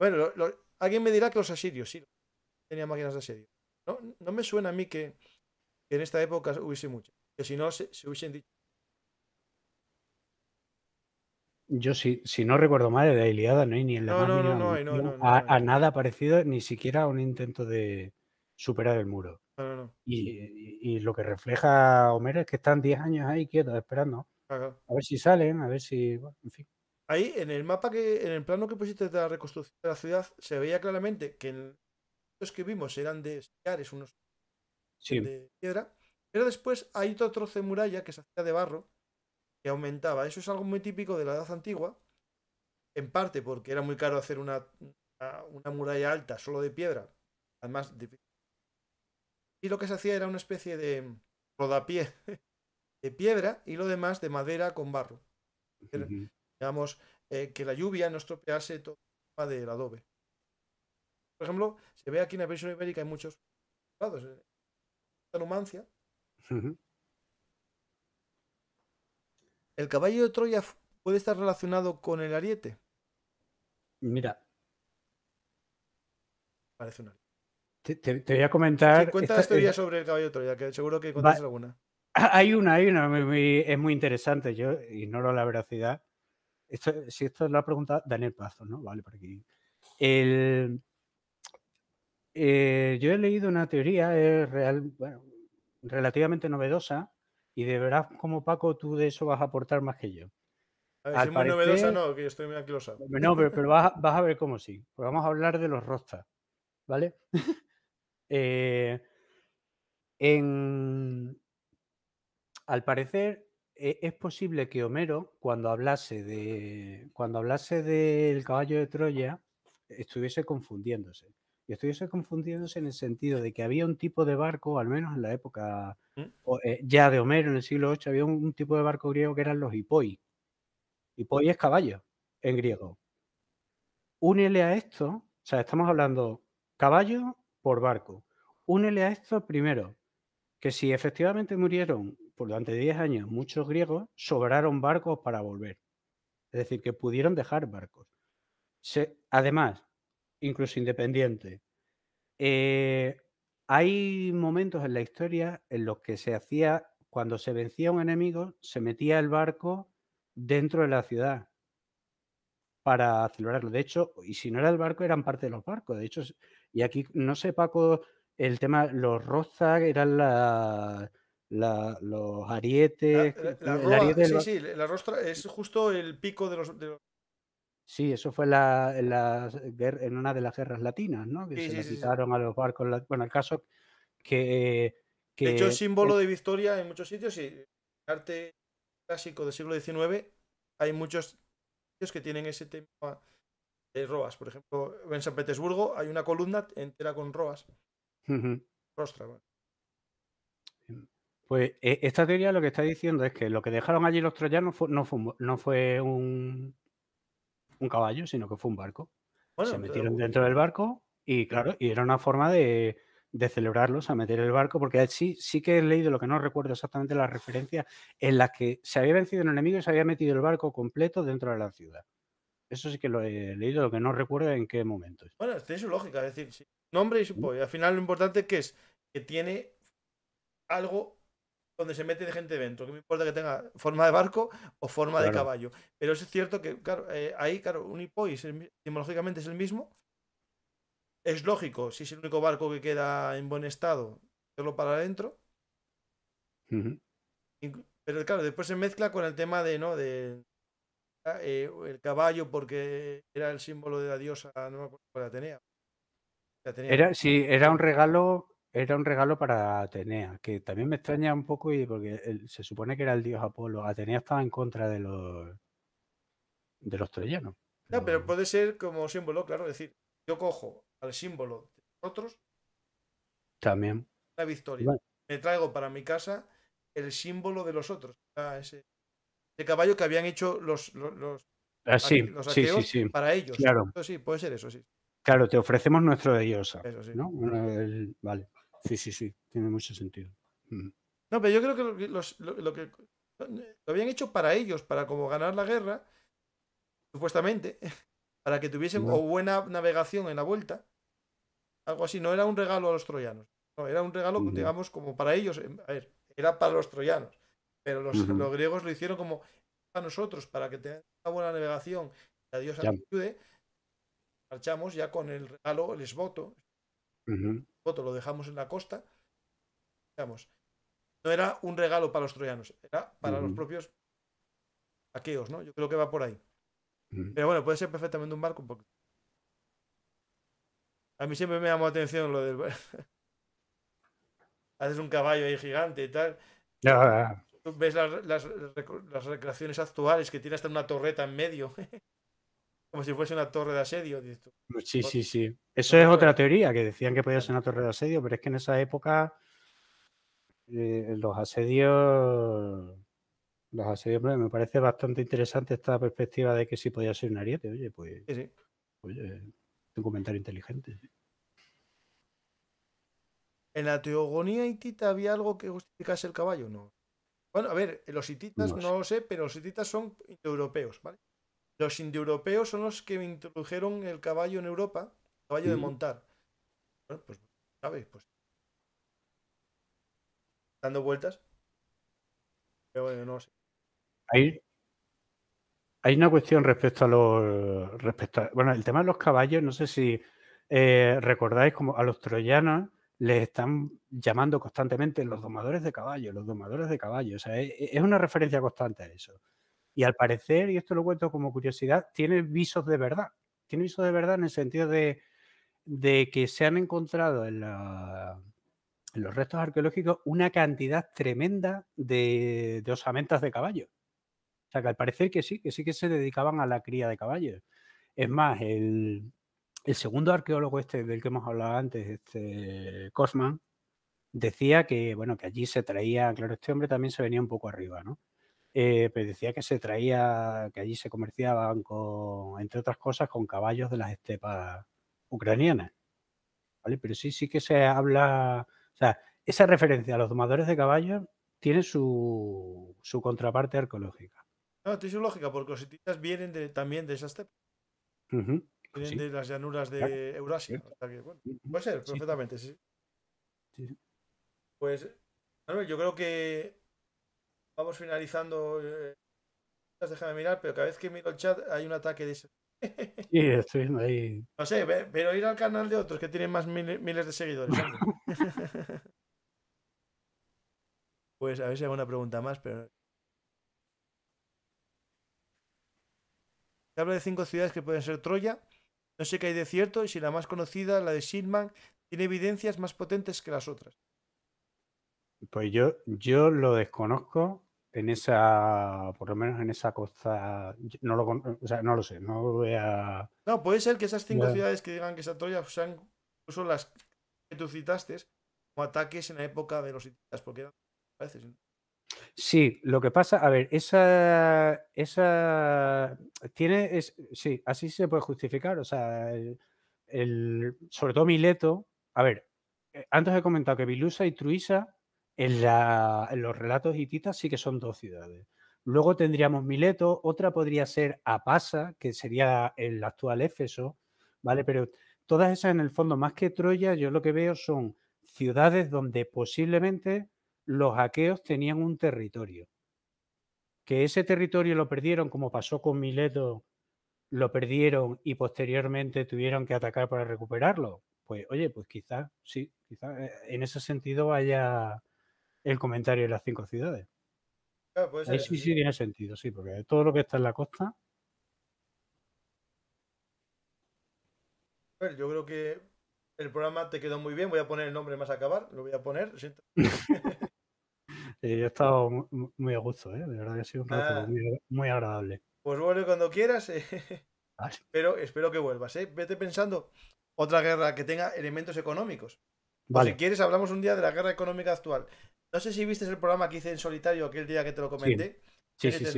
Bueno, alguien me dirá que los asirios sí tenían máquinas de asedio. No, me suena a mí que, en esta época hubiese mucho. Que si no, se hubiesen dicho Yo si, no recuerdo mal, de la Iliada no hay ni en la no, no, no, a, nada parecido, ni siquiera a un intento de superar el muro. Y, lo que refleja Homero es que están 10 años ahí quietos esperando. A ver si salen, a ver si. en Ahí, en el mapa que, en el plano que pusiste de la reconstrucción de la ciudad, se veía claramente que los que vimos eran de sillares, unos de piedra. Pero después hay otro trozo de muralla que se hacía de barro, aumentaba. Eso es algo muy típico de la edad antigua, en parte porque era muy caro hacer una, una, muralla alta solo de piedra, además Y lo que se hacía era una especie de rodapié de piedra y lo demás de madera con barro. Digamos, eh, que la lluvia no estropease todo el adobe. Por ejemplo, se ve aquí en la península ibérica hay muchos lados. ¿El caballo de Troya puede estar relacionado con el ariete? Mira. Parece una. Te, te, voy a comentar. Sí, teorías sobre el caballo de Troya, que seguro que contaste alguna. Hay una, hay una, es muy interesante. Yo ignoro la veracidad. si esto es la pregunta, Daniel Pazo, ¿no? Vale, por aquí. Eh, yo he leído una teoría real, relativamente novedosa y de verás, como Paco, tú de eso vas a aportar más que yo. A es novedosa, no, que yo estoy muy anquilosa. No, pero, vas, a ver cómo sí. Pues vamos a hablar de los rostas, ¿vale? Eh, al parecer, e, es posible que Homero, cuando hablase de cuando hablase del caballo de Troya, estuviese confundiéndose. Y estuviese confundiéndose en el sentido de que había un tipo de barco, al menos en la época ¿Mm? eh, ya de Homero, en el siglo VIII, había un, tipo de barco griego que eran los hipoi. Hipoi es caballo en griego. Únele a esto, o sea, estamos hablando caballo por barco. Únele a esto primero, que si efectivamente murieron por durante 10 años muchos griegos, sobraron barcos para volver. Es decir, que pudieron dejar barcos. además, incluso independiente. Eh, hay momentos en la historia en los que se hacía, cuando se vencía un enemigo, se metía el barco dentro de la ciudad para acelerarlo, De hecho, y si no era el barco, eran parte de los barcos. De hecho, y aquí no sé, Paco, el tema, los roza, eran la, la, los arietes. sí, sí, la rostra es justo el pico de los Sí, eso fue en, una de las guerras latinas, ¿no? Que se necesitaron a los barcos. Bueno, el caso que, de hecho, es símbolo de victoria en muchos sitios y arte clásico del siglo XIX hay muchos sitios que tienen ese tema de roas. Por ejemplo, en San Petersburgo hay una columna entera con roas. Rostra, em, Pues e, esta teoría lo que está diciendo es que lo que dejaron allí los troyanos no fue un, un caballo, sino que fue un barco. se eh, metieron dentro del barco y claro, y era una forma de, de celebrarlos, a meter el barco, porque sí, sí que he leído, lo que no recuerdo exactamente la referencia, en la que se había vencido un enemigo y se había metido el barco completo dentro de la ciudad. Eso sí que lo he leído, lo que no recuerdo en qué momento. Bueno, tiene su lógica, es decir, sí. nombre y su Al final lo importante que es que tiene algo donde se mete de gente dentro, que me importa que tenga forma de barco o forma de caballo. Pero es cierto que, claro, eh, ahí, claro, un hipo, etimológicamente es el mismo. Es lógico, si es el único barco que queda en buen estado, hacerlo para adentro. Pero claro, después se mezcla con el tema de, ¿no? De, eh, el caballo, porque era el símbolo de la diosa, no me acuerdo cuál Atenea. sí, era un regalo era un regalo para Atenea, que también me extraña un poco y porque se supone que era el dios Apolo. Atenea estaba en contra de los de los troyanos. Pero... No, pero puede ser como símbolo, claro, es decir, yo cojo al símbolo de otros. También. La victoria. Me traigo para mi casa el símbolo de los otros. Ah, ese, caballo que habían hecho los, los, ah, sí, sí, sí, para ellos. Claro. sí, puede ser eso, sí. Claro, te ofrecemos nuestro diosa. Eso sí. ¿no? vale. Sí, sí, sí, tiene mucho sentido. Mm. No, pero yo creo que, lo, que lo habían hecho para ellos, para como ganar la guerra, supuestamente, para que tuviesen buena navegación en la vuelta, algo así. No era un regalo a los troyanos, no, era un regalo, digamos, como para ellos. A ver, era para los troyanos, pero los, griegos lo hicieron como a nosotros, para que tengan una buena navegación, Dios Dios ayude. Marchamos ya con el regalo, el esboto lo dejamos en la costa. Digamos, no era un regalo para los troyanos, era para los propios aqueos, ¿no? Yo creo que va por ahí. Pero bueno, puede ser perfectamente un barco. A mí siempre me llamó atención lo del. Haces un caballo ahí gigante y tal. Ves las, las recreaciones actuales que tiene hasta una torreta en medio. como si fuese una torre de asedio. Pues sí, sí, sí. Eso es otra teoría, que decían que podía ser una torre de asedio, pero es que en esa época eh, los asedios... Los asedios, me parece bastante interesante esta perspectiva de que sí podía ser un ariete, oye, pues... Sí, Oye, un comentario inteligente. ¿En la teogonía hitita había algo que justificase el caballo? No. Bueno, a ver, los hititas no lo sé, pero los hititas son europeos, ¿vale? Los indoeuropeos son los que introdujeron el caballo en Europa, el caballo de mm. montar. Bueno, pues, pues Dando vueltas. no sé. hay una cuestión respecto a los. Respecto bueno, el tema de los caballos, no sé si eh, recordáis como a los troyanos les están llamando constantemente los domadores de caballos, los domadores de caballos. O sea, es, una referencia constante a eso. Y al parecer, y esto lo cuento como curiosidad, tiene visos de verdad. Tiene visos de verdad en el sentido de, que se han encontrado en, los restos arqueológicos una cantidad tremenda de, osamentas de caballo. O sea, que al parecer que sí, que sí que se dedicaban a la cría de caballos. Es más, el, segundo arqueólogo este del que hemos hablado antes, este Cosman, decía que, bueno, que allí se traía, claro, este hombre también se venía un poco arriba, ¿no? Eh, pero pues decía que se traía, que allí se comerciaban con, entre otras cosas, con caballos de las estepas ucranianas. Pero sí, sí que se habla, o sea, esa referencia a los domadores de caballos tiene su, su contraparte arqueológica. No, tiene su lógica, porque los hititas vienen también de esas estepas. Pues vienen de las llanuras de Eurasia. puede ser, perfectamente, sí. sí. Pues, yo creo que vamos finalizando. Eh, déjame mirar, pero cada vez que miro el chat hay un ataque de Sí, estoy ahí. No sé, pero ir al canal de otros que tienen más miles de seguidores. pues a ver si hay una pregunta más, pero. Se habla de cinco ciudades que pueden ser Troya. No sé qué hay de cierto y si la más conocida, la de Sidman tiene evidencias más potentes que las otras. Pues yo, yo lo desconozco en esa, por lo menos en esa costa, no lo, o sea, no lo sé, no voy No, puede ser que esas cinco ciudades que digan que es Troya sean incluso las que tú citaste como ataques en la época de los hititas, porque Sí, lo que pasa, a ver, esa, esa, tiene, es, sí, así se puede justificar, o sea, el, el sobre todo Mileto, a ver, eh, antes he comentado que Vilusa y Truisa en, los relatos hititas sí que son dos ciudades. Luego tendríamos Mileto, otra podría ser Apasa, que sería el actual Éfeso, ¿vale? Pero todas esas en el fondo, más que Troya, yo lo que veo son ciudades donde posiblemente los aqueos tenían un territorio. Que ese territorio lo perdieron, como pasó con Mileto, lo perdieron y posteriormente tuvieron que atacar para recuperarlo. Pues oye, pues quizás, sí, quizás eh, en ese sentido haya, el comentario de las cinco ciudades. Ahí eh, sí, sí, tiene sentido, sí, porque todo lo que está en la costa. yo creo que el programa te quedó muy bien. Voy a poner el nombre más a acabar, lo voy a poner. Eh, he estado muy, a gusto, ¿eh? de verdad que ha sido un ah. muy, agradable. Pues vuelve cuando quieras, pero espero que vuelvas. Vete pensando otra guerra que tenga elementos económicos. Pues si quieres, hablamos un día de la guerra económica actual. No sé si viste el programa que hice en solitario aquel día que te lo comenté.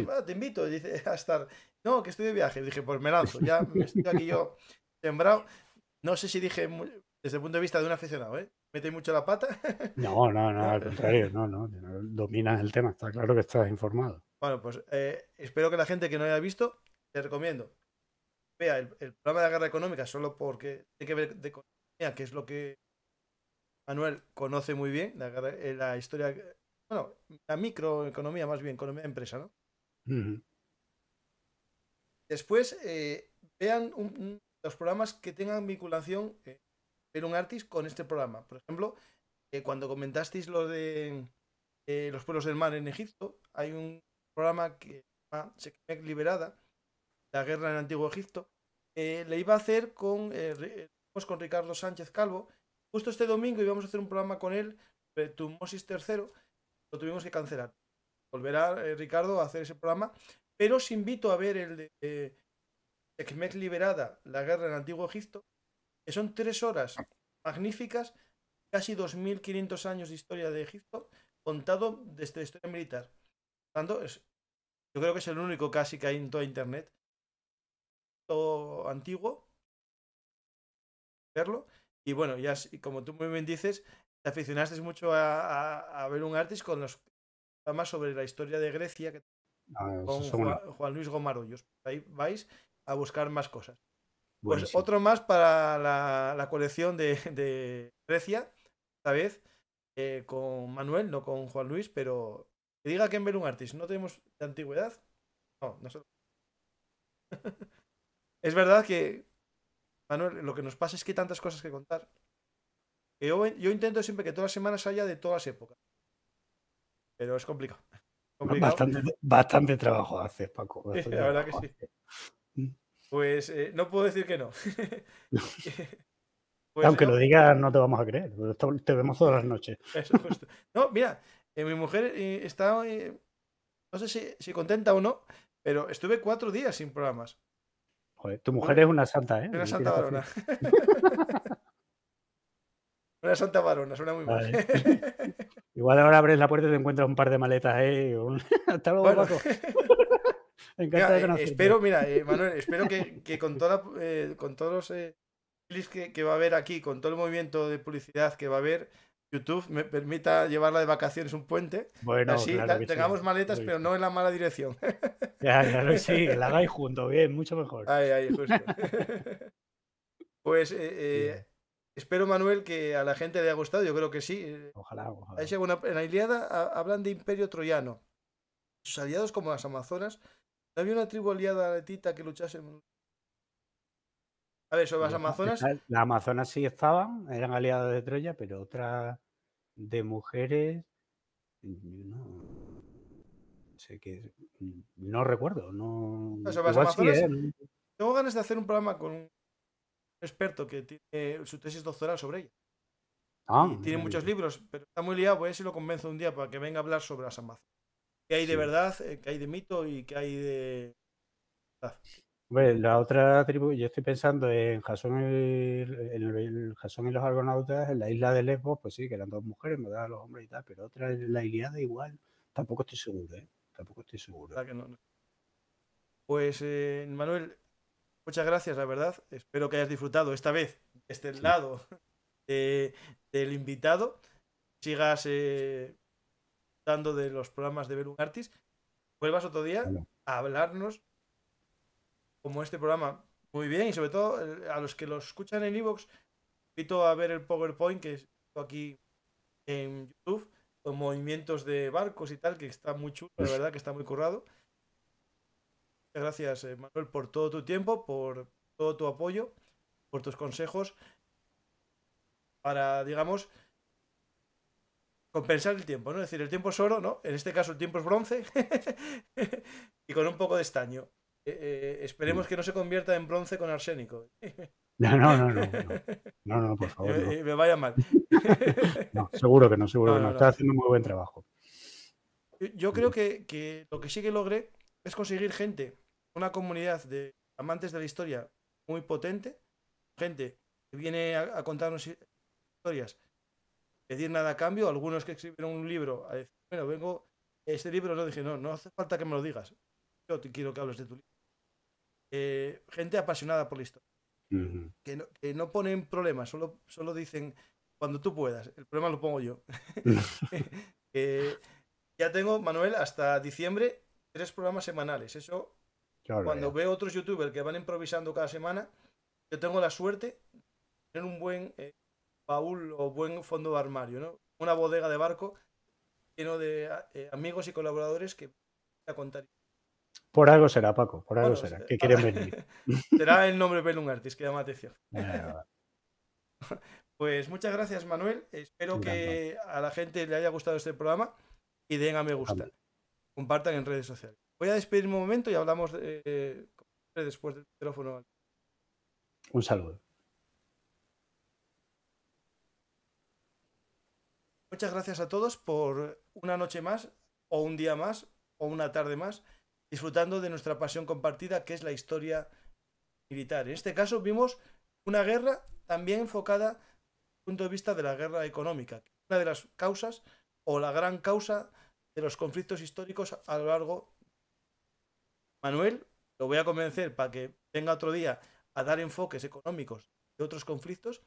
Ah, te invito, dice, a estar. No, que estoy de viaje. dije, pues me lanzo, ya estoy aquí yo sembrado. No sé si dije, desde el punto de vista de un aficionado, ¿eh? ¿Mete mucho la pata? no, no, no, al contrario, no, no. Dominas el tema, está claro que estás informado. Bueno, pues eh, espero que la gente que no haya visto, te recomiendo. Vea, el, programa de la guerra económica, solo porque tiene que ver de economía, que es lo que Manuel conoce muy bien eh, la, historia, bueno, la microeconomía más bien, economía de empresa, ¿no? Después, eh, vean los programas que tengan vinculación eh, un artist con este programa. Por ejemplo, eh, cuando comentasteis lo de los pueblos del mar en Egipto, hay un programa que se llama Liberada, la guerra en el Antiguo Egipto, le iba a hacer con, con Ricardo Sánchez Calvo, Justo este domingo íbamos a hacer un programa con él, eh, Tumosis III lo tuvimos que cancelar. Volverá eh, Ricardo a hacer ese programa, pero os invito a ver el de eh, Liberada, la guerra en Antiguo Egipto, que son tres horas magníficas, casi 2.500 años de historia de Egipto, contado desde la historia militar. yo creo que es el único casi que hay en toda Internet todo antiguo verlo y bueno, ya como tú muy bien dices, te aficionaste mucho a, ver un artist con los temas sobre la historia de Grecia que, con Juan, Luis Gomarullos. Ahí vais a buscar más cosas. Pues otro más para la, colección de, Grecia, esta vez eh, con Manuel, no con Juan Luis, pero que diga que en un Artista no tenemos de antigüedad. No, nosotros. es verdad que Manuel, lo que nos pasa es que hay tantas cosas que contar. Yo, intento siempre que todas las semanas haya de todas las épocas. Pero es complicado. Bastante, trabajo haces, Paco. la verdad que sí. Pues eh, no puedo decir que no. Pues Aunque lo digas, no te vamos a creer. Te vemos todas las noches. No, mira, eh, mi mujer eh, está. no sé si contenta o no, pero estuve cuatro días sin programas tu mujer es una santa, ¿eh? Una santa varona. una santa varona, suena muy mal. Igual ahora abres la puerta y te encuentras un par de maletas, ¿eh? Hasta luego, mira, eh, espero, mira, eh, Manuel, espero que, que con, toda, con todos los que va a haber aquí, con todo el movimiento de publicidad que va a haber, YouTube me permita llevarla de vacaciones un puente. Bueno, así tengamos maletas, pero no en la mala dirección. Ya, claro, sí, la hagáis junto, bien, mucho mejor. pues eh, eh, espero, Manuel, que a la gente le haya gustado. Yo creo que sí. Ojalá, ojalá. en la Iliada hablan de Imperio Troyano. Sus aliados, como las Amazonas, había una tribu aliada Tita que luchase a ver, sobre las Amazonas. Las Amazonas sí estaban, eran aliadas de Troya, pero otra de mujeres. Mm, no, sé que mm, no recuerdo. No, ¿eh? Tengo ganas de hacer un programa con un experto que tiene su tesis doctoral sobre ella. Ah, tiene muchos libros, pero está muy liado. Voy a ver si lo convenzo un día para que venga a hablar sobre las Amazonas. Que hay de verdad? Eh, ¿Qué hay de mito? ¿Y que hay de.? Bueno, la otra tribu, yo estoy pensando en Jasón, y los Argonautas, en la isla de Lesbos, pues sí, que eran dos mujeres, me daban los hombres y tal, pero otra en la Iliada igual, tampoco estoy seguro, ¿eh? Tampoco estoy seguro. Pues, eh, Manuel, muchas gracias, la verdad. Espero que hayas disfrutado esta vez, este lado del invitado. Sigas eh, dando de los programas de Belum Vuelvas otro día a hablarnos como este programa muy bien y sobre todo eh, a los que lo escuchan en Evox, invito a ver el PowerPoint que está aquí en YouTube con movimientos de barcos y tal, que está muy chulo, la pues verdad que está muy currado. Muchas gracias, eh, Manuel, por todo tu tiempo, por todo tu apoyo, por tus consejos para, digamos, compensar el tiempo, ¿no? Es decir, el tiempo es oro, ¿no? En este caso el tiempo es bronce y con un poco de estaño. Eh, eh, esperemos que no se convierta en bronce con arsénico. No, no, no, no. No, por favor. me, vaya mal. no, seguro que no, seguro que no. Está haciendo un muy buen trabajo. Yo creo que, lo que sí que logré es conseguir gente, una comunidad de amantes de la historia muy potente, gente que viene a, contarnos historias, pedir nada a cambio, algunos que escribieron un libro, bueno, vengo, este libro no dije, no, no hace falta que me lo digas, yo te quiero que hables de tu libro. Eh, gente apasionada por la historia. que, no, ponen problemas, solo, solo dicen cuando tú puedas. El problema lo pongo yo. ya tengo, Manuel, hasta diciembre tres programas semanales. Eso, cuando veo otros youtubers que van improvisando cada semana, yo tengo la suerte de tener un buen eh, baúl o buen fondo de armario, Una bodega de barco lleno de eh, amigos y colaboradores que a contar por algo será, Paco, por algo será. Que quieren venir? Será el nombre Pelungartis que llama atención. pues muchas gracias, Manuel. Espero que a la gente le haya gustado este programa y den a me gusta. Compartan en redes sociales. Voy a despedirme un momento y hablamos eh, después del teléfono. Un saludo. Muchas gracias a todos por una noche más, o un día más, o una tarde más disfrutando de nuestra pasión compartida, que es la historia militar. En este caso vimos una guerra también enfocada desde el punto de vista de la guerra económica, una de las causas o la gran causa de los conflictos históricos a lo largo. Manuel, lo voy a convencer para que venga otro día a dar enfoques económicos de otros conflictos.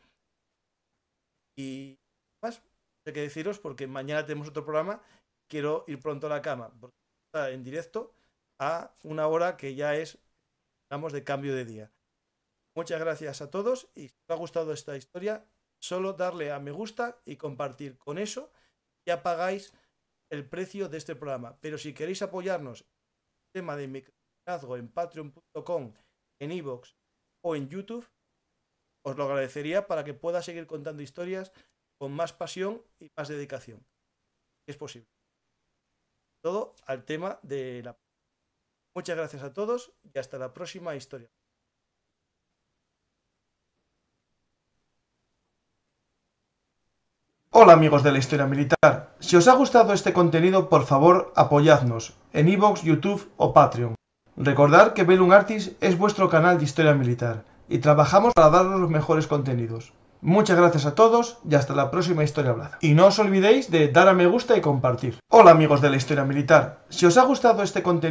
Y más, no sé qué deciros porque mañana tenemos otro programa. Quiero ir pronto a la cama porque está en directo a una hora que ya es, digamos, de cambio de día. Muchas gracias a todos y si os ha gustado esta historia, solo darle a me gusta y compartir. Con eso ya pagáis el precio de este programa. Pero si queréis apoyarnos en el tema de microfinanzgo en patreon.com, en iVoox o en YouTube, os lo agradecería para que pueda seguir contando historias con más pasión y más dedicación. Es posible. Todo al tema de la Muchas gracias a todos y hasta la próxima historia. Hola amigos de la historia militar, si os ha gustado este contenido por favor apoyadnos en iVoox, YouTube o Patreon. Recordad que Bellum Artis es vuestro canal de historia militar y trabajamos para daros los mejores contenidos. Muchas gracias a todos y hasta la próxima historia hablada. Y no os olvidéis de dar a me gusta y compartir. Hola amigos de la historia militar, si os ha gustado este contenido